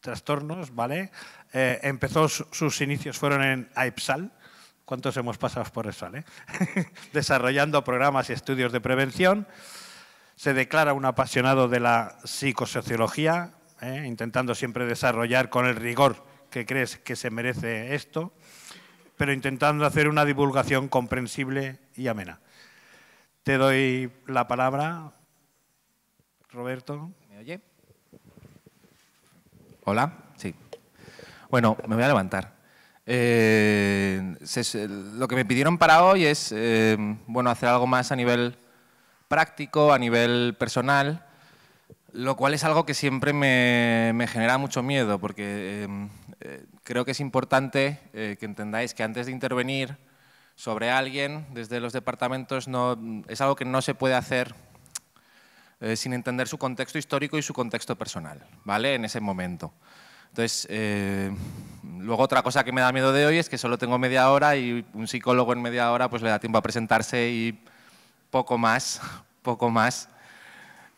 S2: Trastornos, ¿vale? Eh, empezó, sus inicios fueron en AIPSAL, ¿Cuántos hemos pasado por eso? Desarrollando programas y estudios de prevención. Se declara un apasionado de la psicosociología, intentando siempre desarrollar con el rigor que crees que se merece esto pero intentando hacer una divulgación comprensible y amena. Te doy la palabra, Roberto.
S6: ¿Me oye? Hola, sí. Bueno, me voy a levantar. Eh, lo que me pidieron para hoy es eh, bueno, hacer algo más a nivel práctico, a nivel personal. Lo cual es algo que siempre me, genera mucho miedo, porque em, eh, creo que es importante eh, que entendáis que antes de intervenir sobre alguien desde los departamentos no, es algo que no se puede hacer eh, sin entender su contexto histórico y su contexto personal, ¿vale? En ese momento. Entonces, luego otra cosa que me da miedo de hoy es que solo tengo media hora y un psicólogo en media hora pues le da tiempo a presentarse y poco más, poco más.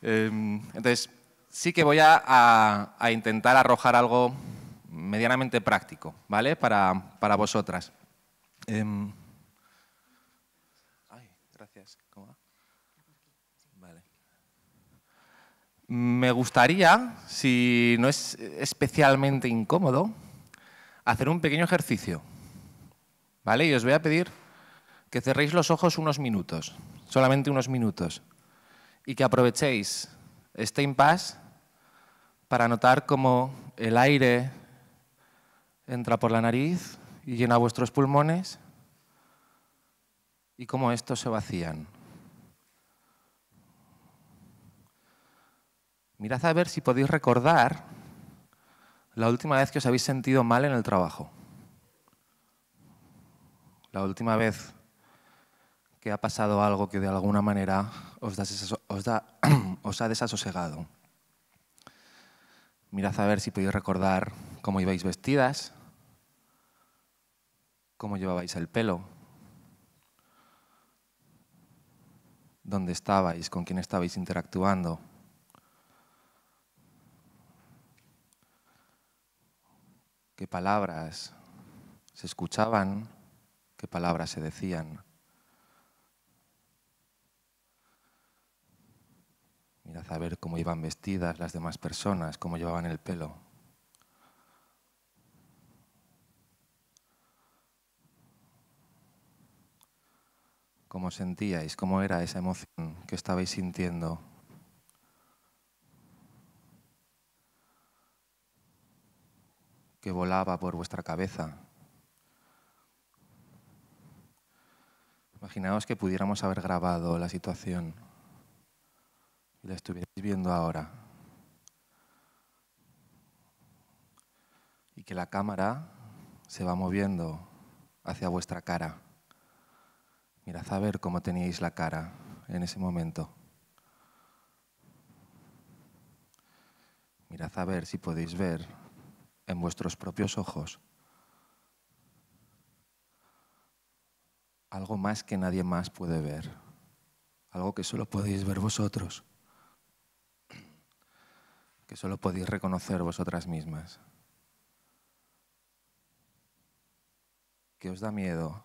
S6: Em, entonces, sí que voy a, intentar arrojar algo medianamente práctico, ¿vale? Para, vosotras. Em, ay, gracias. ¿Cómo va? Vale. Me gustaría, si no es especialmente incómodo, hacer un pequeño ejercicio. ¿Vale? Y os voy a pedir que cerréis los ojos unos minutos, solamente unos minutos y que aprovechéis este impasse para notar cómo el aire entra por la nariz y llena vuestros pulmones y cómo estos se vacían. Mirad a ver si podéis recordar la última vez que os habéis sentido mal en el trabajo. La última vez que ha pasado algo que de alguna manera os, ha desasosegado. Mirad a ver si podéis recordar cómo ibais vestidas, cómo llevabais el pelo, dónde estabais, con quién estabais interactuando. qué palabras se escuchaban, qué palabras se decían. Mirad a ver cómo iban vestidas las demás personas, cómo llevaban el pelo. ¿Cómo sentíais? ¿Cómo era esa emoción que estabais sintiendo? Que volaba por vuestra cabeza. Imaginaos que pudiéramos haber grabado la situación la estuvierais viendo ahora. Y que la cámara se va moviendo hacia vuestra cara. Mirad a ver cómo teníais la cara en ese momento. Mirad a ver si podéis ver en vuestros propios ojos algo más que nadie más puede ver, algo que solo podéis ver vosotros. Eso solo podéis reconocer vosotras mismas. Que os da miedo.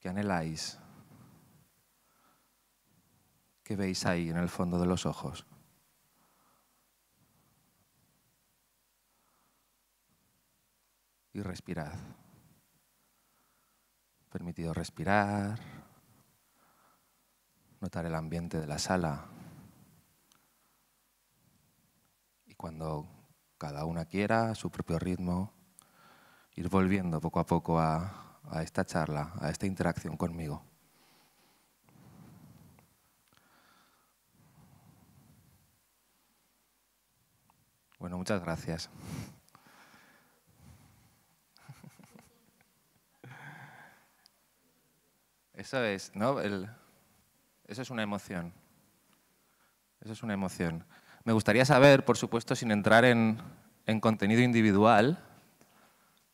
S6: ¿Qué anheláis. ¿Qué veis ahí en el fondo de los ojos. y respirad. Permitido respirar, notar el ambiente de la sala. cuando cada una quiera, a su propio ritmo, ir volviendo poco a poco a, esta charla, a esta interacción conmigo. Bueno, muchas gracias. Eso es, ¿no? El, eso es una emoción. Eso es una emoción. Me gustaría saber, por supuesto, sin entrar en, contenido individual,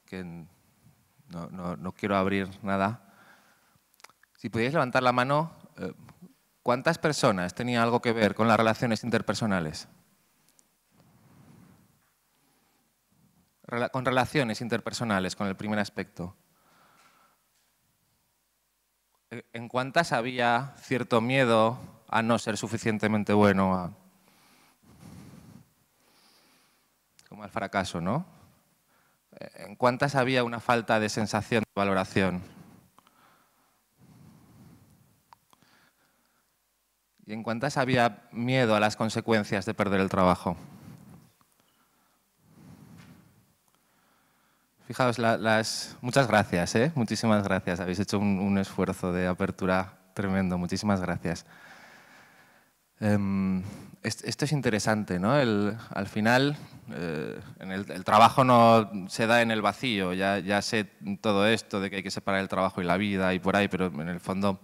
S6: que no, quiero abrir nada, si podíais levantar la mano, eh, ¿cuántas personas tenía algo que ver con las relaciones interpersonales? Con relaciones interpersonales, con el primer aspecto. Eh, ¿En cuántas había cierto miedo a no ser suficientemente bueno, a como al fracaso, ¿no? Eh, ¿En cuántas había una falta de sensación de valoración? ¿Y en cuántas había miedo a las consecuencias de perder el trabajo? Fijaos, las... muchas gracias, ¿eh? muchísimas gracias. Habéis hecho un, esfuerzo de apertura tremendo, muchísimas gracias. Em, esto es interesante, ¿no? al final, eh, el, trabajo no se da en el vacío. Ya, sé todo esto de que hay que separar el trabajo y la vida y por ahí, pero en el fondo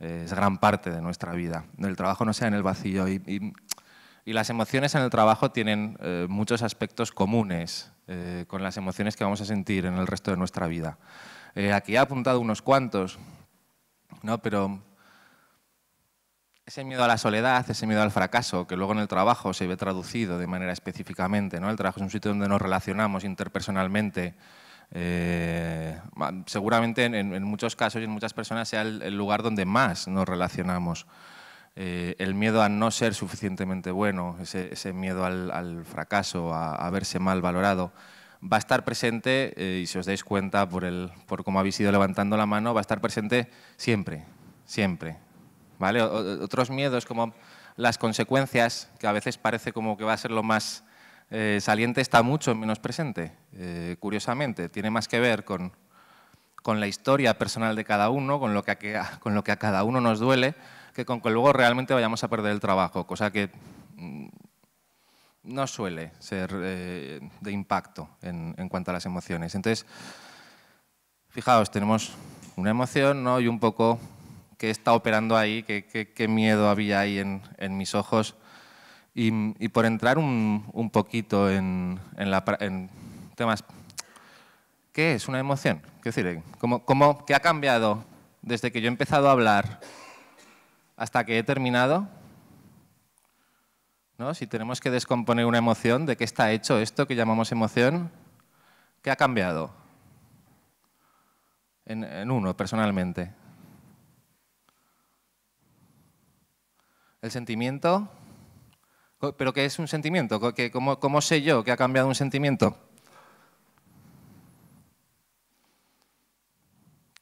S6: eh, es gran parte de nuestra vida. El trabajo no sea en el vacío. Y, las emociones en el trabajo tienen eh, muchos aspectos comunes con las emociones que vamos a sentir en el resto de nuestra vida. aquí he apuntado unos cuantos, ¿no? pero ese miedo a la soledad, ese miedo al fracaso, que luego en el trabajo se ve traducido de manera específicamente. ¿no? El trabajo es un sitio donde nos relacionamos interpersonalmente. Eh, seguramente en, muchos casos y en muchas personas sea el, lugar donde más nos relacionamos. Eh, el miedo a no ser suficientemente bueno, ese, miedo al, fracaso, a, verse mal valorado, va a estar presente, eh, y si os dais cuenta por, el, por cómo habéis ido levantando la mano, va a estar presente siempre, siempre. ¿vale? Otros miedos como las consecuencias, que a veces parece como que va a ser lo más eh, saliente, está mucho menos presente, eh, curiosamente. Tiene más que ver con, la historia personal de cada uno, con lo, que a, cada uno nos duele, que con que luego realmente vayamos a perder el trabajo, cosa que mm, no suele ser eh, de impacto en, en, cuanto a las emociones. Entonces, fijaos, tenemos una emoción ¿no? y un poco qué está operando ahí, qué, miedo había ahí en, mis ojos. Y, por entrar un, poquito en, temas, ¿qué es una emoción? ¿Qué, decir, eh, ¿cómo, cómo, qué ha cambiado desde que yo he empezado a hablar hasta que he terminado? ¿No? Si tenemos que descomponer una emoción, ¿de qué está hecho esto que llamamos emoción? ¿Qué ha cambiado? en uno, personalmente. El sentimiento, pero ¿qué es un sentimiento? ¿Cómo, sé yo que ha cambiado un sentimiento?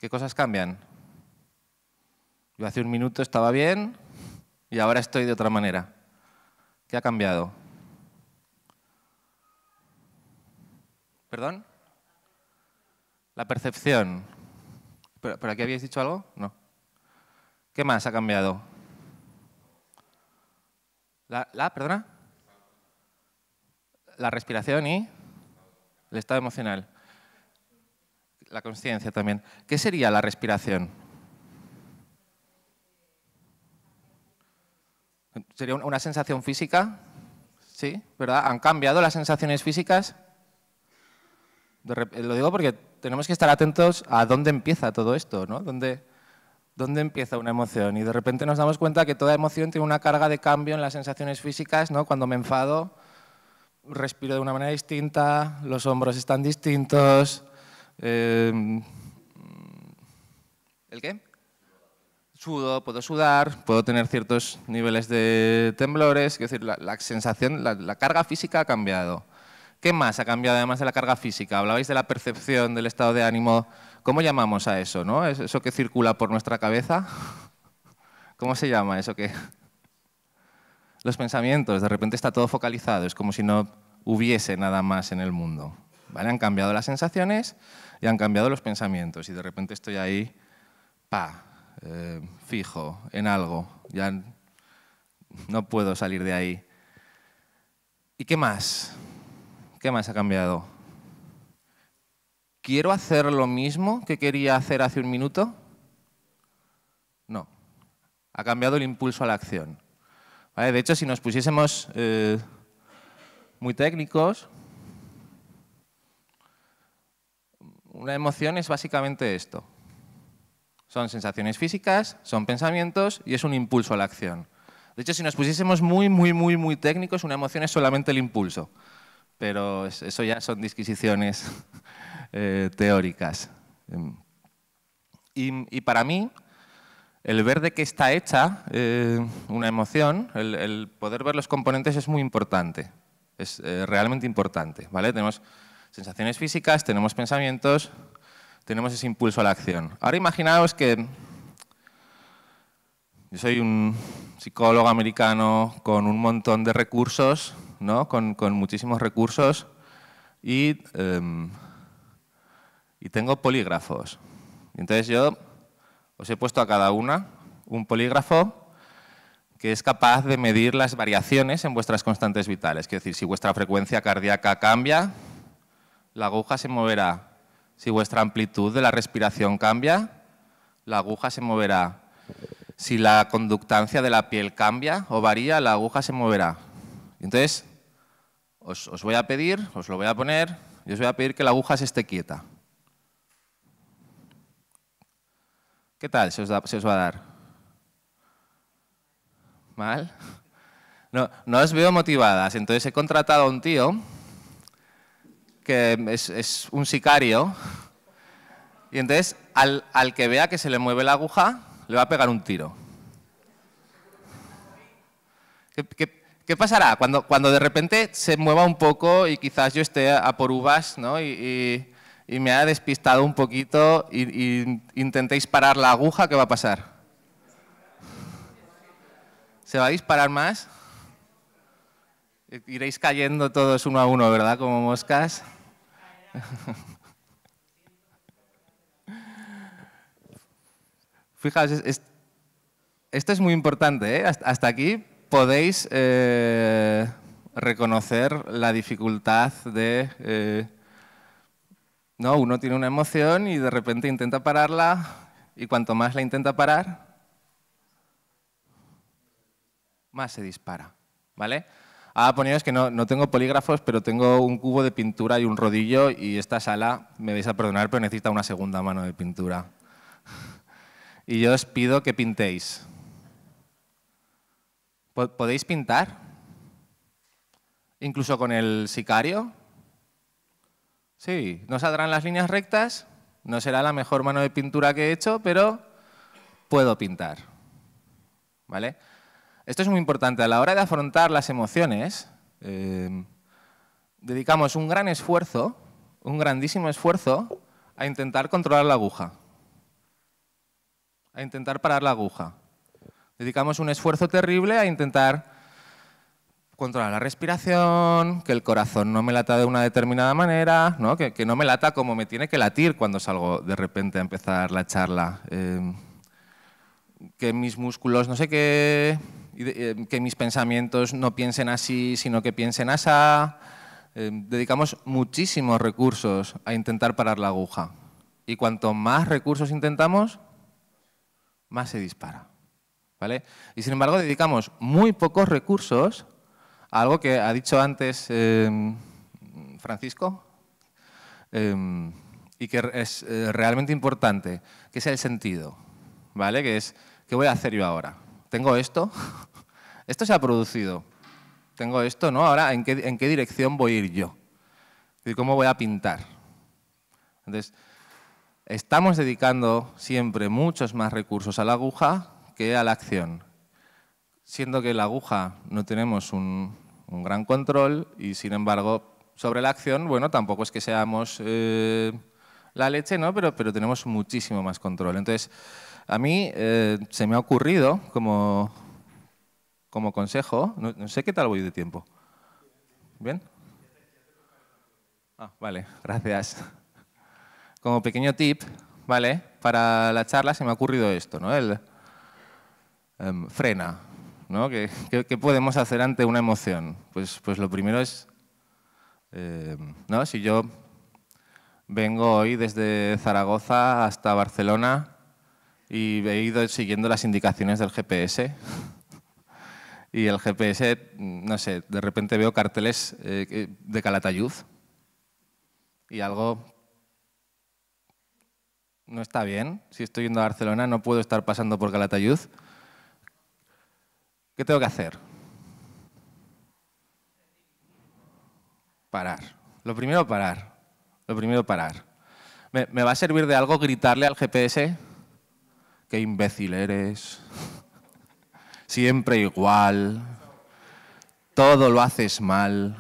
S6: ¿Qué cosas cambian? Yo hace un minuto estaba bien y ahora estoy de otra manera. ¿Qué ha cambiado? ¿Perdón? La percepción. ¿Pero, ¿Pero, aquí habéis dicho algo? No. ¿Qué más ha cambiado? La, perdona. La respiración y el estado emocional. La conciencia también. ¿Qué sería la respiración? ¿Sería una sensación física? ¿Sí? ¿Verdad? ¿Han cambiado las sensaciones físicas? Lo digo porque tenemos que estar atentos a dónde empieza todo esto, ¿no? ¿Dónde, dónde empieza una emoción. Y de repente nos damos cuenta que toda emoción tiene una carga de cambio en las sensaciones físicas, ¿no? Cuando me enfado, respiro de una manera distinta, los hombros están distintos. Em, ¿El qué? Sudo, puedo sudar, puedo tener ciertos niveles de temblores, es decir, la, sensación, la carga física ha cambiado. ¿Qué más ha cambiado además de la carga física? Hablabais de la percepción del estado de ánimo ¿Cómo llamamos a eso? ¿no? ¿Eso que circula por nuestra cabeza? ¿Cómo se llama eso que...? Los pensamientos, de repente está todo focalizado, es como si no hubiese nada más en el mundo. Han cambiado las sensaciones y han cambiado los pensamientos y de repente estoy ahí, pa, eh, fijo en algo, ya no puedo salir de ahí. ¿Y qué más? ¿Qué más ha cambiado? ¿Quiero hacer lo mismo que quería hacer hace un minuto? No. Ha cambiado el impulso a la acción. De hecho, si nos pusiésemos eh, muy técnicos, una emoción es básicamente esto. Son sensaciones físicas, son pensamientos y es un impulso a la acción. De hecho, si nos pusiésemos muy, muy, muy, muy técnicos, una emoción es solamente el impulso. Pero eso ya son disquisiciones Eh, teóricas. Em, y, para mí, el ver de qué está hecha eh, una emoción, el, poder ver los componentes es muy importante, es eh, realmente importante. ¿vale? Tenemos sensaciones físicas, tenemos pensamientos, tenemos ese impulso a la acción. Ahora imaginaos que yo soy un psicólogo americano con un montón de recursos, ¿no? con, muchísimos recursos, y em, y tengo polígrafos. Entonces yo os he puesto a cada una un polígrafo que es capaz de medir las variaciones en vuestras constantes vitales. Es decir, si vuestra frecuencia cardíaca cambia, la aguja se moverá. Si vuestra amplitud de la respiración cambia, la aguja se moverá. Si la conductancia de la piel cambia o varía, la aguja se moverá. Entonces, os, voy a pedir, os lo voy a poner, y os voy a pedir que la aguja se esté quieta. ¿Qué tal se os, va a dar? ¿Mal? No, no os veo motivadas. Entonces he contratado a un tío que es, un sicario. Y entonces al, que vea que se le mueve la aguja, le va a pegar un tiro. ¿Qué, qué, pasará cuando, cuando de repente se mueva un poco y quizás yo esté a por uvas ¿no? y, y me ha despistado un poquito y, intentéis parar la aguja, ¿qué va a pasar? ¿Se va a disparar más? Iréis cayendo todos uno a uno, ¿verdad? Como moscas. Fijaos, esto es muy importante. ¿eh? Hasta, aquí podéis eh, reconocer la dificultad de eh, no, uno tiene una emoción y de repente intenta pararla y cuanto más la intenta parar, más se dispara, ¿vale? Ah, poneros que no, no, tengo polígrafos, pero tengo un cubo de pintura y un rodillo y esta sala, me vais a perdonar, pero necesita una segunda mano de pintura. y yo os pido que pintéis. ¿Podéis pintar? Incluso con el sicario. Sí, no saldrán las líneas rectas, no será la mejor mano de pintura que he hecho, pero puedo pintar. ¿Vale? Esto es muy importante. A la hora de afrontar las emociones, eh, dedicamos un gran esfuerzo, un grandísimo esfuerzo, a intentar controlar la aguja. A intentar parar la aguja. Dedicamos un esfuerzo terrible a intentar controlar la respiración, que el corazón no me lata de una determinada manera, Que, no me lata como me tiene que latir cuando salgo de repente a empezar la charla, em, que mis músculos, no sé qué, em, que mis pensamientos no piensen así, sino que piensen asá. Em, dedicamos muchísimos recursos a intentar parar la aguja. Y cuanto más recursos intentamos, más se dispara. ¿Vale? Y sin embargo, dedicamos muy pocos recursos algo que ha dicho antes em, Francisco em, y que es eh, realmente importante, que es el sentido, ¿vale? Que es, ¿qué voy a hacer yo ahora? ¿Tengo esto? esto se ha producido. Tengo esto, ¿no? Ahora, ¿en qué, en qué dirección voy a ir yo? ¿Cómo voy a pintar? Entonces, estamos dedicando siempre muchos más recursos a la aguja que a la acción, siendo que la aguja no tenemos un, un gran control y sin embargo sobre la acción, bueno, tampoco es que seamos eh, la leche, ¿no? Pero, pero tenemos muchísimo más control. Entonces, a mí eh, se me ha ocurrido como, como consejo, no, sé qué tal voy de tiempo. ¿Bien? Ah, vale, gracias. Como pequeño tip, ¿vale? Para la charla se me ha ocurrido esto, ¿no? El, em, frena, ¿no? ¿Qué, podemos hacer ante una emoción? Pues, pues lo primero es, eh, ¿no? si yo vengo hoy desde Zaragoza hasta Barcelona y he ido siguiendo las indicaciones del GPS, y el GPS, no sé, de repente veo carteles eh, de Calatayud y algo no está bien. Si estoy yendo a Barcelona no puedo estar pasando por Calatayud ¿Qué tengo que hacer? Parar. Lo primero, parar. Lo primero, parar. ¿Me, va a servir de algo gritarle al GPS? ¡Qué imbécil eres! Siempre igual. Todo lo haces mal.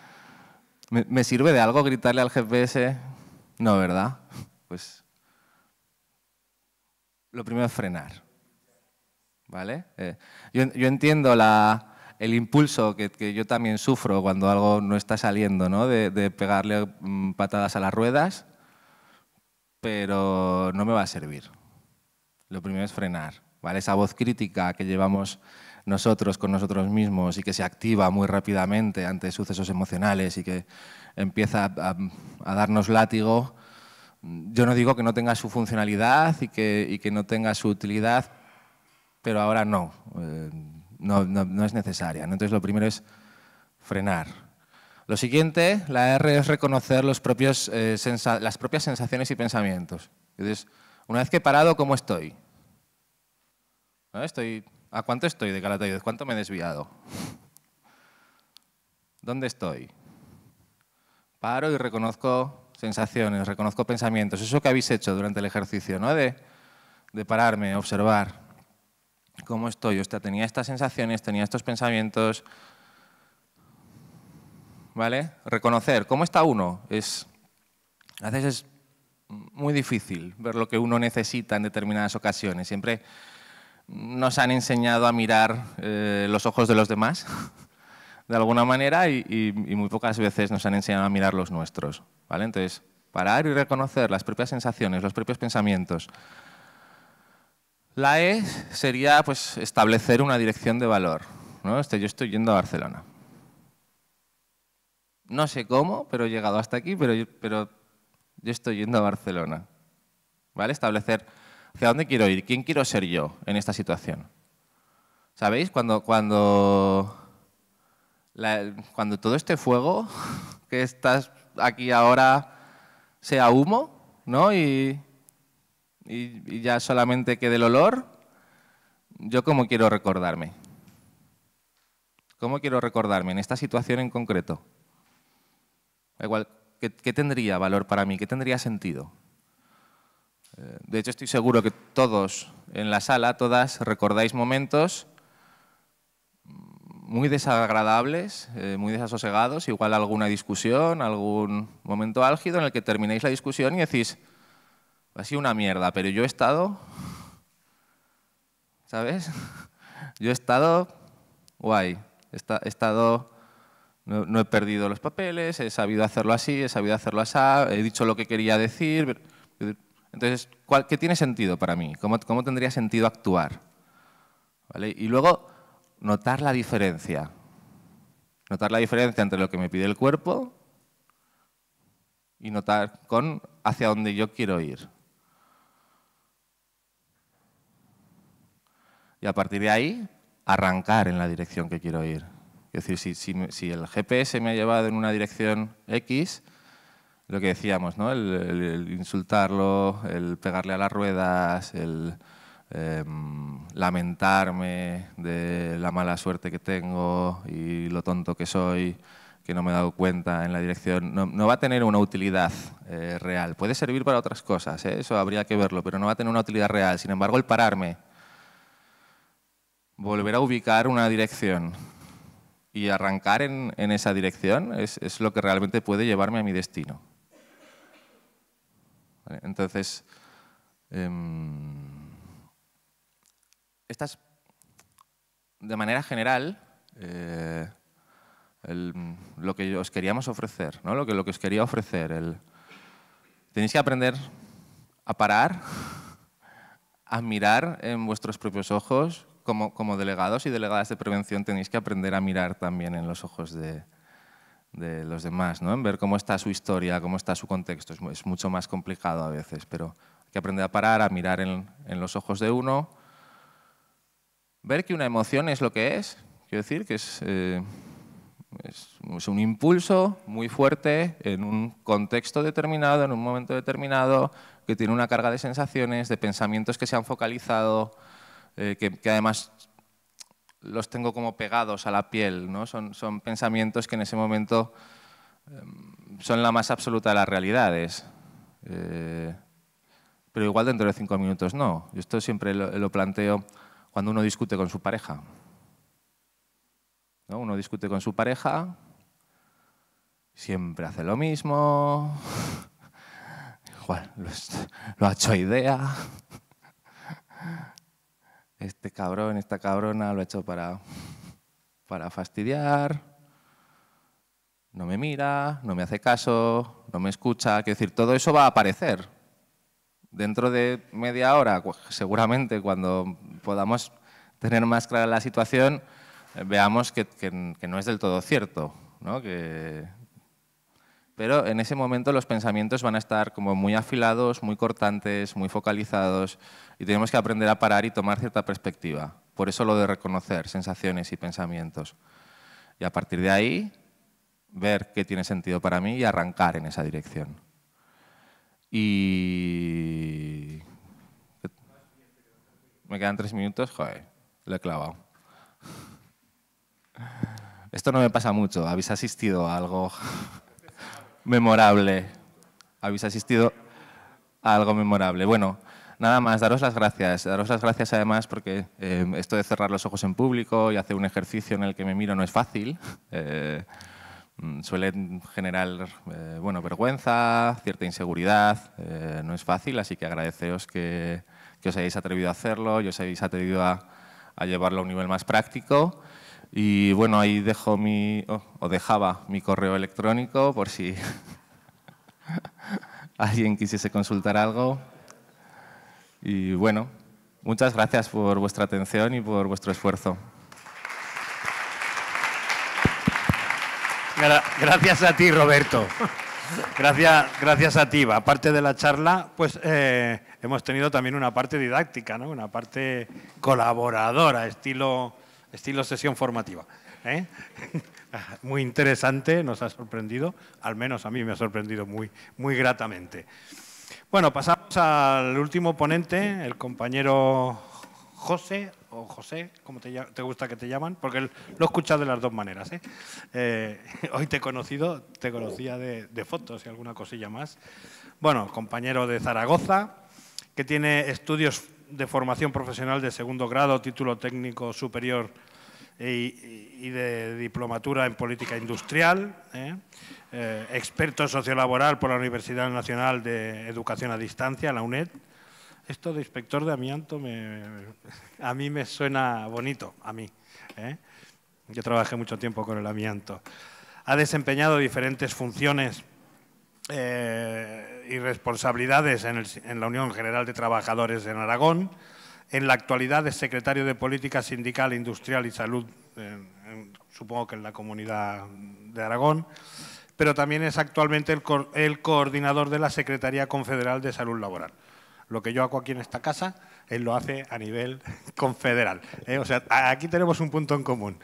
S6: ¿Me, sirve de algo gritarle al GPS? No, ¿verdad? Pues lo primero es frenar. ¿Vale? Eh, yo, entiendo el impulso que, yo también sufro cuando algo no está saliendo, ¿no? De, pegarle mm, patadas a las ruedas, pero no me va a servir. Lo primero es frenar, ¿vale? Esa voz crítica que llevamos nosotros con nosotros mismos y que se activa muy rápidamente ante sucesos emocionales y que empieza a, darnos látigo. Mm, yo no digo que no tenga su funcionalidad y que, y que no tenga su utilidad, pero ahora eh, no, no, es necesaria. Entonces lo primero es frenar. Lo siguiente, la R es reconocer eh, las propias sensaciones y pensamientos. Entonces, una vez que he parado, ¿cómo estoy? estoy ¿A cuánto estoy de Calatayud? ¿Cuánto me he desviado? ¿Dónde estoy? Paro y reconozco sensaciones, reconozco pensamientos. Eso que habéis hecho durante el ejercicio, ¿no? de pararme, observar. ¿Cómo estoy? tenía estas sensaciones, tenía estos pensamientos. ¿Vale? Reconocer cómo está uno. Es, a veces es muy difícil ver lo que uno necesita en determinadas ocasiones. Siempre nos han enseñado a mirar eh, los ojos de los demás, de alguna manera, y, y, muy pocas veces nos han enseñado a mirar los nuestros. ¿vale? Entonces, parar y reconocer las propias sensaciones, los propios pensamientos, la E sería pues, establecer una dirección de valor. ¿no? Este, yo estoy yendo a Barcelona. No sé cómo, pero he llegado hasta aquí, pero yo, pero yo estoy yendo a Barcelona. ¿Vale? Establecer hacia dónde quiero ir, quién quiero ser yo en esta situación. ¿Sabéis? Cuando, cuando, cuando todo este fuego que estás aquí ahora sea humo, ¿no? Y, y, ya solamente quede el olor, yo cómo quiero recordarme. ¿Cómo quiero recordarme en esta situación en concreto? ¿qué, tendría valor para mí? ¿Qué tendría sentido? Eh, de hecho, estoy seguro que todos en la sala, todas, recordáis momentos muy desagradables, eh, muy desasosegados, igual alguna discusión, algún momento álgido en el que termináis la discusión y decís, ha sido una mierda, pero yo he estado, ¿sabes? Yo he estado guay, he estado, no, he perdido los papeles, he sabido hacerlo así, he sabido hacerlo así, he dicho lo que quería decir. Entonces, ¿qué tiene sentido para mí? ¿Cómo, tendría sentido actuar? Y luego, notar la diferencia. Notar la diferencia entre lo que me pide el cuerpo y notar con hacia dónde yo quiero ir. y a partir de ahí arrancar en la dirección que quiero ir. Es decir, si, el GPS me ha llevado en una dirección X, lo que decíamos, el, insultarlo, el pegarle a las ruedas, el em, lamentarme de la mala suerte que tengo y lo tonto que soy, que no me he dado cuenta en la dirección, no, va a tener una utilidad eh, real. Puede servir para otras cosas, ¿eh? eso habría que verlo, pero no va a tener una utilidad real. Sin embargo, el pararme volver a ubicar una dirección y arrancar en, esa dirección es, lo que realmente puede llevarme a mi destino. Entonces, eh, estas, de manera general, eh, lo que os queríamos ofrecer, ¿no? lo, que, os quería ofrecer, tenéis que aprender a parar, a mirar en vuestros propios ojos como, como, delegados y delegadas de prevención tenéis que aprender a mirar también en los ojos de, de los demás, ¿no? en ver cómo está su historia, cómo está su contexto. Es, mucho más complicado a veces, pero hay que aprender a parar, a mirar en, en los ojos de uno, ver que una emoción es lo que es, quiero decir, que es, eh, es, un impulso muy fuerte en un contexto determinado, en un momento determinado, que tiene una carga de sensaciones, de pensamientos que se han focalizado eh, que, además los tengo como pegados a la piel, ¿no? son, son pensamientos que en ese momento em, son la más absoluta de las realidades. Eh, pero igual dentro de cinco minutos no. Yo esto siempre lo, planteo cuando uno discute con su pareja. ¿No? Uno discute con su pareja, siempre hace lo mismo, igual lo, lo ha hecho idea este cabrón, esta cabrona lo ha hecho para, fastidiar, no me mira, no me hace caso, no me escucha. Quiero decir, todo eso va a aparecer dentro de media hora, seguramente cuando podamos tener más clara la situación, veamos que, no es del todo cierto. Pero en ese momento los pensamientos van a estar como muy afilados, muy cortantes, muy focalizados, y tenemos que aprender a parar y tomar cierta perspectiva. Por eso lo de reconocer sensaciones y pensamientos. Y a partir de ahí, ver qué tiene sentido para mí y arrancar en esa dirección. Y... Me quedan tres minutos, joder, lo he clavado. Esto no me pasa mucho. ¿Habéis asistido a algo memorable? ¿Habéis asistido a algo memorable? Bueno, Nada más, daros las gracias. Daros las gracias además porque eh, esto de cerrar los ojos en público y hacer un ejercicio en el que me miro no es fácil. Eh, mm, suele generar eh, bueno, vergüenza, cierta inseguridad, no es fácil, así que agradeceos que, os hayáis atrevido a hacerlo y os hayáis atrevido a, llevarlo a un nivel más práctico. Y bueno, ahí dejo mi, oh, dejaba mi correo electrónico por si alguien quisiese consultar algo. Y bueno, muchas gracias por vuestra atención y por vuestro esfuerzo. Gracias a ti, Roberto.
S2: Gracias, a ti. Aparte de la charla, pues eh, hemos tenido también una parte didáctica, una parte colaboradora, estilo, sesión formativa. ¿eh? Muy interesante, nos ha sorprendido, al menos a mí me ha sorprendido muy, muy gratamente. Bueno, pasamos al último ponente, el compañero José, o José, como te, gusta que te llaman, porque lo he escuchado de las dos maneras. ¿eh? Eh, hoy te he conocido, te conocía de, de fotos y alguna cosilla más. Bueno, compañero de Zaragoza, que tiene estudios de formación profesional de segundo grado, título técnico superior y, de diplomatura en política industrial, ¿eh? Eh, experto sociolaboral por la Universidad Nacional de Educación a Distancia, la UNED. Esto de inspector de amianto me, a mí me suena bonito, a mí. ¿eh? Yo trabajé mucho tiempo con el amianto. Ha desempeñado diferentes funciones y responsabilidades en, en la Unión General de Trabajadores en Aragón, en la actualidad es secretario de Política Sindical, Industrial y Salud, supongo que en la Comunidad de Aragón, pero también es actualmente el, coordinador de la Secretaría Confederal de Salud Laboral lo que yo hago aquí en esta casa, él lo hace a nivel confederal. ¿eh? O sea, aquí tenemos un punto en común.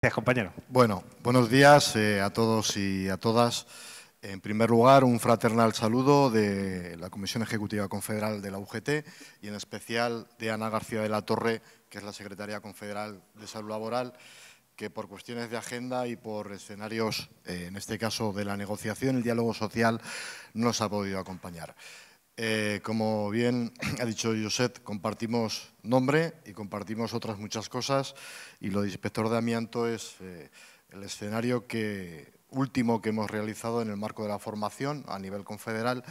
S7: Gracias, compañero. Bueno, buenos días eh, a todos y a todas.
S8: En primer lugar, un fraternal saludo de la Comisión Ejecutiva Confederal de la UGT y en especial de Ana García de la Torre, que es la Secretaria Confederal de Salud Laboral, que por cuestiones de agenda y por escenarios, eh, en este caso de la negociación, el diálogo social, nos ha podido acompañar. Eh, como bien ha dicho Josep, compartimos nombre y compartimos otras muchas cosas y lo de inspector de amianto es eh, el escenario que último que hemos realizado en el marco de la formación a nivel confederal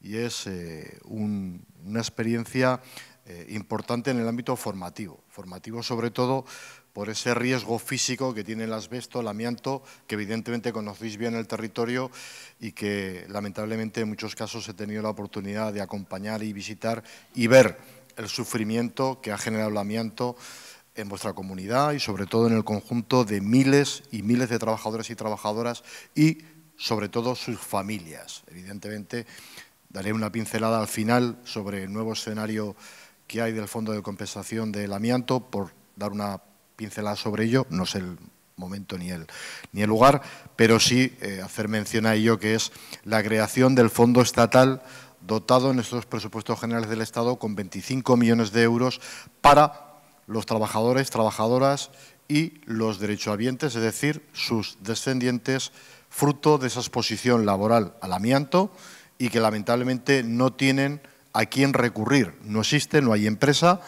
S8: y es eh, una experiencia eh, importante en el ámbito formativo, formativo sobre todo por ese riesgo físico que tiene el asbesto, el amianto, que evidentemente conocéis bien el territorio y que lamentablemente en muchos casos he tenido la oportunidad de acompañar y visitar y ver el sufrimiento que ha generado el amianto en vuestra comunidad y sobre todo en el conjunto de miles y miles de trabajadores y trabajadoras y sobre todo sus familias. Evidentemente, daré una pincelada al final sobre el nuevo escenario que hay del Fondo de Compensación del Amianto, por dar una pincelada sobre ello, no es el momento ni el, ni el lugar, pero sí eh, hacer mención a ello que es la creación del Fondo Estatal dotado en estos presupuestos generales del Estado con 25 millones de euros para los trabajadores, trabajadoras y los derechohabientes, es decir, sus descendientes, fruto de esa exposición laboral al amianto y que lamentablemente no tienen a quién recurrir. No existe, no hay empresa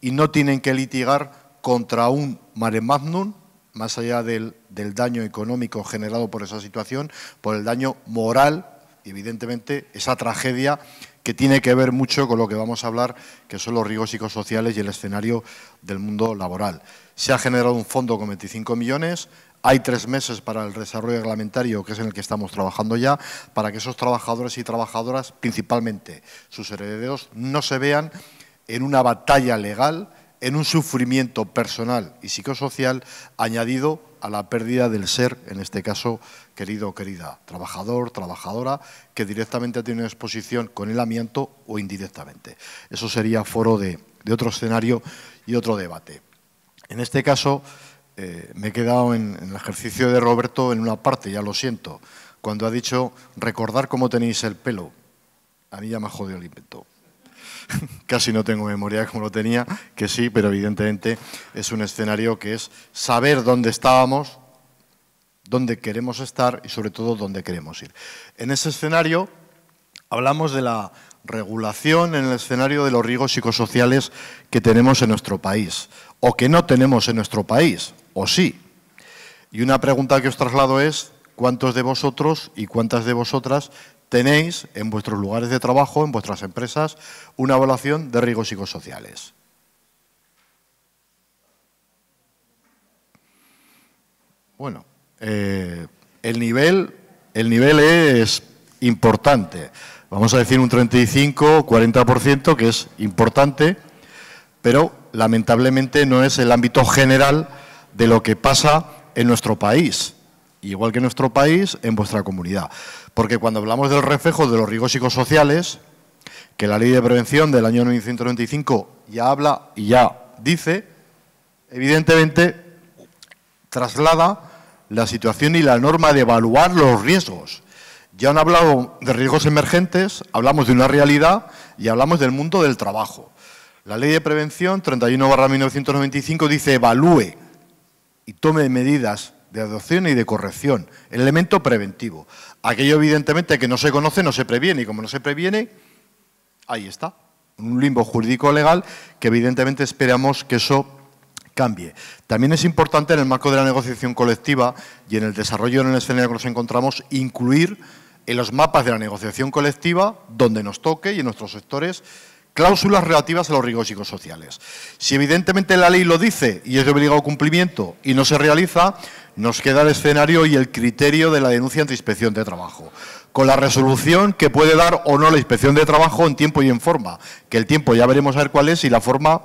S8: y no tienen que litigar contra un mare magnum, más allá del, del daño económico generado por esa situación, por el daño moral, evidentemente, esa tragedia que tiene que ver mucho con lo que vamos a hablar, que son los riesgos psicosociales y el escenario del mundo laboral. Se ha generado un fondo con 25 millones, hay tres meses para el desarrollo reglamentario, que es en el que estamos trabajando ya, para que esos trabajadores y trabajadoras, principalmente sus herederos, no se vean en una batalla legal, en un sufrimiento personal y psicosocial añadido a la pérdida del ser, en este caso, querido o querida, trabajador, trabajadora, que directamente tiene tenido exposición con el amianto o indirectamente. Eso sería foro de, otro escenario y otro debate. En este caso, eh, me he quedado en, el ejercicio de Roberto en una parte, ya lo siento, cuando ha dicho recordar cómo tenéis el pelo. A mí ya me ha jodido el invento. casi no tengo memoria como lo tenía, que sí, pero evidentemente es un escenario que es saber dónde estábamos, dónde queremos estar y sobre todo dónde queremos ir. En ese escenario hablamos de la regulación en el escenario de los riesgos psicosociales que tenemos en nuestro país o que no tenemos en nuestro país, o sí. Y una pregunta que os traslado es, ¿cuántos de vosotros y cuántas de vosotras tenéis en vuestros lugares de trabajo, en vuestras empresas, una evaluación de riesgos psicosociales. Bueno, eh, el, nivel, el nivel es importante. Vamos a decir un 35-40%, que es importante, pero lamentablemente no es el ámbito general de lo que pasa en nuestro país igual que en nuestro país, en vuestra comunidad. Porque cuando hablamos del reflejo de los riesgos psicosociales, que la ley de prevención del año 1995 ya habla y ya dice, evidentemente traslada la situación y la norma de evaluar los riesgos. Ya han hablado de riesgos emergentes, hablamos de una realidad y hablamos del mundo del trabajo. La ley de prevención 31-1995 dice evalúe y tome medidas de adopción y de corrección, el elemento preventivo. Aquello evidentemente que no se conoce no se previene y como no se previene, ahí está, un limbo jurídico legal que evidentemente esperamos que eso cambie. También es importante en el marco de la negociación colectiva y en el desarrollo en el escenario que nos encontramos incluir en los mapas de la negociación colectiva, donde nos toque y en nuestros sectores, cláusulas relativas a los riesgos psicosociales. Si evidentemente la ley lo dice y es de obligado cumplimiento y no se realiza, nos queda el escenario y el criterio de la denuncia ante inspección de trabajo, con la resolución que puede dar o no la inspección de trabajo en tiempo y en forma, que el tiempo ya veremos a ver cuál es y la forma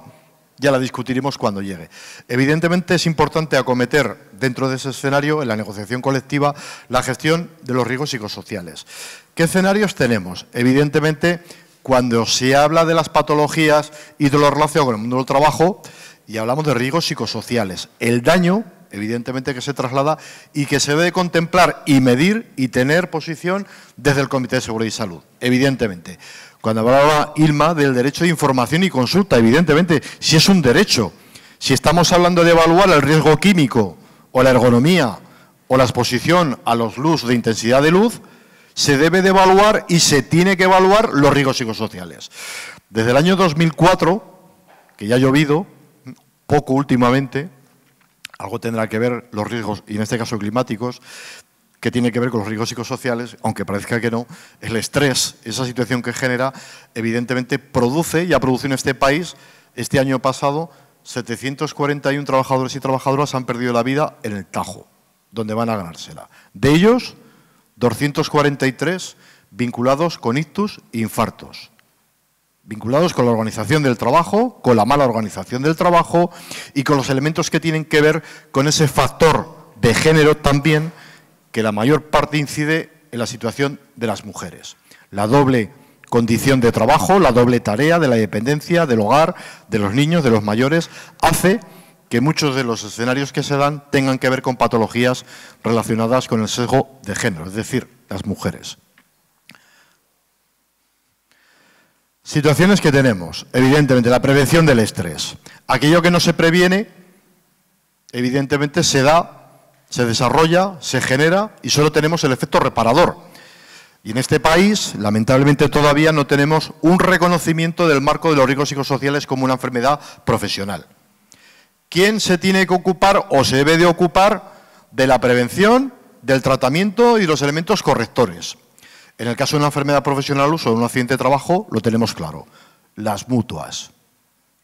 S8: ya la discutiremos cuando llegue. Evidentemente es importante acometer dentro de ese escenario, en la negociación colectiva, la gestión de los riesgos psicosociales. ¿Qué escenarios tenemos? Evidentemente cuando se habla de las patologías y de lo relacionado con el mundo del trabajo, y hablamos de riesgos psicosociales, el daño, evidentemente, que se traslada y que se debe contemplar y medir y tener posición desde el Comité de Seguridad y Salud, evidentemente. Cuando hablaba Ilma del derecho de información y consulta, evidentemente, si es un derecho, si estamos hablando de evaluar el riesgo químico o la ergonomía o la exposición a los luz de intensidad de luz, se debe de evaluar y se tiene que evaluar los riesgos psicosociales. Desde el año 2004, que ya ha llovido, poco últimamente, algo tendrá que ver los riesgos, y en este caso climáticos, que tiene que ver con los riesgos psicosociales, aunque parezca que no, el estrés, esa situación que genera, evidentemente produce y ha producido en este país, este año pasado, 741 trabajadores y trabajadoras han perdido la vida en el Tajo, donde van a ganársela. De ellos, 243 vinculados con ictus e infartos vinculados con la organización del trabajo, con la mala organización del trabajo y con los elementos que tienen que ver con ese factor de género también que la mayor parte incide en la situación de las mujeres. La doble condición de trabajo, la doble tarea de la dependencia, del hogar, de los niños, de los mayores, hace que muchos de los escenarios que se dan tengan que ver con patologías relacionadas con el sesgo de género, es decir, las mujeres. Situaciones que tenemos, evidentemente, la prevención del estrés. Aquello que no se previene, evidentemente, se da, se desarrolla, se genera y solo tenemos el efecto reparador. Y en este país, lamentablemente, todavía no tenemos un reconocimiento del marco de los riesgos psicosociales como una enfermedad profesional. ¿Quién se tiene que ocupar o se debe de ocupar de la prevención, del tratamiento y los elementos correctores? En el caso de una enfermedad profesional o de un accidente de trabajo, lo tenemos claro. Las mutuas.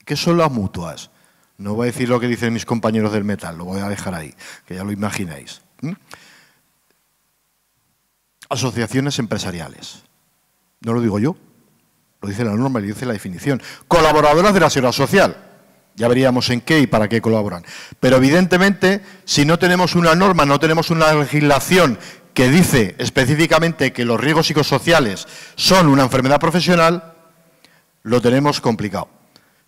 S8: ¿Qué son las mutuas? No voy a decir lo que dicen mis compañeros del metal, lo voy a dejar ahí, que ya lo imagináis. Asociaciones empresariales. No lo digo yo, lo dice la norma y lo dice la definición. Colaboradoras de la seguridad social. Ya veríamos en qué y para qué colaboran. Pero evidentemente, si no tenemos una norma, no tenemos una legislación que dice específicamente que los riesgos psicosociales son una enfermedad profesional, lo tenemos complicado.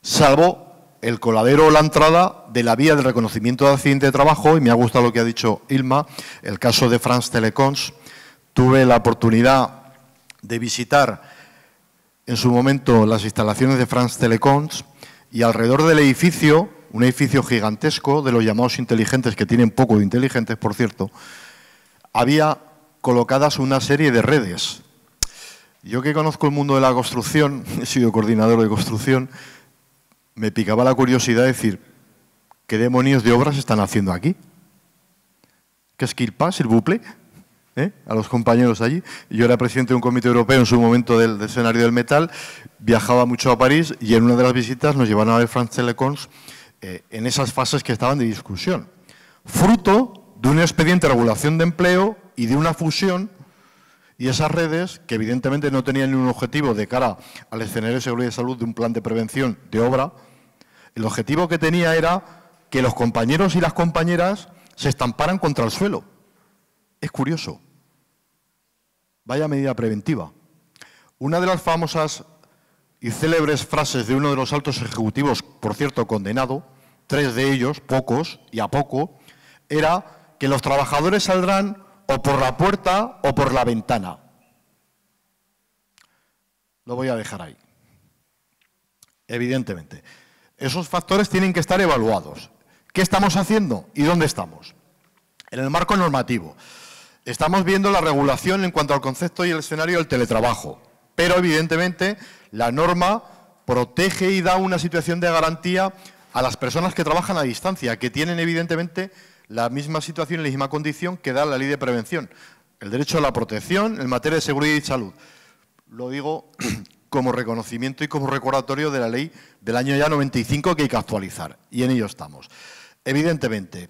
S8: Salvo el coladero o la entrada de la vía del reconocimiento de accidente de trabajo, y me ha gustado lo que ha dicho Ilma, el caso de France Telecoms. Tuve la oportunidad de visitar en su momento las instalaciones de France Telecoms y alrededor del edificio, un edificio gigantesco de los llamados inteligentes, que tienen poco de inteligentes, por cierto, había colocadas una serie de redes. Yo que conozco el mundo de la construcción, he sido coordinador de construcción, me picaba la curiosidad de decir, ¿qué demonios de obras están haciendo aquí? ¿Qué es qu'il el buple? ¿eh? a los compañeros allí. Yo era presidente de un comité europeo en su momento del, escenario del metal, viajaba mucho a París y en una de las visitas nos llevaron a ver France Telecoms eh, en esas fases que estaban de discusión. Fruto de un expediente de regulación de empleo y de una fusión y esas redes, que evidentemente no tenían ningún objetivo de cara al escenario de seguridad y salud de un plan de prevención de obra, el objetivo que tenía era que los compañeros y las compañeras se estamparan contra el suelo. Es curioso. Vaya medida preventiva. Una de las famosas y célebres frases de uno de los altos ejecutivos, por cierto, condenado, tres de ellos, pocos y a poco, era que los trabajadores saldrán o por la puerta o por la ventana. Lo voy a dejar ahí. Evidentemente. Esos factores tienen que estar evaluados. ¿Qué estamos haciendo y dónde estamos? En el marco normativo. Estamos viendo la regulación en cuanto al concepto y el escenario del teletrabajo, pero evidentemente la norma protege y da una situación de garantía a las personas que trabajan a distancia, que tienen evidentemente la misma situación y la misma condición que da la ley de prevención. El derecho a la protección en materia de seguridad y salud. Lo digo como reconocimiento y como recordatorio de la ley del año ya 95 que hay que actualizar. Y en ello estamos. Evidentemente,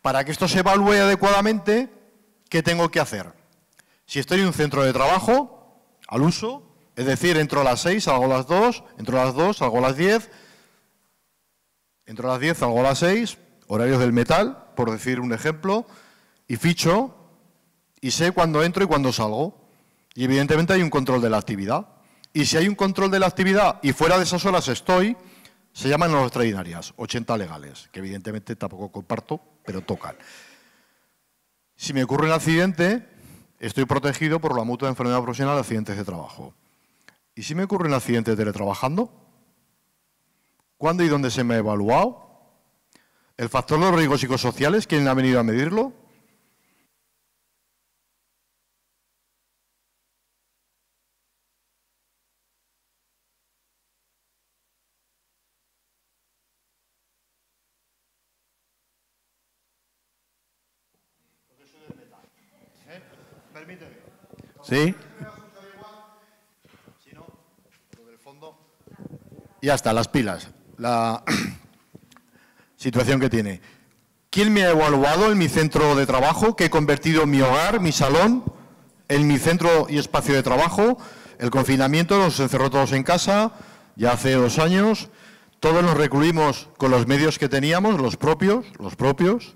S8: para que esto se evalúe adecuadamente, ¿qué tengo que hacer? Si estoy en un centro de trabajo, al uso, es decir, entro a las 6, salgo a las 2, entro a las 2, salgo a las 10, entro a las 10, salgo a las 6, horarios del metal, por decir un ejemplo, y ficho, y sé cuándo entro y cuándo salgo. Y evidentemente hay un control de la actividad. Y si hay un control de la actividad y fuera de esas horas estoy, se llaman las extraordinarias, 80 legales, que evidentemente tampoco comparto, pero tocan. Si me ocurre un accidente, estoy protegido por la mutua de enfermedad profesional de accidentes de trabajo. ¿Y si me ocurre un accidente teletrabajando? ¿Cuándo y dónde se me ha evaluado? ¿El factor de los riesgos psicosociales, quién ha venido a medirlo? ¿Sí? ya está, las pilas. La situación que tiene. ¿Quién me ha evaluado en mi centro de trabajo? Que he convertido mi hogar, mi salón, en mi centro y espacio de trabajo. El confinamiento nos encerró todos en casa, ya hace dos años. Todos nos recluimos con los medios que teníamos, los propios, los propios.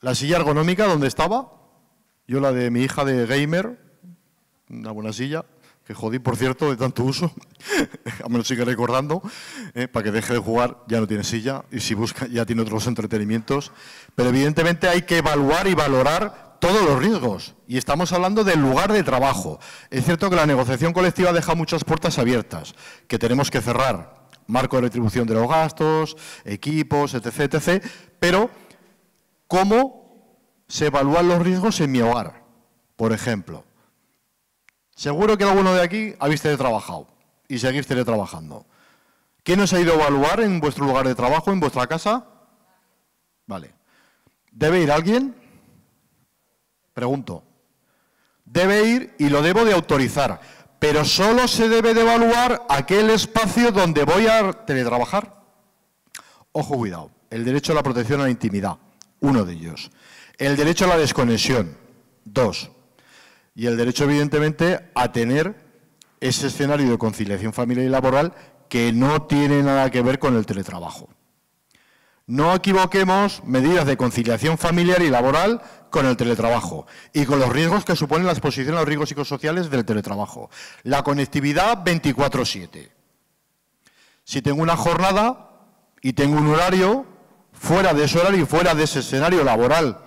S8: La silla ergonómica, donde estaba? Yo la de mi hija de gamer, una buena silla, que jodí, por cierto, de tanto uso, me lo sigue recordando, eh, para que deje de jugar, ya no tiene silla, y si busca, ya tiene otros entretenimientos. Pero evidentemente hay que evaluar y valorar todos los riesgos, y estamos hablando del lugar de trabajo. Es cierto que la negociación colectiva deja muchas puertas abiertas, que tenemos que cerrar, marco de retribución de los gastos, equipos, etc., etc., pero ¿cómo se evalúan los riesgos en mi hogar, por ejemplo. Seguro que alguno de aquí habéis teletrabajado y seguís teletrabajando. ¿Quién os ha ido a evaluar en vuestro lugar de trabajo, en vuestra casa? Vale. ¿Debe ir alguien? Pregunto. Debe ir y lo debo de autorizar, pero solo se debe de evaluar aquel espacio donde voy a teletrabajar. Ojo, cuidado. El derecho a la protección a la intimidad, uno de ellos. El derecho a la desconexión, dos. Y el derecho, evidentemente, a tener ese escenario de conciliación familiar y laboral que no tiene nada que ver con el teletrabajo. No equivoquemos medidas de conciliación familiar y laboral con el teletrabajo y con los riesgos que suponen la exposición a los riesgos psicosociales del teletrabajo. La conectividad 24/7. Si tengo una jornada y tengo un horario, fuera de ese horario y fuera de ese escenario laboral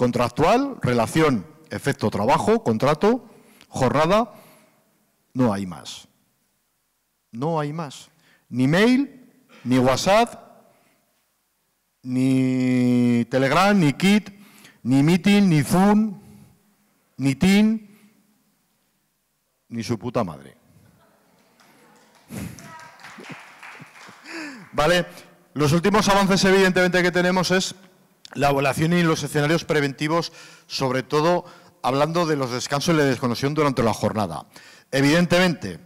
S8: Contractual, relación, efecto trabajo, contrato, jornada, no hay más. No hay más. Ni mail, ni WhatsApp, ni Telegram, ni Kit, ni Meeting, ni Zoom, ni Team, ni su puta madre. ¿Vale? Los últimos avances, evidentemente, que tenemos es la evaluación y los escenarios preventivos, sobre todo hablando de los descansos y la desconexión durante la jornada. Evidentemente,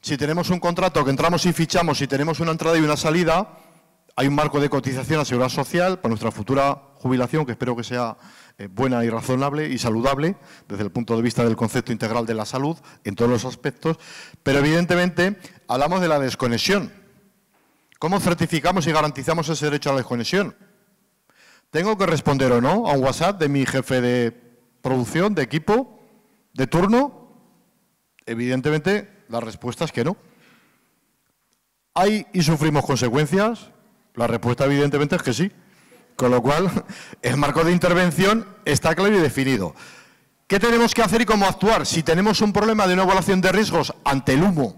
S8: si tenemos un contrato que entramos y fichamos y tenemos una entrada y una salida, hay un marco de cotización a seguridad social para nuestra futura jubilación, que espero que sea eh, buena y razonable y saludable desde el punto de vista del concepto integral de la salud en todos los aspectos, pero evidentemente hablamos de la desconexión. ¿Cómo certificamos y garantizamos ese derecho a la desconexión? ¿Tengo que responder o no a un WhatsApp de mi jefe de producción, de equipo, de turno? Evidentemente, la respuesta es que no. ¿Hay y sufrimos consecuencias? La respuesta evidentemente es que sí. Con lo cual, el marco de intervención está claro y definido. ¿Qué tenemos que hacer y cómo actuar? Si tenemos un problema de una evaluación de riesgos ante el humo,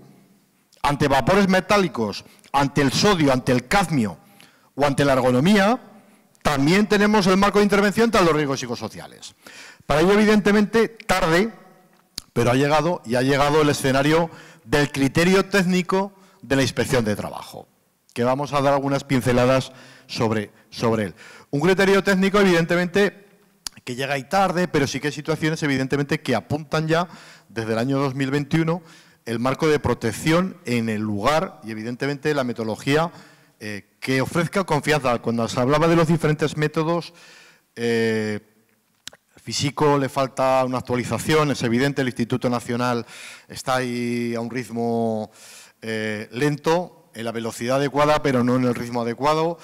S8: ante vapores metálicos, ante el sodio, ante el cadmio o ante la ergonomía, también tenemos el marco de intervención tras los riesgos psicosociales. Para ello, evidentemente, tarde, pero ha llegado y ha llegado el escenario del criterio técnico de la inspección de trabajo, que vamos a dar algunas pinceladas sobre, sobre él. Un criterio técnico, evidentemente, que llega ahí tarde, pero sí que hay situaciones, evidentemente, que apuntan ya desde el año 2021 el marco de protección en el lugar y, evidentemente, la metodología eh, que ofrezca confianza. Cuando se hablaba de los diferentes métodos, eh, físico le falta una actualización, es evidente, el Instituto Nacional está ahí a un ritmo eh, lento, en la velocidad adecuada, pero no en el ritmo adecuado.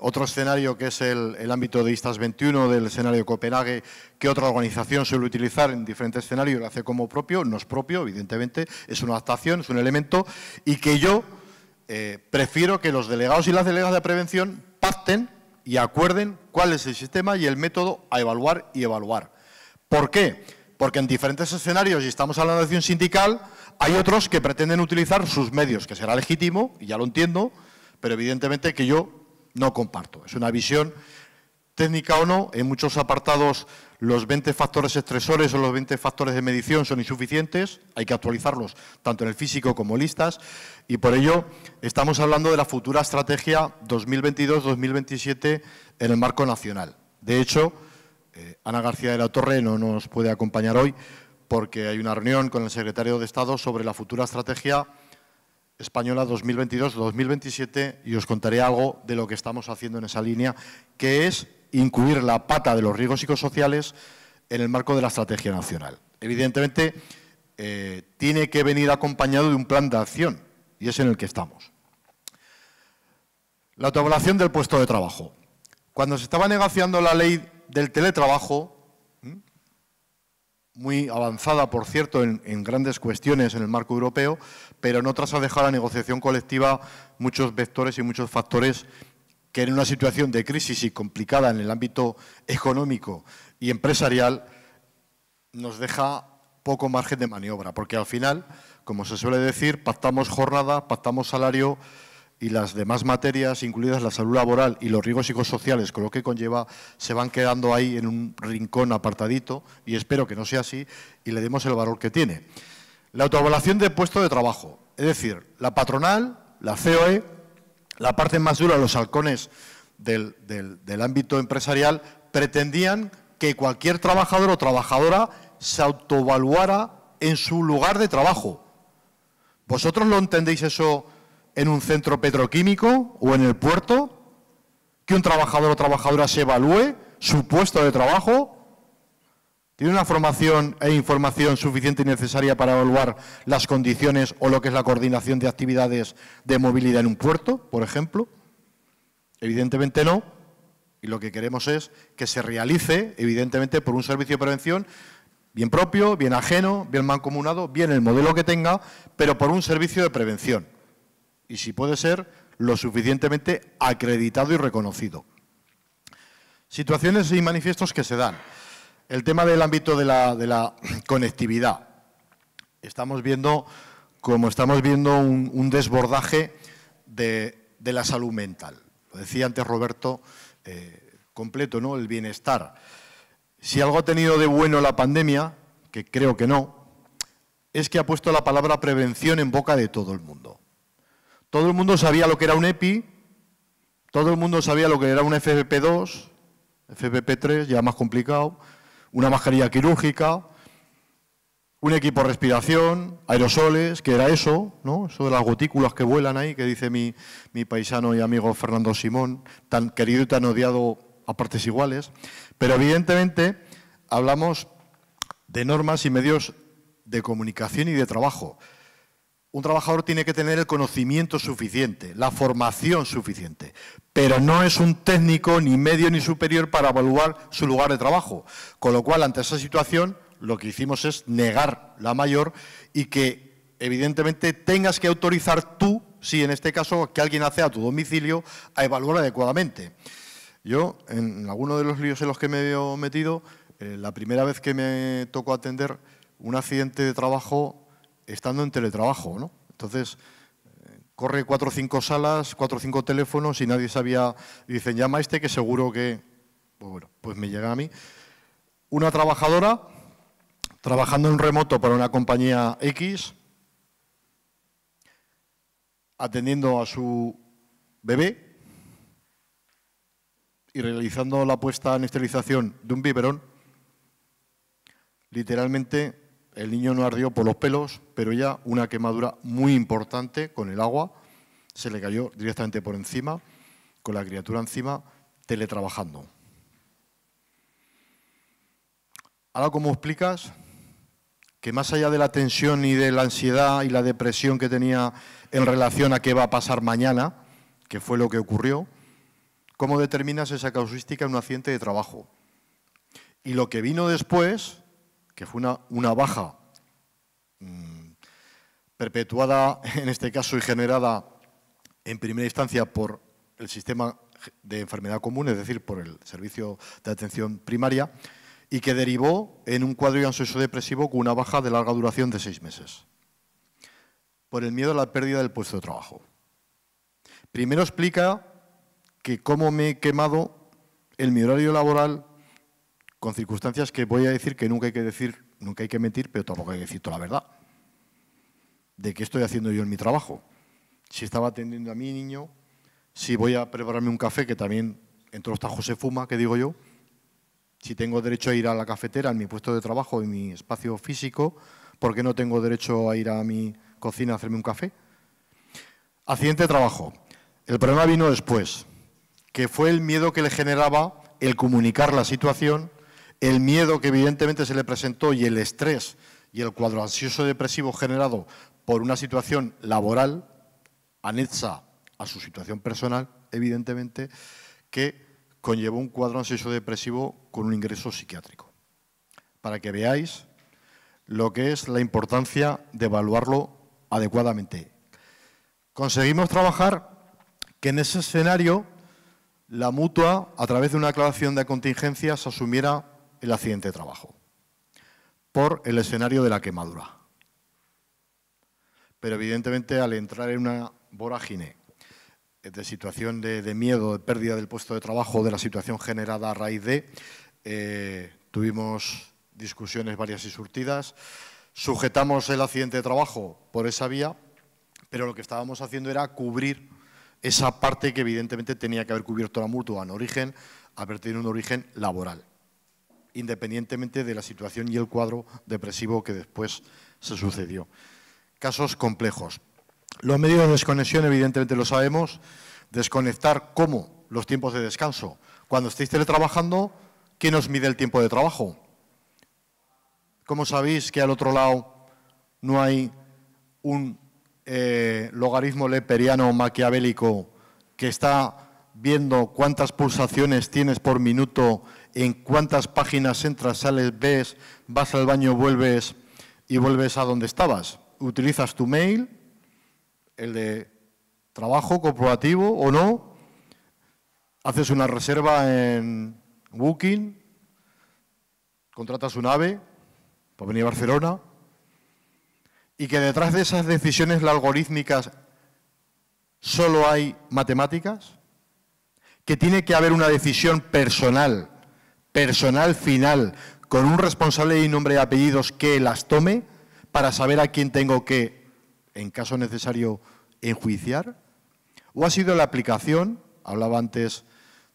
S8: otro escenario que es el, el, ámbito de ISTAS 21, del escenario de Copenhague, que otra organización suele utilizar en diferentes escenarios, lo hace como propio, no es propio, evidentemente, es una adaptación, es un elemento, y que yo eh, prefiero que los delegados y las delegadas de prevención pacten y acuerden cuál es el sistema y el método a evaluar y evaluar. ¿Por qué? Porque en diferentes escenarios, y estamos hablando de acción sindical, hay otros que pretenden utilizar sus medios, que será legítimo, y ya lo entiendo, pero evidentemente que yo no comparto. Es una visión técnica o no, en muchos apartados los 20 factores estresores o los 20 factores de medición son insuficientes, hay que actualizarlos tanto en el físico como en listas, y por ello estamos hablando de la futura estrategia 2022-2027 en el marco nacional. De hecho, eh, Ana García de la Torre no nos puede acompañar hoy porque hay una reunión con el secretario de Estado sobre la futura estrategia española 2022-2027 y os contaré algo de lo que estamos haciendo en esa línea, que es incluir la pata de los riesgos psicosociales en el marco de la estrategia nacional. Evidentemente, eh, tiene que venir acompañado de un plan de acción, y es en el que estamos. La autoevaluación del puesto de trabajo. Cuando se estaba negociando la ley del teletrabajo, muy avanzada, por cierto, en, grandes cuestiones en el marco europeo, pero en otras ha dejado la negociación colectiva muchos vectores y muchos factores que en una situación de crisis y complicada en el ámbito económico y empresarial nos deja poco margen de maniobra, porque al final, como se suele decir, pactamos jornada, pactamos salario y las demás materias, incluidas la salud laboral y los riesgos psicosociales, con lo que conlleva, se van quedando ahí en un rincón apartadito y espero que no sea así y le demos el valor que tiene. La autoevaluación de puesto de trabajo, es decir, la patronal, la COE, la parte más dura, los halcones del, ámbito empresarial, pretendían que cualquier trabajador o trabajadora se autoevaluara en su lugar de trabajo. ¿Vosotros lo entendéis eso en un centro petroquímico o en el puerto? ¿Que un trabajador o trabajadora se evalúe su puesto de trabajo ¿Tiene una formación e información suficiente y necesaria para evaluar las condiciones o lo que es la coordinación de actividades de movilidad en un puerto, por ejemplo? Evidentemente no. Y lo que queremos es que se realice, evidentemente, por un servicio de prevención bien propio, bien ajeno, bien mancomunado, bien el modelo que tenga, pero por un servicio de prevención. Y si puede ser, lo suficientemente acreditado y reconocido. Situaciones y manifiestos que se dan. El tema del ámbito de la, conectividad. Estamos viendo, como estamos viendo, un, desbordaje de, la salud mental. Lo decía antes Roberto, eh, completo, ¿no? El bienestar. Si algo ha tenido de bueno la pandemia, que creo que no, es que ha puesto la palabra prevención en boca de todo el mundo. Todo el mundo sabía lo que era un EPI, todo el mundo sabía lo que era un FFP2, FFP3, ya más complicado, una mascarilla quirúrgica, un equipo de respiración, aerosoles, que era eso, ¿no? Eso de las gotículas que vuelan ahí, que dice mi, mi paisano y amigo Fernando Simón, tan querido y tan odiado a partes iguales. Pero evidentemente hablamos de normas y medios de comunicación y de trabajo un trabajador tiene que tener el conocimiento suficiente, la formación suficiente, pero no es un técnico ni medio ni superior para evaluar su lugar de trabajo. Con lo cual, ante esa situación, lo que hicimos es negar la mayor y que, evidentemente, tengas que autorizar tú, si en este caso que alguien hace a tu domicilio, a evaluar adecuadamente. Yo, en alguno de los líos en los que me he metido, eh, la primera vez que me tocó atender un accidente de trabajo estando en teletrabajo, ¿no? Entonces, corre cuatro o cinco salas, cuatro o cinco teléfonos y nadie sabía, dicen, llama a este que seguro que, pues bueno, pues me llega a mí. Una trabajadora trabajando en remoto para una compañía X, atendiendo a su bebé y realizando la puesta en esterilización de un biberón, literalmente el niño no ardió por los pelos, pero ya una quemadura muy importante con el agua. Se le cayó directamente por encima, con la criatura encima, teletrabajando. Ahora, ¿cómo explicas que más allá de la tensión y de la ansiedad y la depresión que tenía en relación a qué va a pasar mañana, que fue lo que ocurrió, ¿cómo determinas esa causística en un accidente de trabajo? Y lo que vino después, que fue una, una baja mm, perpetuada, en este caso, y generada en primera instancia por el sistema de enfermedad común, es decir, por el servicio de atención primaria, y que derivó en un cuadro ansioso depresivo con una baja de larga duración de seis meses, por el miedo a la pérdida del puesto de trabajo. Primero explica que cómo me he quemado el mi horario laboral con circunstancias que voy a decir que nunca hay que decir, nunca hay que mentir, pero tampoco hay que decir toda la verdad. ¿De qué estoy haciendo yo en mi trabajo? Si estaba atendiendo a mi niño, si voy a prepararme un café, que también entró los tajos se fuma, que digo yo, si tengo derecho a ir a la cafetera, en mi puesto de trabajo, en mi espacio físico, ¿por qué no tengo derecho a ir a mi cocina a hacerme un café? Accidente de trabajo. El problema vino después, que fue el miedo que le generaba el comunicar la situación el miedo que evidentemente se le presentó y el estrés y el cuadro ansioso depresivo generado por una situación laboral anexa a su situación personal, evidentemente, que conllevó un cuadro ansioso depresivo con un ingreso psiquiátrico. Para que veáis lo que es la importancia de evaluarlo adecuadamente. Conseguimos trabajar que en ese escenario la mutua, a través de una aclaración de contingencia, se asumiera el accidente de trabajo, por el escenario de la quemadura. Pero evidentemente al entrar en una vorágine de situación de, miedo, de pérdida del puesto de trabajo, de la situación generada a raíz de, eh, tuvimos discusiones varias y surtidas, sujetamos el accidente de trabajo por esa vía, pero lo que estábamos haciendo era cubrir esa parte que evidentemente tenía que haber cubierto la mutua en origen, haber tenido un origen laboral independientemente de la situación y el cuadro depresivo que después se sucedió. Casos complejos. Los medios de desconexión, evidentemente lo sabemos, desconectar cómo los tiempos de descanso. Cuando estéis teletrabajando, ¿quién os mide el tiempo de trabajo? ¿Cómo sabéis que al otro lado no hay un eh, logaritmo leperiano maquiavélico que está viendo cuántas pulsaciones tienes por minuto en cuántas páginas entras, sales, ves, vas al baño, vuelves y vuelves a donde estabas. Utilizas tu mail, el de trabajo corporativo o no, haces una reserva en Booking, contratas un ave para venir a Barcelona, y que detrás de esas decisiones algorítmicas solo hay matemáticas, que tiene que haber una decisión personal personal final con un responsable y nombre y apellidos que las tome para saber a quién tengo que, en caso necesario, enjuiciar? ¿O ha sido la aplicación, hablaba antes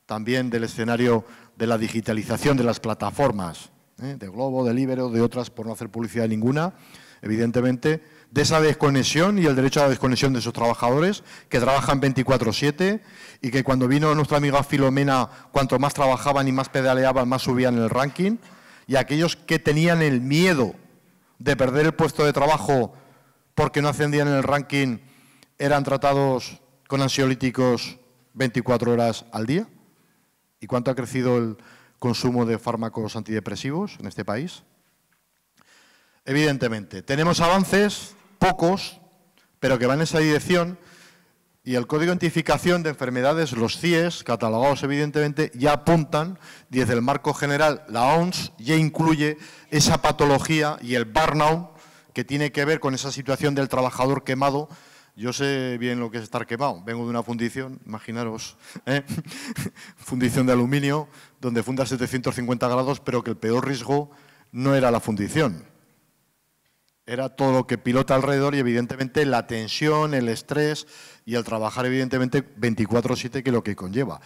S8: también del escenario de la digitalización de las plataformas, ¿eh? de Globo, de Libero, de otras, por no hacer publicidad ninguna, evidentemente, de esa desconexión y el derecho a la desconexión de sus trabajadores, que trabajan 24-7 y que cuando vino nuestra amiga Filomena, cuanto más trabajaban y más pedaleaban, más subían el ranking, y aquellos que tenían el miedo de perder el puesto de trabajo porque no ascendían en el ranking, eran tratados con ansiolíticos 24 horas al día. ¿Y cuánto ha crecido el consumo de fármacos antidepresivos en este país? Evidentemente, tenemos avances, pocos, pero que van en esa dirección. Y el Código de Identificación de Enfermedades, los CIES, catalogados evidentemente, ya apuntan, desde el marco general, la ONS ya incluye esa patología y el burnout, que tiene que ver con esa situación del trabajador quemado. Yo sé bien lo que es estar quemado. Vengo de una fundición, imaginaros, ¿eh? fundición de aluminio, donde funda 750 grados, pero que el peor riesgo no era la fundición, era todo lo que pilota alrededor y evidentemente la tensión, el estrés y al trabajar evidentemente 24/7 que es lo que conlleva.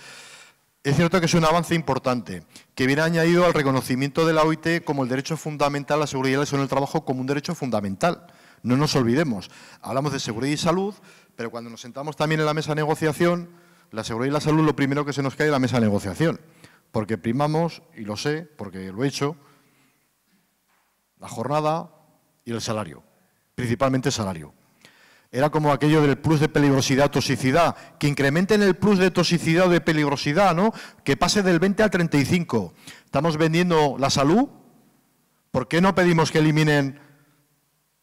S8: Es cierto que es un avance importante, que viene añadido al reconocimiento de la OIT como el derecho fundamental a la seguridad y la salud en el trabajo como un derecho fundamental. No nos olvidemos, hablamos de seguridad y salud, pero cuando nos sentamos también en la mesa de negociación, la seguridad y la salud lo primero que se nos cae es la mesa de negociación, porque primamos, y lo sé, porque lo he hecho, la jornada, y el salario, principalmente el salario. Era como aquello del plus de peligrosidad, toxicidad, que incrementen el plus de toxicidad o de peligrosidad, ¿no? Que pase del 20 al 35. Estamos vendiendo la salud, ¿por qué no pedimos que eliminen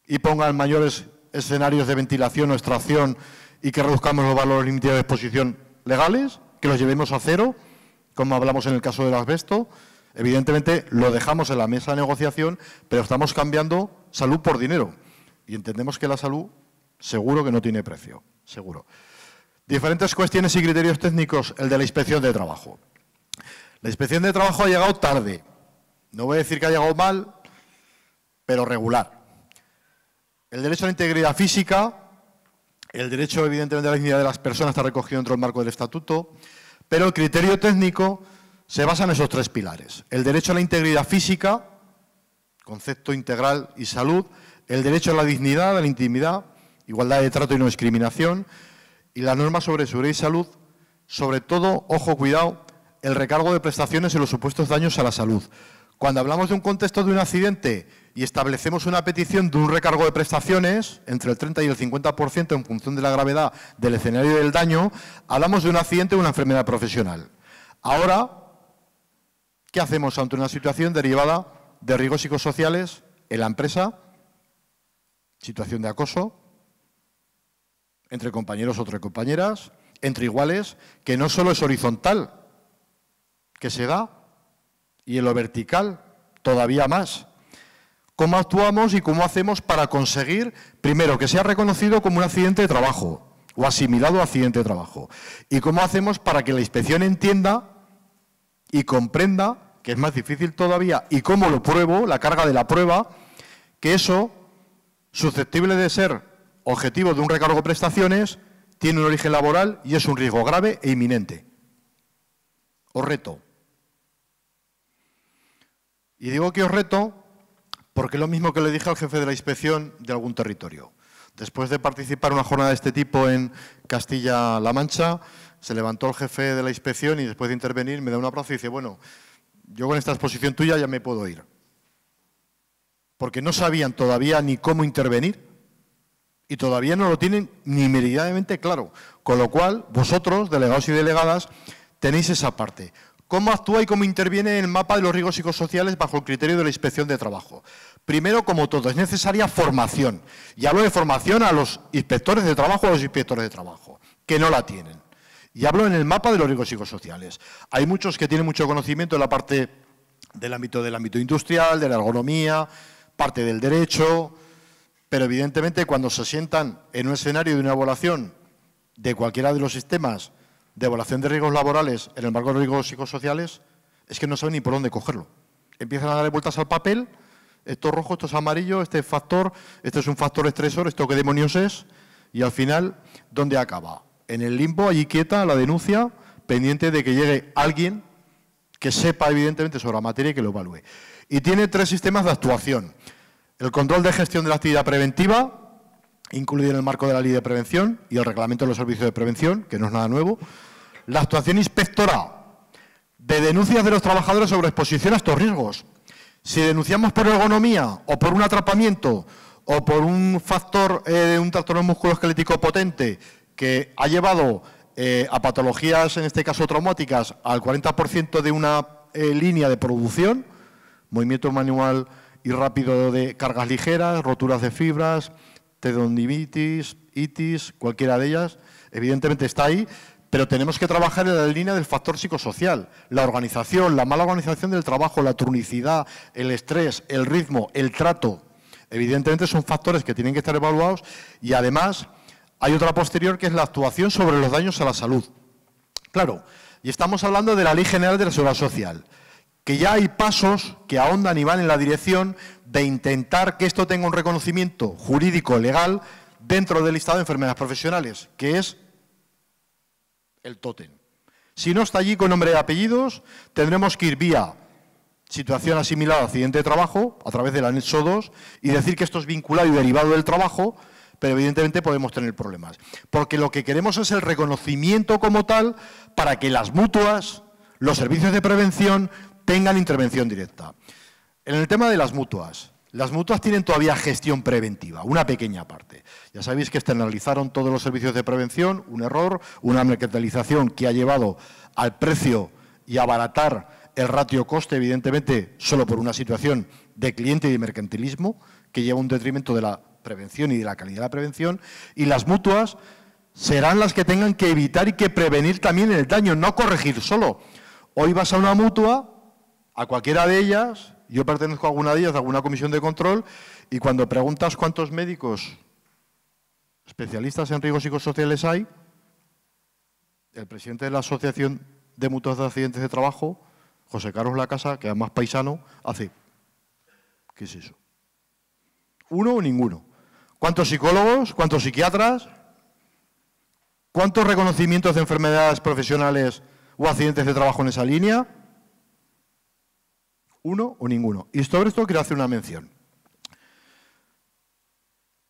S8: y pongan mayores escenarios de ventilación o extracción y que reduzcamos los valores límite de exposición legales, que los llevemos a cero, como hablamos en el caso del asbesto? Evidentemente lo dejamos en la mesa de negociación, pero estamos cambiando salud por dinero. Y entendemos que la salud seguro que no tiene precio, seguro. Diferentes cuestiones y criterios técnicos, el de la inspección de trabajo. La inspección de trabajo ha llegado tarde. No voy a decir que ha llegado mal, pero regular. El derecho a la integridad física, el derecho evidentemente a la dignidad de las personas está recogido dentro del marco del estatuto, pero el criterio técnico se basan en esos tres pilares. El derecho a la integridad física, concepto integral y salud, el derecho a la dignidad, a la intimidad, igualdad de trato y no discriminación, y las normas sobre seguridad y salud, sobre todo, ojo, cuidado, el recargo de prestaciones y los supuestos daños a la salud. Cuando hablamos de un contexto de un accidente y establecemos una petición de un recargo de prestaciones entre el 30 y el 50% en función de la gravedad del escenario del daño, hablamos de un accidente o una enfermedad profesional. Ahora, ¿Qué hacemos ante una situación derivada de riesgos psicosociales en la empresa? Situación de acoso entre compañeros o entre compañeras, entre iguales, que no solo es horizontal, que se da, y en lo vertical todavía más. ¿Cómo actuamos y cómo hacemos para conseguir, primero, que sea reconocido como un accidente de trabajo o asimilado a accidente de trabajo? ¿Y cómo hacemos para que la inspección entienda y comprenda que es más difícil todavía, y cómo lo pruebo, la carga de la prueba, que eso, susceptible de ser objetivo de un recargo de prestaciones, tiene un origen laboral y es un riesgo grave e inminente. Os reto. Y digo que os reto porque es lo mismo que le dije al jefe de la inspección de algún territorio. Después de participar en una jornada de este tipo en Castilla-La Mancha, se levantó el jefe de la inspección y después de intervenir me da un abrazo y dice, bueno, yo con esta exposición tuya ya me puedo ir. Porque no sabían todavía ni cómo intervenir y todavía no lo tienen ni meridianamente claro. Con lo cual, vosotros, delegados y delegadas, tenéis esa parte. ¿Cómo actúa y cómo interviene el mapa de los riesgos psicosociales bajo el criterio de la inspección de trabajo? Primero, como todo, es necesaria formación. Y hablo de formación a los inspectores de trabajo, a los inspectores de trabajo, que no la tienen. Y hablo en el mapa de los riesgos psicosociales. Hay muchos que tienen mucho conocimiento de la parte del ámbito del ámbito industrial, de la ergonomía, parte del derecho, pero evidentemente cuando se sientan en un escenario de una evaluación de cualquiera de los sistemas de evaluación de riesgos laborales en el marco de los riesgos psicosociales, es que no saben ni por dónde cogerlo. Empiezan a darle vueltas al papel, esto es rojo, esto es amarillo, este es factor, este es un factor estresor, esto qué demonios es, y al final, ¿dónde acaba? en el limbo, allí quieta, la denuncia, pendiente de que llegue alguien que sepa evidentemente sobre la materia y que lo evalúe. Y tiene tres sistemas de actuación. El control de gestión de la actividad preventiva, incluido en el marco de la Ley de Prevención y el Reglamento de los Servicios de Prevención, que no es nada nuevo. La actuación inspectora de denuncias de los trabajadores sobre exposición a estos riesgos. Si denunciamos por ergonomía o por un atrapamiento o por un factor, eh, de un trastorno musculoesquelético potente que ha llevado eh, a patologías, en este caso traumáticas, al 40% de una eh, línea de producción, movimiento manual y rápido de cargas ligeras, roturas de fibras, tendinitis, itis, cualquiera de ellas, evidentemente está ahí, pero tenemos que trabajar en la línea del factor psicosocial, la organización, la mala organización del trabajo, la trunicidad, el estrés, el ritmo, el trato. Evidentemente son factores que tienen que estar evaluados y además hay otra posterior que es la actuación sobre los daños a la salud. Claro, y estamos hablando de la Ley General de la Seguridad Social, que ya hay pasos que ahondan y van en la dirección de intentar que esto tenga un reconocimiento jurídico legal dentro del listado de enfermedades profesionales, que es el tótem. Si no está allí con nombre y apellidos, tendremos que ir vía situación asimilada a accidente de trabajo, a través del anexo 2, y decir que esto es vinculado y derivado del trabajo, pero evidentemente podemos tener problemas. Porque lo que queremos es el reconocimiento como tal para que las mutuas, los servicios de prevención, tengan intervención directa. En el tema de las mutuas, las mutuas tienen todavía gestión preventiva, una pequeña parte. Ya sabéis que externalizaron todos los servicios de prevención, un error, una mercantilización que ha llevado al precio y a abaratar el ratio coste, evidentemente, solo por una situación de cliente y de mercantilismo, que lleva un detrimento de la prevención y de la calidad de la prevención, y las mutuas serán las que tengan que evitar y que prevenir también el daño, no corregir solo. Hoy vas a una mutua, a cualquiera de ellas, yo pertenezco a alguna de ellas, a alguna comisión de control, y cuando preguntas cuántos médicos especialistas en riesgos psicosociales hay, el presidente de la Asociación de Mutuas de Accidentes de Trabajo, José Carlos Lacasa, que además paisano, hace, ¿qué es eso? ¿Uno o ninguno? ¿Cuántos psicólogos? ¿Cuántos psiquiatras? ¿Cuántos reconocimientos de enfermedades profesionales o accidentes de trabajo en esa línea? ¿Uno o ninguno? Y sobre esto quiero hacer una mención.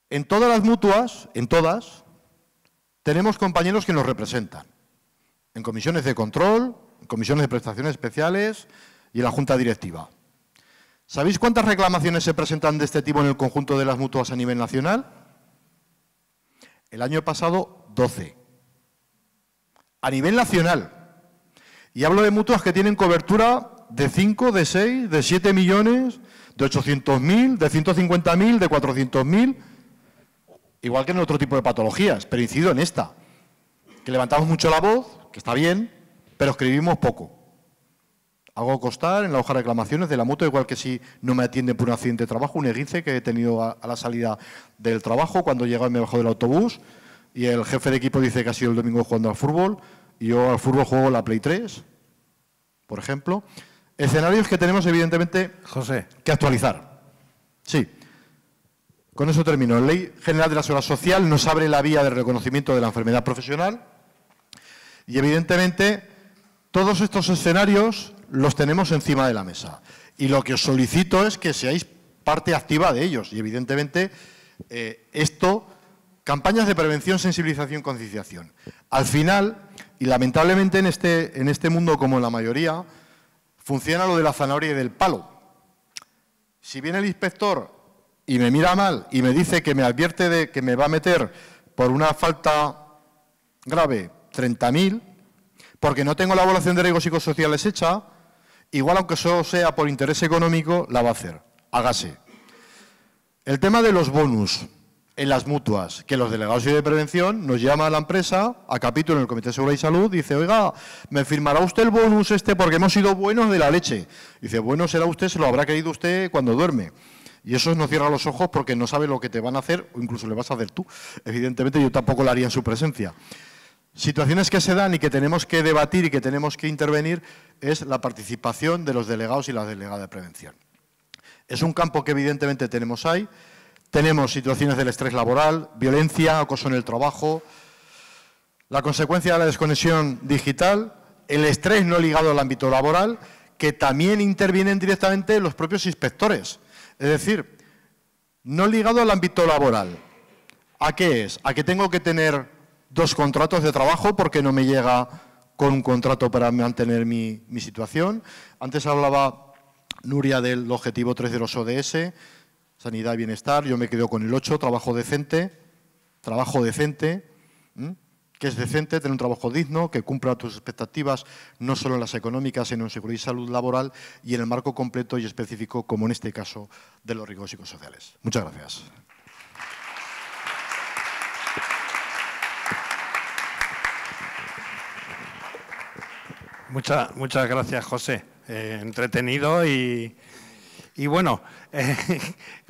S8: En todas las mutuas, en todas, tenemos compañeros que nos representan. En comisiones de control, en comisiones de prestaciones especiales y en la junta directiva. ¿Sabéis cuántas reclamaciones se presentan de este tipo en el conjunto de las mutuas a nivel nacional? El año pasado, 12. A nivel nacional. Y hablo de mutuas que tienen cobertura de 5, de 6, de 7 millones, de 800.000, de 150.000, de 400.000, igual que en otro tipo de patologías, pero incido en esta, que levantamos mucho la voz, que está bien, pero escribimos poco. Hago costar en la hoja de reclamaciones de la moto, igual que si no me atienden por un accidente de trabajo, un eguince que he tenido a, la salida del trabajo, cuando llegaba me bajo del autobús y el jefe de equipo dice que ha sido el domingo jugando al fútbol y yo al fútbol juego la Play 3, por ejemplo. Escenarios que tenemos, evidentemente, José. que actualizar. Sí. Con eso termino. La Ley General de la Seguridad Social nos abre la vía de reconocimiento de la enfermedad profesional y, evidentemente, todos estos escenarios los tenemos encima de la mesa y lo que os solicito es que seáis parte activa de ellos y evidentemente eh, esto, campañas de prevención, sensibilización, concienciación. Al final, y lamentablemente en este, en este mundo como en la mayoría, funciona lo de la zanahoria y del palo. Si viene el inspector y me mira mal y me dice que me advierte de que me va a meter por una falta grave 30.000, porque no tengo la evaluación de riesgos psicosociales hecha, igual aunque solo sea por interés económico, la va a hacer. Hágase. El tema de los bonus en las mutuas, que los delegados de prevención nos llama a la empresa, a capítulo en el Comité de Seguridad y Salud, dice, oiga, ¿me firmará usted el bonus este porque hemos sido buenos de la leche? Dice, bueno, será usted, se lo habrá querido usted cuando duerme. Y eso no cierra los ojos porque no sabe lo que te van a hacer, o incluso le vas a hacer tú. Evidentemente yo tampoco lo haría en su presencia. Situaciones que se dan y que tenemos que debatir y que tenemos que intervenir es la participación de los delegados y la delegada de prevención. Es un campo que evidentemente tenemos ahí. Tenemos situaciones del estrés laboral, violencia, acoso en el trabajo, la consecuencia de la desconexión digital, el estrés no ligado al ámbito laboral, que también intervienen directamente los propios inspectores. Es decir, no ligado al ámbito laboral. ¿A qué es? A que tengo que tener dos contratos de trabajo porque no me llega con un contrato para mantener mi, situación. Antes hablaba Nuria del objetivo 3 de los ODS, sanidad y bienestar. Yo me quedo con el 8, trabajo decente. Trabajo decente. que es decente, tener un trabajo digno, que cumpla tus expectativas, no solo en las económicas, sino en seguridad y salud laboral y en el marco completo y específico, como en este caso, de los riesgos psicosociales. Muchas gracias.
S2: muchas gracias, José. Eh, entretenido y, bueno, eh,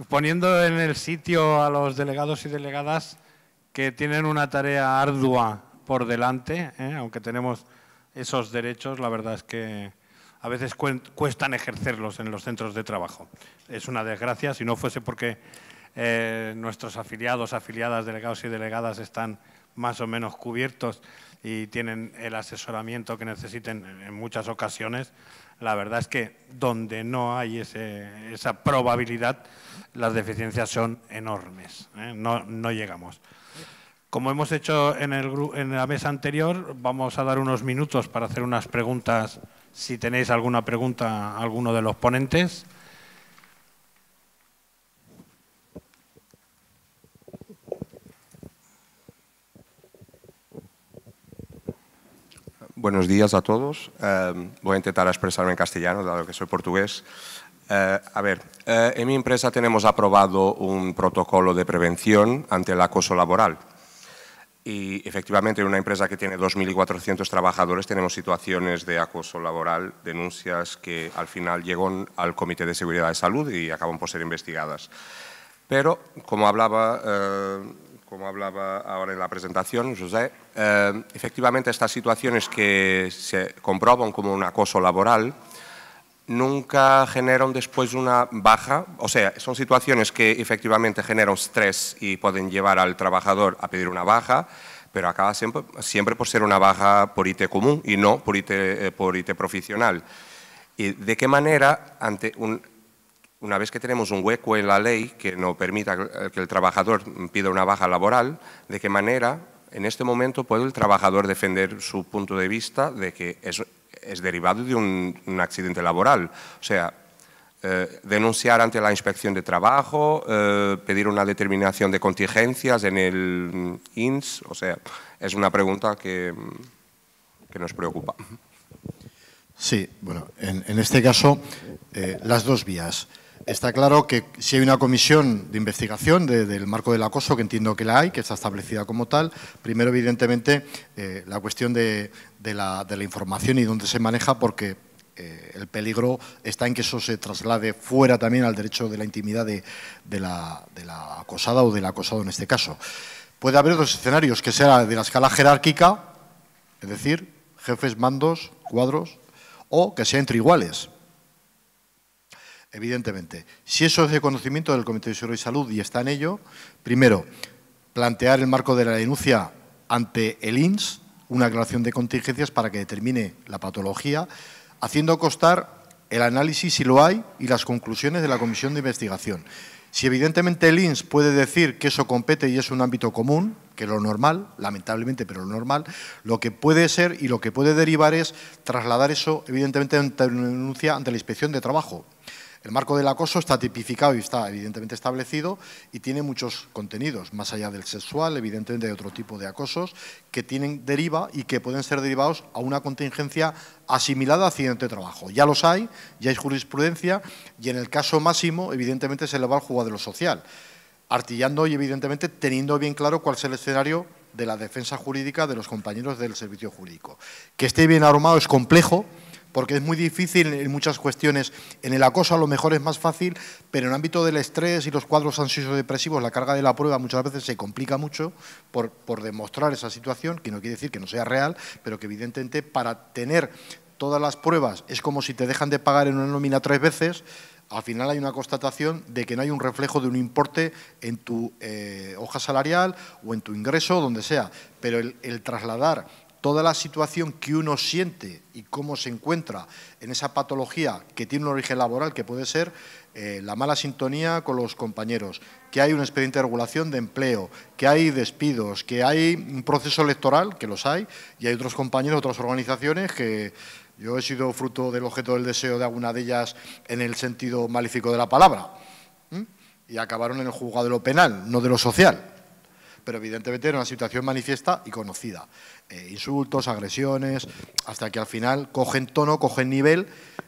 S2: poniendo en el sitio a los delegados y delegadas que tienen una tarea ardua por delante, eh, aunque tenemos esos derechos, la verdad es que a veces cuestan ejercerlos en los centros de trabajo. Es una desgracia, si no fuese porque nuestros afiliados, afiliadas, delegados y delegadas están más o menos cubiertos y tienen el asesoramiento que necesiten en muchas ocasiones, la verdad es que donde no hay esa probabilidad, las deficiencias son enormes. ¿eh? No, llegamos. Como hemos hecho en, en la mesa anterior, vamos a dar unos minutos para hacer unas preguntas, si tenéis alguna pregunta a alguno de los ponentes.
S9: Buenos días a todos. Em, voy a intentar expresarme en castellano, dado que soy portugués. Eh, a ver, eh, en mi empresa tenemos aprobado un protocolo de prevención ante el acoso laboral. Y efectivamente en una empresa que tiene 2.400 trabajadores tenemos situaciones de acoso laboral, denuncias que al final llegan al Comité de Seguridad de Salud y acaban por ser investigadas. Pero, como hablaba eh, como hablaba ahora en la presentación, José, eh, efectivamente estas situaciones que se comproban como un acoso laboral nunca generan después una baja, o sea, son situaciones que efectivamente generan estrés y pueden llevar al trabajador a pedir una baja, pero acaba siempre, por ser una baja por IT común y no por IT, eh, por IT profesional. ¿Y de qué manera, ante un una vez que tenemos un hueco en la ley que no permita que el trabajador pida una baja laboral, ¿de qué manera en este momento puede el trabajador defender su punto de vista de que es, derivado de un, accidente laboral? O sea, eh, denunciar ante la inspección de trabajo, eh, pedir una determinación de contingencias en el mm, INS, o sea, es una pregunta que, mm, nos preocupa. Sí, bueno,
S8: en, este caso, eh, las dos vías. Está claro que si hay una comisión de investigación del marco del acoso, que entiendo que la hay, que está establecida como tal, primero, evidentemente, eh, la cuestión de, la, información y dónde se maneja, porque eh, el peligro está en que eso se traslade fuera también al derecho de la intimidad de, la, de la acosada o del acosado en este caso. Puede haber dos escenarios, que sea de la escala jerárquica, es decir, jefes, mandos, cuadros, o que sea entre iguales evidentemente. Si eso es de conocimiento del Comité de Seguridad y Salud y está en ello, primero, plantear el marco de la denuncia ante el INS, una aclaración de contingencias para que determine la patología, haciendo costar el análisis, si lo hay, y las conclusiones de la comisión de investigación. Si evidentemente el INS puede decir que eso compete y es un ámbito común, que lo normal, lamentablemente, pero lo normal, lo que puede ser y lo que puede derivar es trasladar eso, evidentemente, ante una denuncia ante la inspección de trabajo. El marco del acoso está tipificado y está evidentemente establecido y tiene muchos contenidos, más allá del sexual, evidentemente de otro tipo de acosos, que tienen deriva y que pueden ser derivados a una contingencia asimilada a accidente de trabajo. Ya los hay, ya hay jurisprudencia y en el caso máximo, evidentemente, se le va al jugador de lo social, artillando y, evidentemente, teniendo bien claro cuál es el escenario de la defensa jurídica de los compañeros del servicio jurídico. Que esté bien armado es complejo, porque es muy difícil en muchas cuestiones. En el acoso a lo mejor es más fácil, pero en el ámbito del estrés y los cuadros ansiosos depresivos, la carga de la prueba muchas veces se complica mucho por, demostrar esa situación, que no quiere decir que no sea real, pero que evidentemente para tener todas las pruebas es como si te dejan de pagar en una nómina tres veces, al final hay una constatación de que no hay un reflejo de un importe en tu eh, hoja salarial o en tu ingreso, donde sea. Pero el trasladar toda la situación que uno siente y cómo se encuentra en esa patología que tiene un origen laboral, que puede ser eh, la mala sintonía con los compañeros, que hay un expediente de regulación de empleo, que hay despidos, que hay un proceso electoral, que los hay, y hay otros compañeros, otras organizaciones que, yo he sido fruto del objeto del deseo de alguna de ellas en el sentido maléfico de la palabra. Y acabaron en el juzgado de lo penal, no de lo social. Pero evidentemente era una situación manifiesta y conocida. Eh, insultos, agresiones, hasta que al final cogen tono, cogen nivel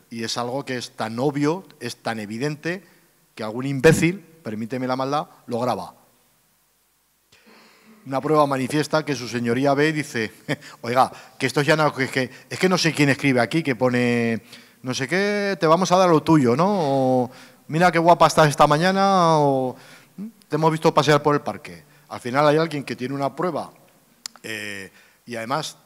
S8: y es algo que es tan obvio, es tan evidente, que algún imbécil, permíteme la maldad, lo graba. Una prueba manifiesta que su señoría ve y dice, oiga, que esto ya no, es que, es que no sé quién escribe aquí, que pone, no sé qué, te vamos a dar lo tuyo, ¿no? O, mira qué guapa estás esta mañana, o te hemos visto pasear por el parque. Al final hay alguien que tiene una prueba eh, y además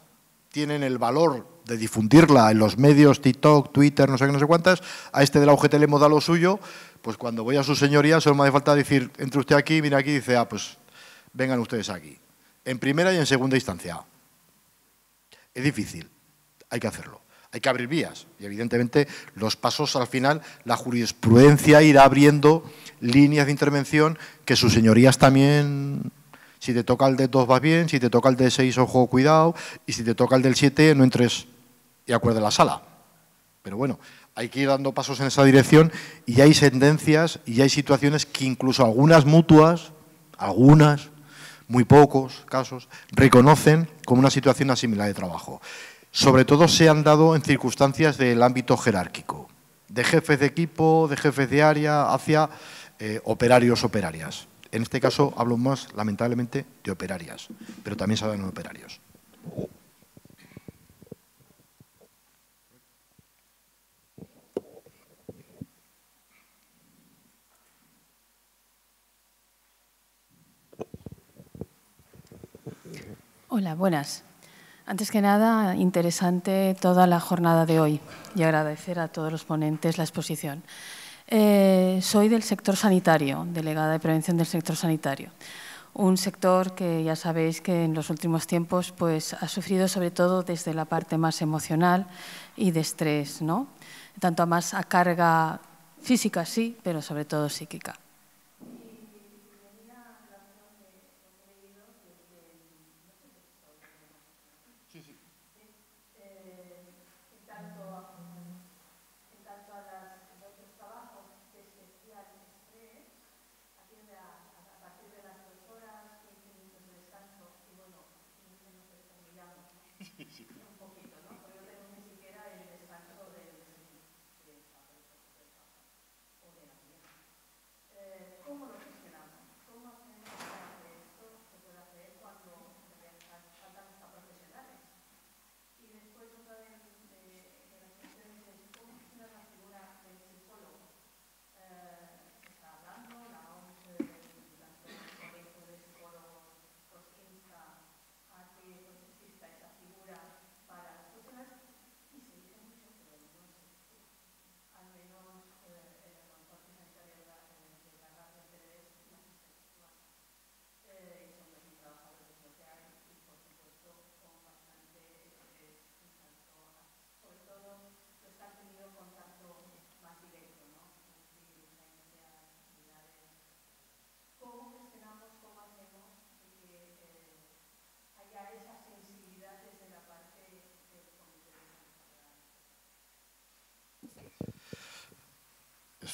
S8: tienen el valor de difundirla en los medios, TikTok, Twitter, no sé qué, no sé cuántas, a este de la UGT le lo suyo, pues cuando voy a su señoría solo me hace falta decir, entre usted aquí, mira aquí, dice, ah, pues vengan ustedes aquí. En primera y en segunda instancia. Es difícil, hay que hacerlo. Hay que abrir vías y evidentemente los pasos al final, la jurisprudencia irá abriendo líneas de intervención que sus señorías también si te toca el de 2 vas bien, si te toca el de 6 ojo, cuidado, y si te toca el del 7 no entres y acuerde la sala. Pero bueno, hay que ir dando pasos en esa dirección y hay sentencias y hay situaciones que incluso algunas mutuas, algunas, muy pocos casos, reconocen como una situación asimilada de trabajo. Sobre todo se han dado en circunstancias del ámbito jerárquico, de jefes de equipo, de jefes de área, hacia eh, operarios, operarias. En este caso hablo más, lamentablemente, de operarias, pero también se hablan de operarios.
S7: Hola, buenas. Antes que nada, interesante toda la jornada de hoy y agradecer a todos los ponentes la exposición. Eh, soy del sector sanitario, delegada de prevención del sector sanitario. Un sector que ya sabéis que en los últimos tiempos pues, ha sufrido sobre todo desde la parte más emocional y de estrés, ¿no? tanto más a carga física sí, pero sobre todo psíquica.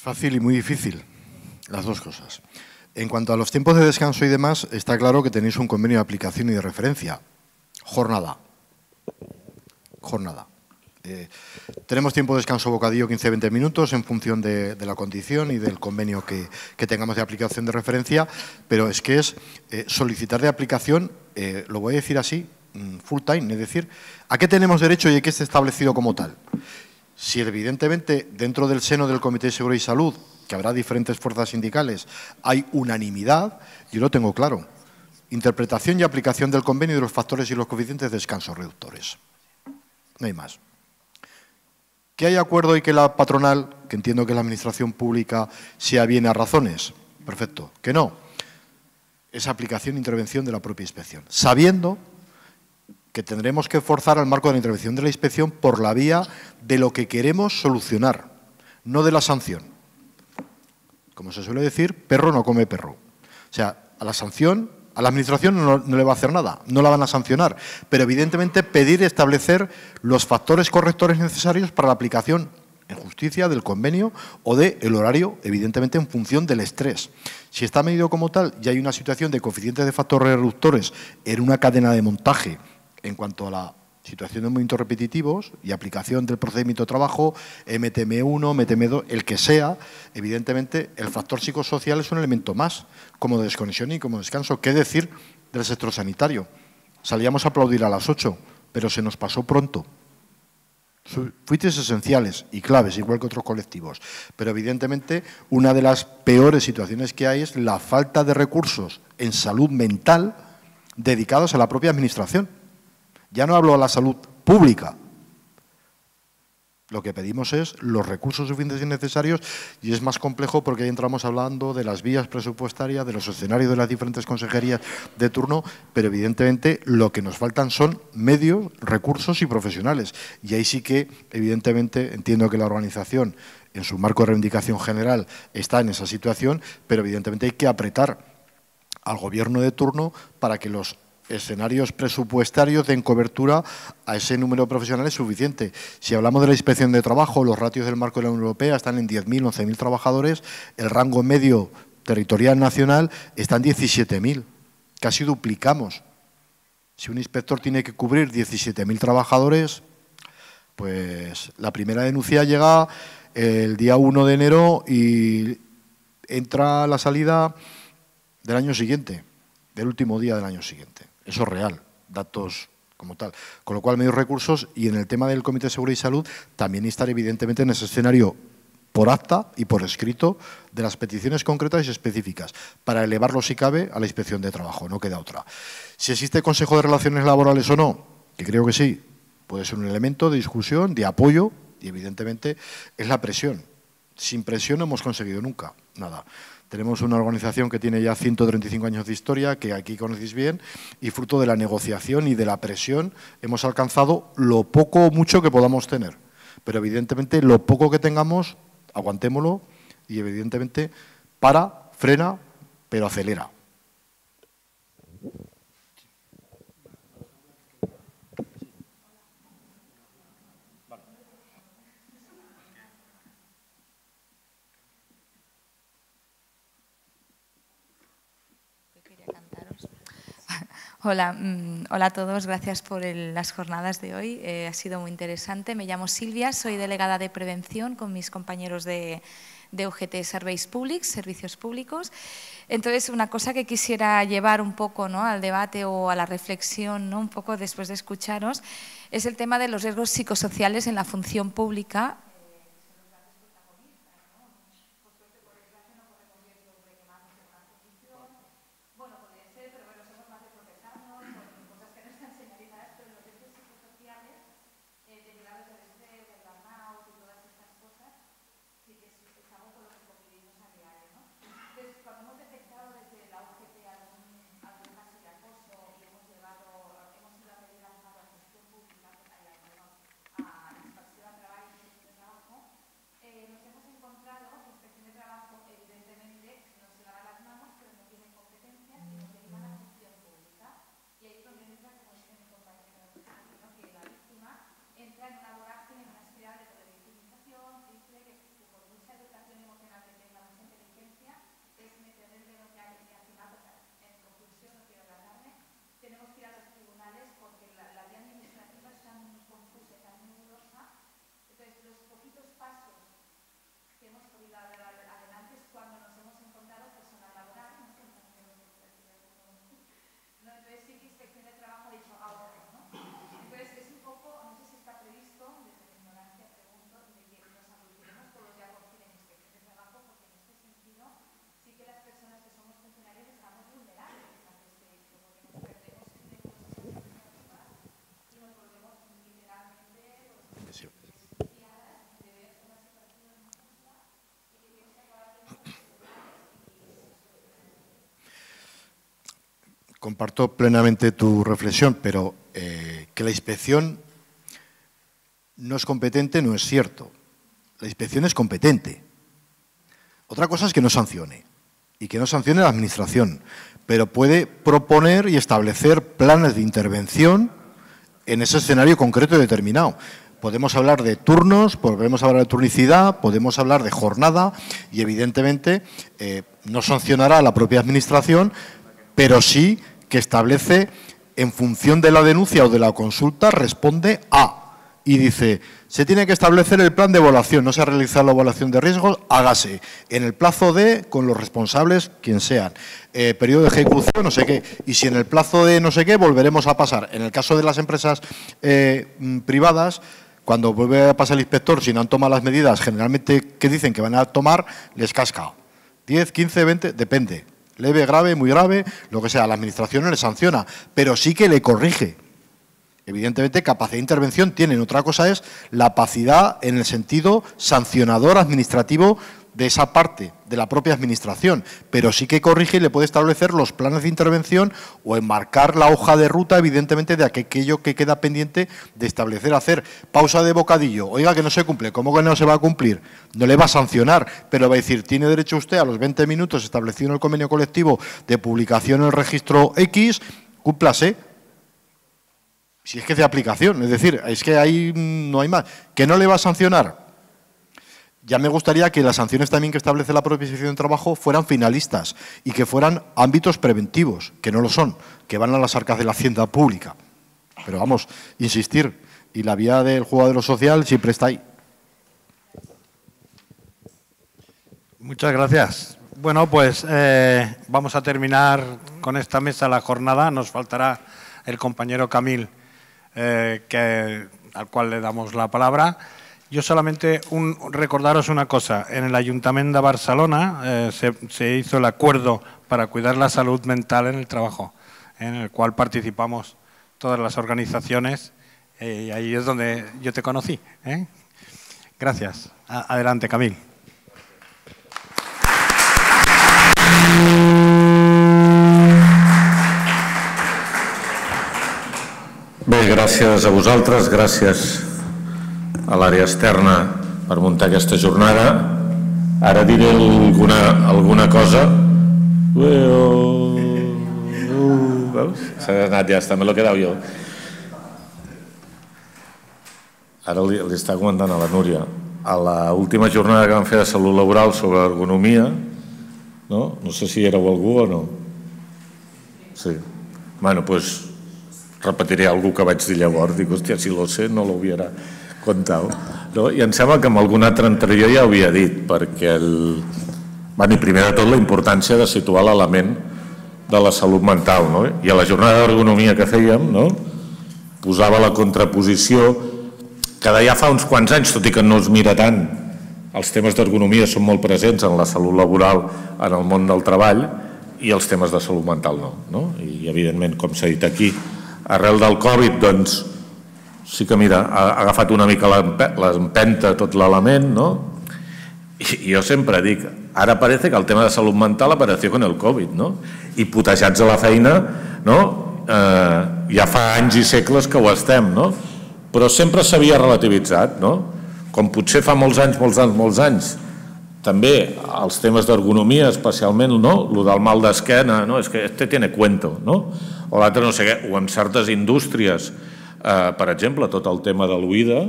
S8: fácil y muy difícil, las dos cosas. En cuanto a los tiempos de descanso y demás, está claro que tenéis un convenio de aplicación y de referencia. Jornada. Jornada. Eh, tenemos tiempo de descanso bocadillo 15-20 minutos en función de, la condición y del convenio que, tengamos de aplicación de referencia, pero es que es eh, solicitar de aplicación, eh, lo voy a decir así, mm, full time, es decir, ¿a qué tenemos derecho y a qué es establecido como tal? Si evidentemente dentro del seno del Comité de Seguridad y Salud, que habrá diferentes fuerzas sindicales, hay unanimidad, yo lo tengo claro. Interpretación y aplicación del convenio de los factores y los coeficientes de descanso reductores. No hay más. Que hay acuerdo y que la patronal, que entiendo que la administración pública sea bien a razones, perfecto. Que no. Es aplicación e intervención de la propia inspección. Sabiendo que tendremos que forzar al marco de la intervención de la inspección por la vía de lo que queremos solucionar, no de la sanción. Como se suele decir, perro no come perro. O sea, a la sanción, a la administración no, le va a hacer nada, no la van a sancionar, pero evidentemente pedir establecer los factores correctores necesarios para la aplicación en justicia del convenio o del horario, evidentemente en función del estrés. Si está medido como tal y hay una situación de coeficientes de factores reductores en una cadena de montaje en cuanto a la situación de movimientos repetitivos y aplicación del procedimiento de trabajo, MTM1, MTM2, el que sea, evidentemente el factor psicosocial es un elemento más, como desconexión y como descanso. ¿Qué decir del sector sanitario? Salíamos a aplaudir a las 8, pero se nos pasó pronto. fuites esenciales y claves, igual que otros colectivos. Pero evidentemente una de las peores situaciones que hay es la falta de recursos en salud mental dedicados a la propia administración ya no hablo de la salud pública. Lo que pedimos es los recursos suficientes y necesarios y es más complejo porque ahí entramos hablando de las vías presupuestarias, de los escenarios de las diferentes consejerías de turno, pero evidentemente lo que nos faltan son medios, recursos y profesionales. Y ahí sí que, evidentemente, entiendo que la organización en su marco de reivindicación general está en esa situación, pero evidentemente hay que apretar al gobierno de turno para que los escenarios presupuestarios den cobertura a ese número profesional es suficiente. Si hablamos de la inspección de trabajo, los ratios del marco de la Unión Europea están en 10.000, 11.000 trabajadores, el rango medio territorial nacional está en 17.000, casi duplicamos. Si un inspector tiene que cubrir 17.000 trabajadores, pues la primera denuncia llega el día 1 de enero y entra la salida del año siguiente, del último día del año siguiente. Eso es real, datos como tal. Con lo cual, medios recursos y en el tema del Comité de Seguridad y Salud también estar evidentemente en ese escenario por acta y por escrito de las peticiones concretas y específicas para elevarlo, si cabe, a la inspección de trabajo, no queda otra. Si existe Consejo de Relaciones Laborales o no, que creo que sí, puede ser un elemento de discusión, de apoyo y, evidentemente, es la presión. Sin presión no hemos conseguido nunca nada. Tenemos una organización que tiene ya 135 años de historia, que aquí conocéis bien, y fruto de la negociación y de la presión hemos alcanzado lo poco o mucho que podamos tener. Pero evidentemente lo poco que tengamos, aguantémoslo y evidentemente para, frena, pero acelera.
S10: Hola, mm, hola a todos, gracias por las jornadas de hoy, eh, ha sido muy interesante. Me llamo Silvia, soy delegada de prevención con mis compañeros de, UGT Surveys Publics, Servicios Públicos. Entonces, una cosa que quisiera llevar un poco ¿no? al debate o a la reflexión, ¿no? un poco después de escucharos, es el tema de los riesgos psicosociales en la función pública
S8: comparto plenamente tu reflexión, pero eh, que la inspección no es competente no es cierto. La inspección es competente. Otra cosa es que no sancione y que no sancione la Administración, pero puede proponer y establecer planes de intervención en ese escenario concreto y determinado. Podemos hablar de turnos, podemos hablar de turnicidad, podemos hablar de jornada y evidentemente eh, no sancionará a la propia Administración, pero sí que establece en función de la denuncia o de la consulta responde a y dice, se tiene que establecer el plan de evaluación, no se ha realizado la evaluación de riesgos, hágase en el plazo de, con los responsables, quien sean, eh, periodo de ejecución, no sé qué, y si en el plazo de no sé qué volveremos a pasar. En el caso de las empresas eh, mm, privadas, cuando vuelve a pasar el inspector, si no han tomado las medidas generalmente que dicen que van a tomar, les casca. 10, 15, 20, depende, leve, grave, muy grave, lo que sea, la administración no le sanciona, pero sí que le corrige. Evidentemente, capacidad de intervención tienen. Otra cosa es la capacidad en el sentido sancionador administrativo de esa parte de la propia administración, pero sí que corrige y le puede establecer los planes de intervención o enmarcar la hoja de ruta, evidentemente, de aquello que queda pendiente de establecer, hacer pausa de bocadillo. Oiga, que no se cumple, ¿cómo que no se va a cumplir? No le va a sancionar, pero va a decir, tiene derecho usted a los 20 minutos establecido en el convenio colectivo de publicación en el registro X, cúmplase, si es que es de aplicación, es decir, es que ahí mm, no hay más. ¿Que no le va a sancionar? ya me gustaría que las sanciones también que establece la propia de trabajo fueran finalistas y que fueran ámbitos preventivos, que no lo son, que van a las arcas de la hacienda pública. Pero vamos, insistir, y la vía del jugador social siempre está ahí.
S2: Muchas gracias. Bueno, pues eh, vamos a terminar con esta mesa la jornada. Nos faltará el compañero Camil, eh, que, al cual le damos la palabra. Yo solamente recordaros una cosa. En el Ayuntamiento de Barcelona eh, se, hizo el acuerdo para cuidar la salud mental en el trabajo, en el cual participamos todas las organizaciones eh, y ahí es donde yo te conocí. ¿eh? Gracias. adelante, Camil.
S11: Gracias. a vosotras. Gracias. a l'àrea externa per muntar aquesta jornada. Ara diré alguna, alguna cosa. S'ha anat ja, també lo he quedat jo. Ara li, li està comentant a la Núria. A l'última jornada que vam fer de salut laboral sobre ergonomia, no? No sé si éreu algú o no. Sí. Bueno, doncs pues, repetiré alguna que vaig dir llavors. Dic, hòstia, si lo sé, no l'obviarà conta-ho. No? I em sembla que en algun altre anterior ja ho havia dit, perquè el... Bueno, i primer de tot la importància de situar l'element de la salut mental. No? I a la jornada d'ergonomia que fèiem, no? posava la contraposició que ja fa uns quants anys, tot i que no es mira tant, els temes d'ergonomia són molt presents en la salut laboral, en el món del treball, i els temes de salut mental no. no? I, evidentment, com s'ha dit aquí, arrel del Covid, doncs, sí que, mira, ha agafat una mica l'empenta tot l'element, no? I jo sempre dic, ara parece que el tema de salut mental apareció con el Covid, no? I putejats a la feina, no? Eh, ja fa anys i segles que ho estem, no? Però sempre s'havia relativitzat, no? Com potser fa molts anys, molts anys, molts anys, també els temes d'ergonomia, especialment, no? Lo del mal d'esquena, no? És que este tiene cuento, no? O l'altre no sé què, o en certes indústries, Eh, per exemple, tot el tema de l'oïda,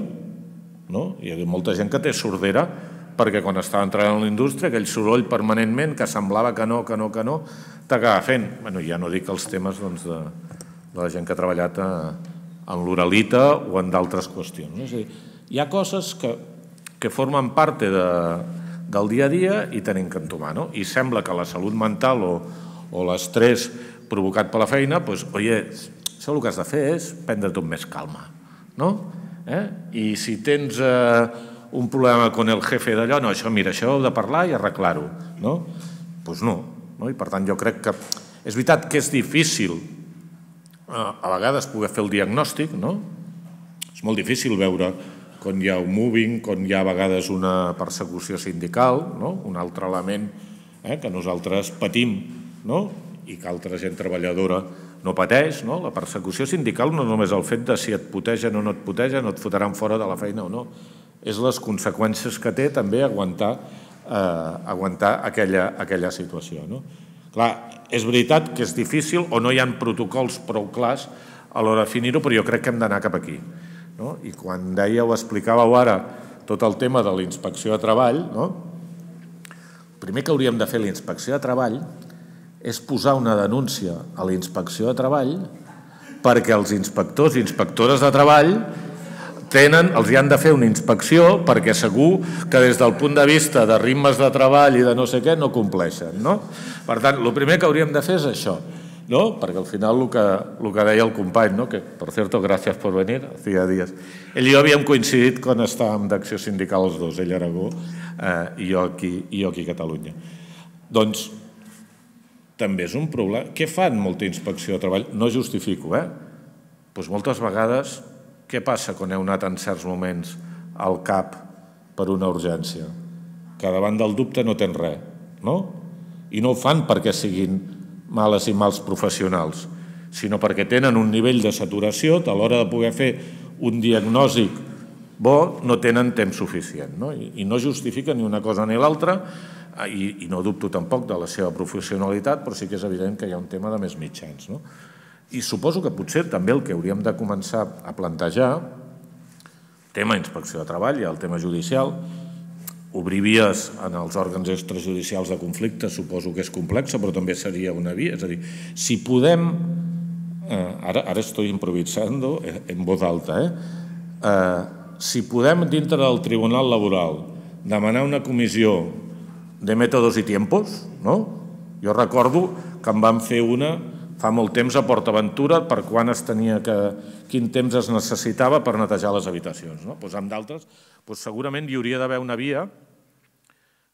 S11: no? hi ha molta gent que té sordera perquè quan estava entrant en la indústria, aquell soroll permanentment que semblava que no, que no, que no, t'acaba fent. Bueno, ja no dic els temes doncs, de, de la gent que ha treballat a, eh, en l'oralita o en d'altres qüestions. No? És a dir, hi ha coses que, que formen part de, del dia a dia i tenim que entomar. No? I sembla que la salut mental o, o l'estrès provocat per la feina, doncs, oye, això el que has de fer és prendre-t'ho més calma. No? Eh? I si tens eh, un problema amb el jefe d'allò, no, això, mira, això heu de parlar i arreglar-ho. No? Pues doncs no, no. I per tant jo crec que és veritat que és difícil eh, a vegades poder fer el diagnòstic, no? És molt difícil veure quan hi ha un moving, quan hi ha a vegades una persecució sindical, no? un altre element eh, que nosaltres patim no? i que altra gent treballadora no pateix, no? la persecució sindical no només el fet de si et putegen o no et putegen, no et fotran fora de la feina o no, és les conseqüències que té també aguantar, eh, aguantar aquella, aquella situació. No? Clar, és veritat que és difícil o no hi ha protocols prou clars a l'hora de definir-ho, però jo crec que hem d'anar cap aquí. No? I quan o explicàveu ara tot el tema de la inspecció de treball, no? primer que hauríem de fer la inspecció de treball és posar una denúncia a la inspecció de treball perquè els inspectors i inspectores de treball tenen, els hi han de fer una inspecció perquè segur que des del punt de vista de ritmes de treball i de no sé què no compleixen. No? Per tant, el primer que hauríem de fer és això, no? perquè al final el que, el que deia el company, no? que per cert, gràcies per venir, hacía dies, ell i jo havíem coincidit quan estàvem d'acció sindical els dos, ell a Aragó eh, i, jo aquí, i jo aquí a Catalunya. Doncs també és un problema. Què fan molta inspecció de treball? No justifico, eh? Doncs moltes vegades, què passa quan heu anat en certs moments al CAP per una urgència? Que davant del dubte no tens res, no? I no ho fan perquè siguin males i mals professionals, sinó perquè tenen un nivell de saturació a l'hora de poder fer un diagnòstic bo, no tenen temps suficient. No? I, I no justifica ni una cosa ni l'altra, Ah, i, i no dubto tampoc de la seva professionalitat, però sí que és evident que hi ha un tema de més mitjans. No? I suposo que potser també el que hauríem de començar a plantejar, tema inspecció de treball i el tema judicial, obrir vies en els òrgans extrajudicials de conflicte suposo que és complexa, però també seria una via. És a dir, si podem... Eh, ara, ara estoy improvisando eh, en voz alta, eh? eh? Si podem, dintre del Tribunal Laboral, demanar una comissió de mètodes i tiempos, no? Jo recordo que en van fer una fa molt temps a PortAventura per quan es tenia que, quin temps es necessitava per netejar les habitacions. No? Doncs amb d'altres, doncs segurament hi hauria d'haver una via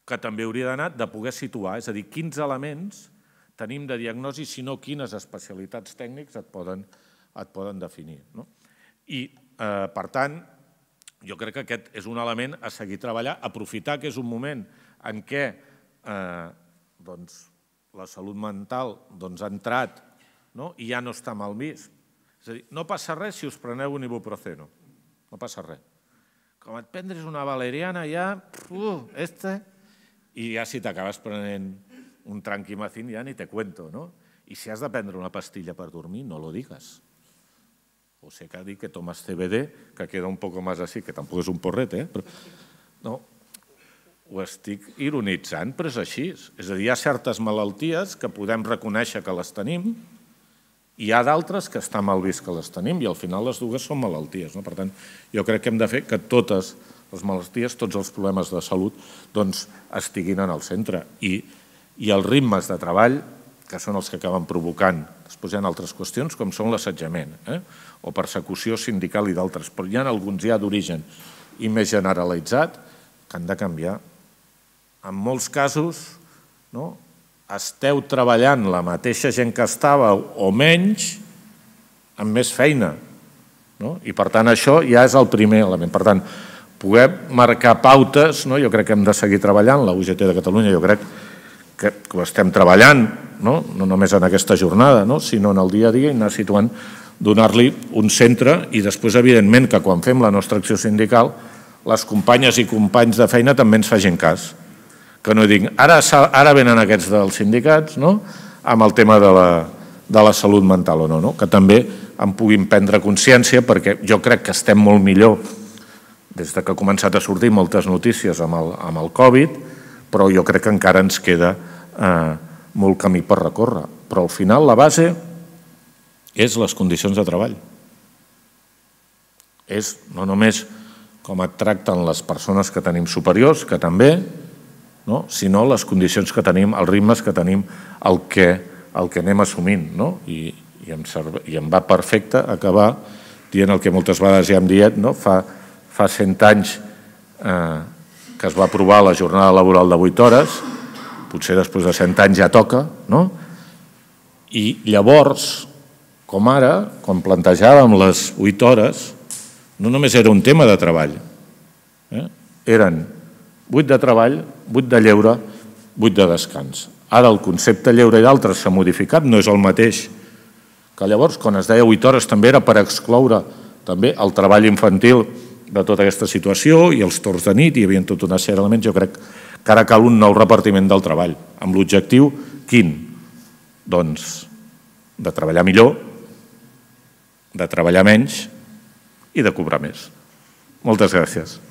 S11: que també hauria d'anar de poder situar, és a dir, quins elements tenim de diagnosi, no quines especialitats tècnics et poden, et poden definir. No? I, eh, per tant, jo crec que aquest és un element a seguir treballar, aprofitar que és un moment en què eh, doncs, la salut mental doncs, ha entrat no? i ja no està mal vist. És a dir, no passa res si us preneu un ibuprofeno. No passa res. Com et prendres una valeriana ja, uh, este, i ja si t'acabes prenent un tranquimacin ja ni te cuento, no? I si has de prendre una pastilla per dormir, no lo digues. O sé que ha dit que tomes CBD, que queda un poco más así, que tampoc és un porret, eh? Però, no, ho estic ironitzant, però és així. És a dir, hi ha certes malalties que podem reconèixer que les tenim i hi ha d'altres que està mal vist que les tenim i al final les dues són malalties. No? Per tant, jo crec que hem de fer que totes les malalties, tots els problemes de salut, doncs estiguin en el centre. I, i els ritmes de treball, que són els que acaben provocant. Després hi ha altres qüestions, com són l'assetjament, eh? o persecució sindical i d'altres, però hi ha alguns ja d'origen i més generalitzat que han de canviar en molts casos no, esteu treballant la mateixa gent que estava o menys amb més feina. No? I per tant això ja és el primer element. Per tant, poder marcar pautes, no? jo crec que hem de seguir treballant, la UGT de Catalunya jo crec que, que ho estem treballant, no? no només en aquesta jornada, no? sinó en el dia a dia i anar situant, donar-li un centre i després evidentment que quan fem la nostra acció sindical les companyes i companys de feina també ens facin cas que no dic, ara, ara venen aquests dels sindicats, no?, amb el tema de la, de la salut mental o no, no? que també en puguin prendre consciència, perquè jo crec que estem molt millor des de que ha començat a sortir moltes notícies amb el, amb el Covid, però jo crec que encara ens queda eh, molt camí per recórrer. Però al final la base és les condicions de treball. És no només com et tracten les persones que tenim superiors, que també, no? sinó les condicions que tenim, els ritmes que tenim, el que, el que anem assumint. No? I, i, em serve, I em va perfecte acabar dient el que moltes vegades ja hem dit, no? fa, fa 100 anys eh, que es va aprovar la jornada laboral de 8 hores, potser després de 100 anys ja toca, no? i llavors, com ara, quan plantejàvem les 8 hores, no només era un tema de treball, eh? eren 8 de treball, 8 de lleure, 8 de descans. Ara el concepte lleure i d'altres s'ha modificat, no és el mateix que llavors, quan es deia 8 hores, també era per excloure també el treball infantil de tota aquesta situació i els torns de nit, hi havia tot una sèrie d'elements, jo crec que ara cal un nou repartiment del treball, amb l'objectiu quin? Doncs de treballar millor, de treballar menys i de cobrar més. Moltes gràcies.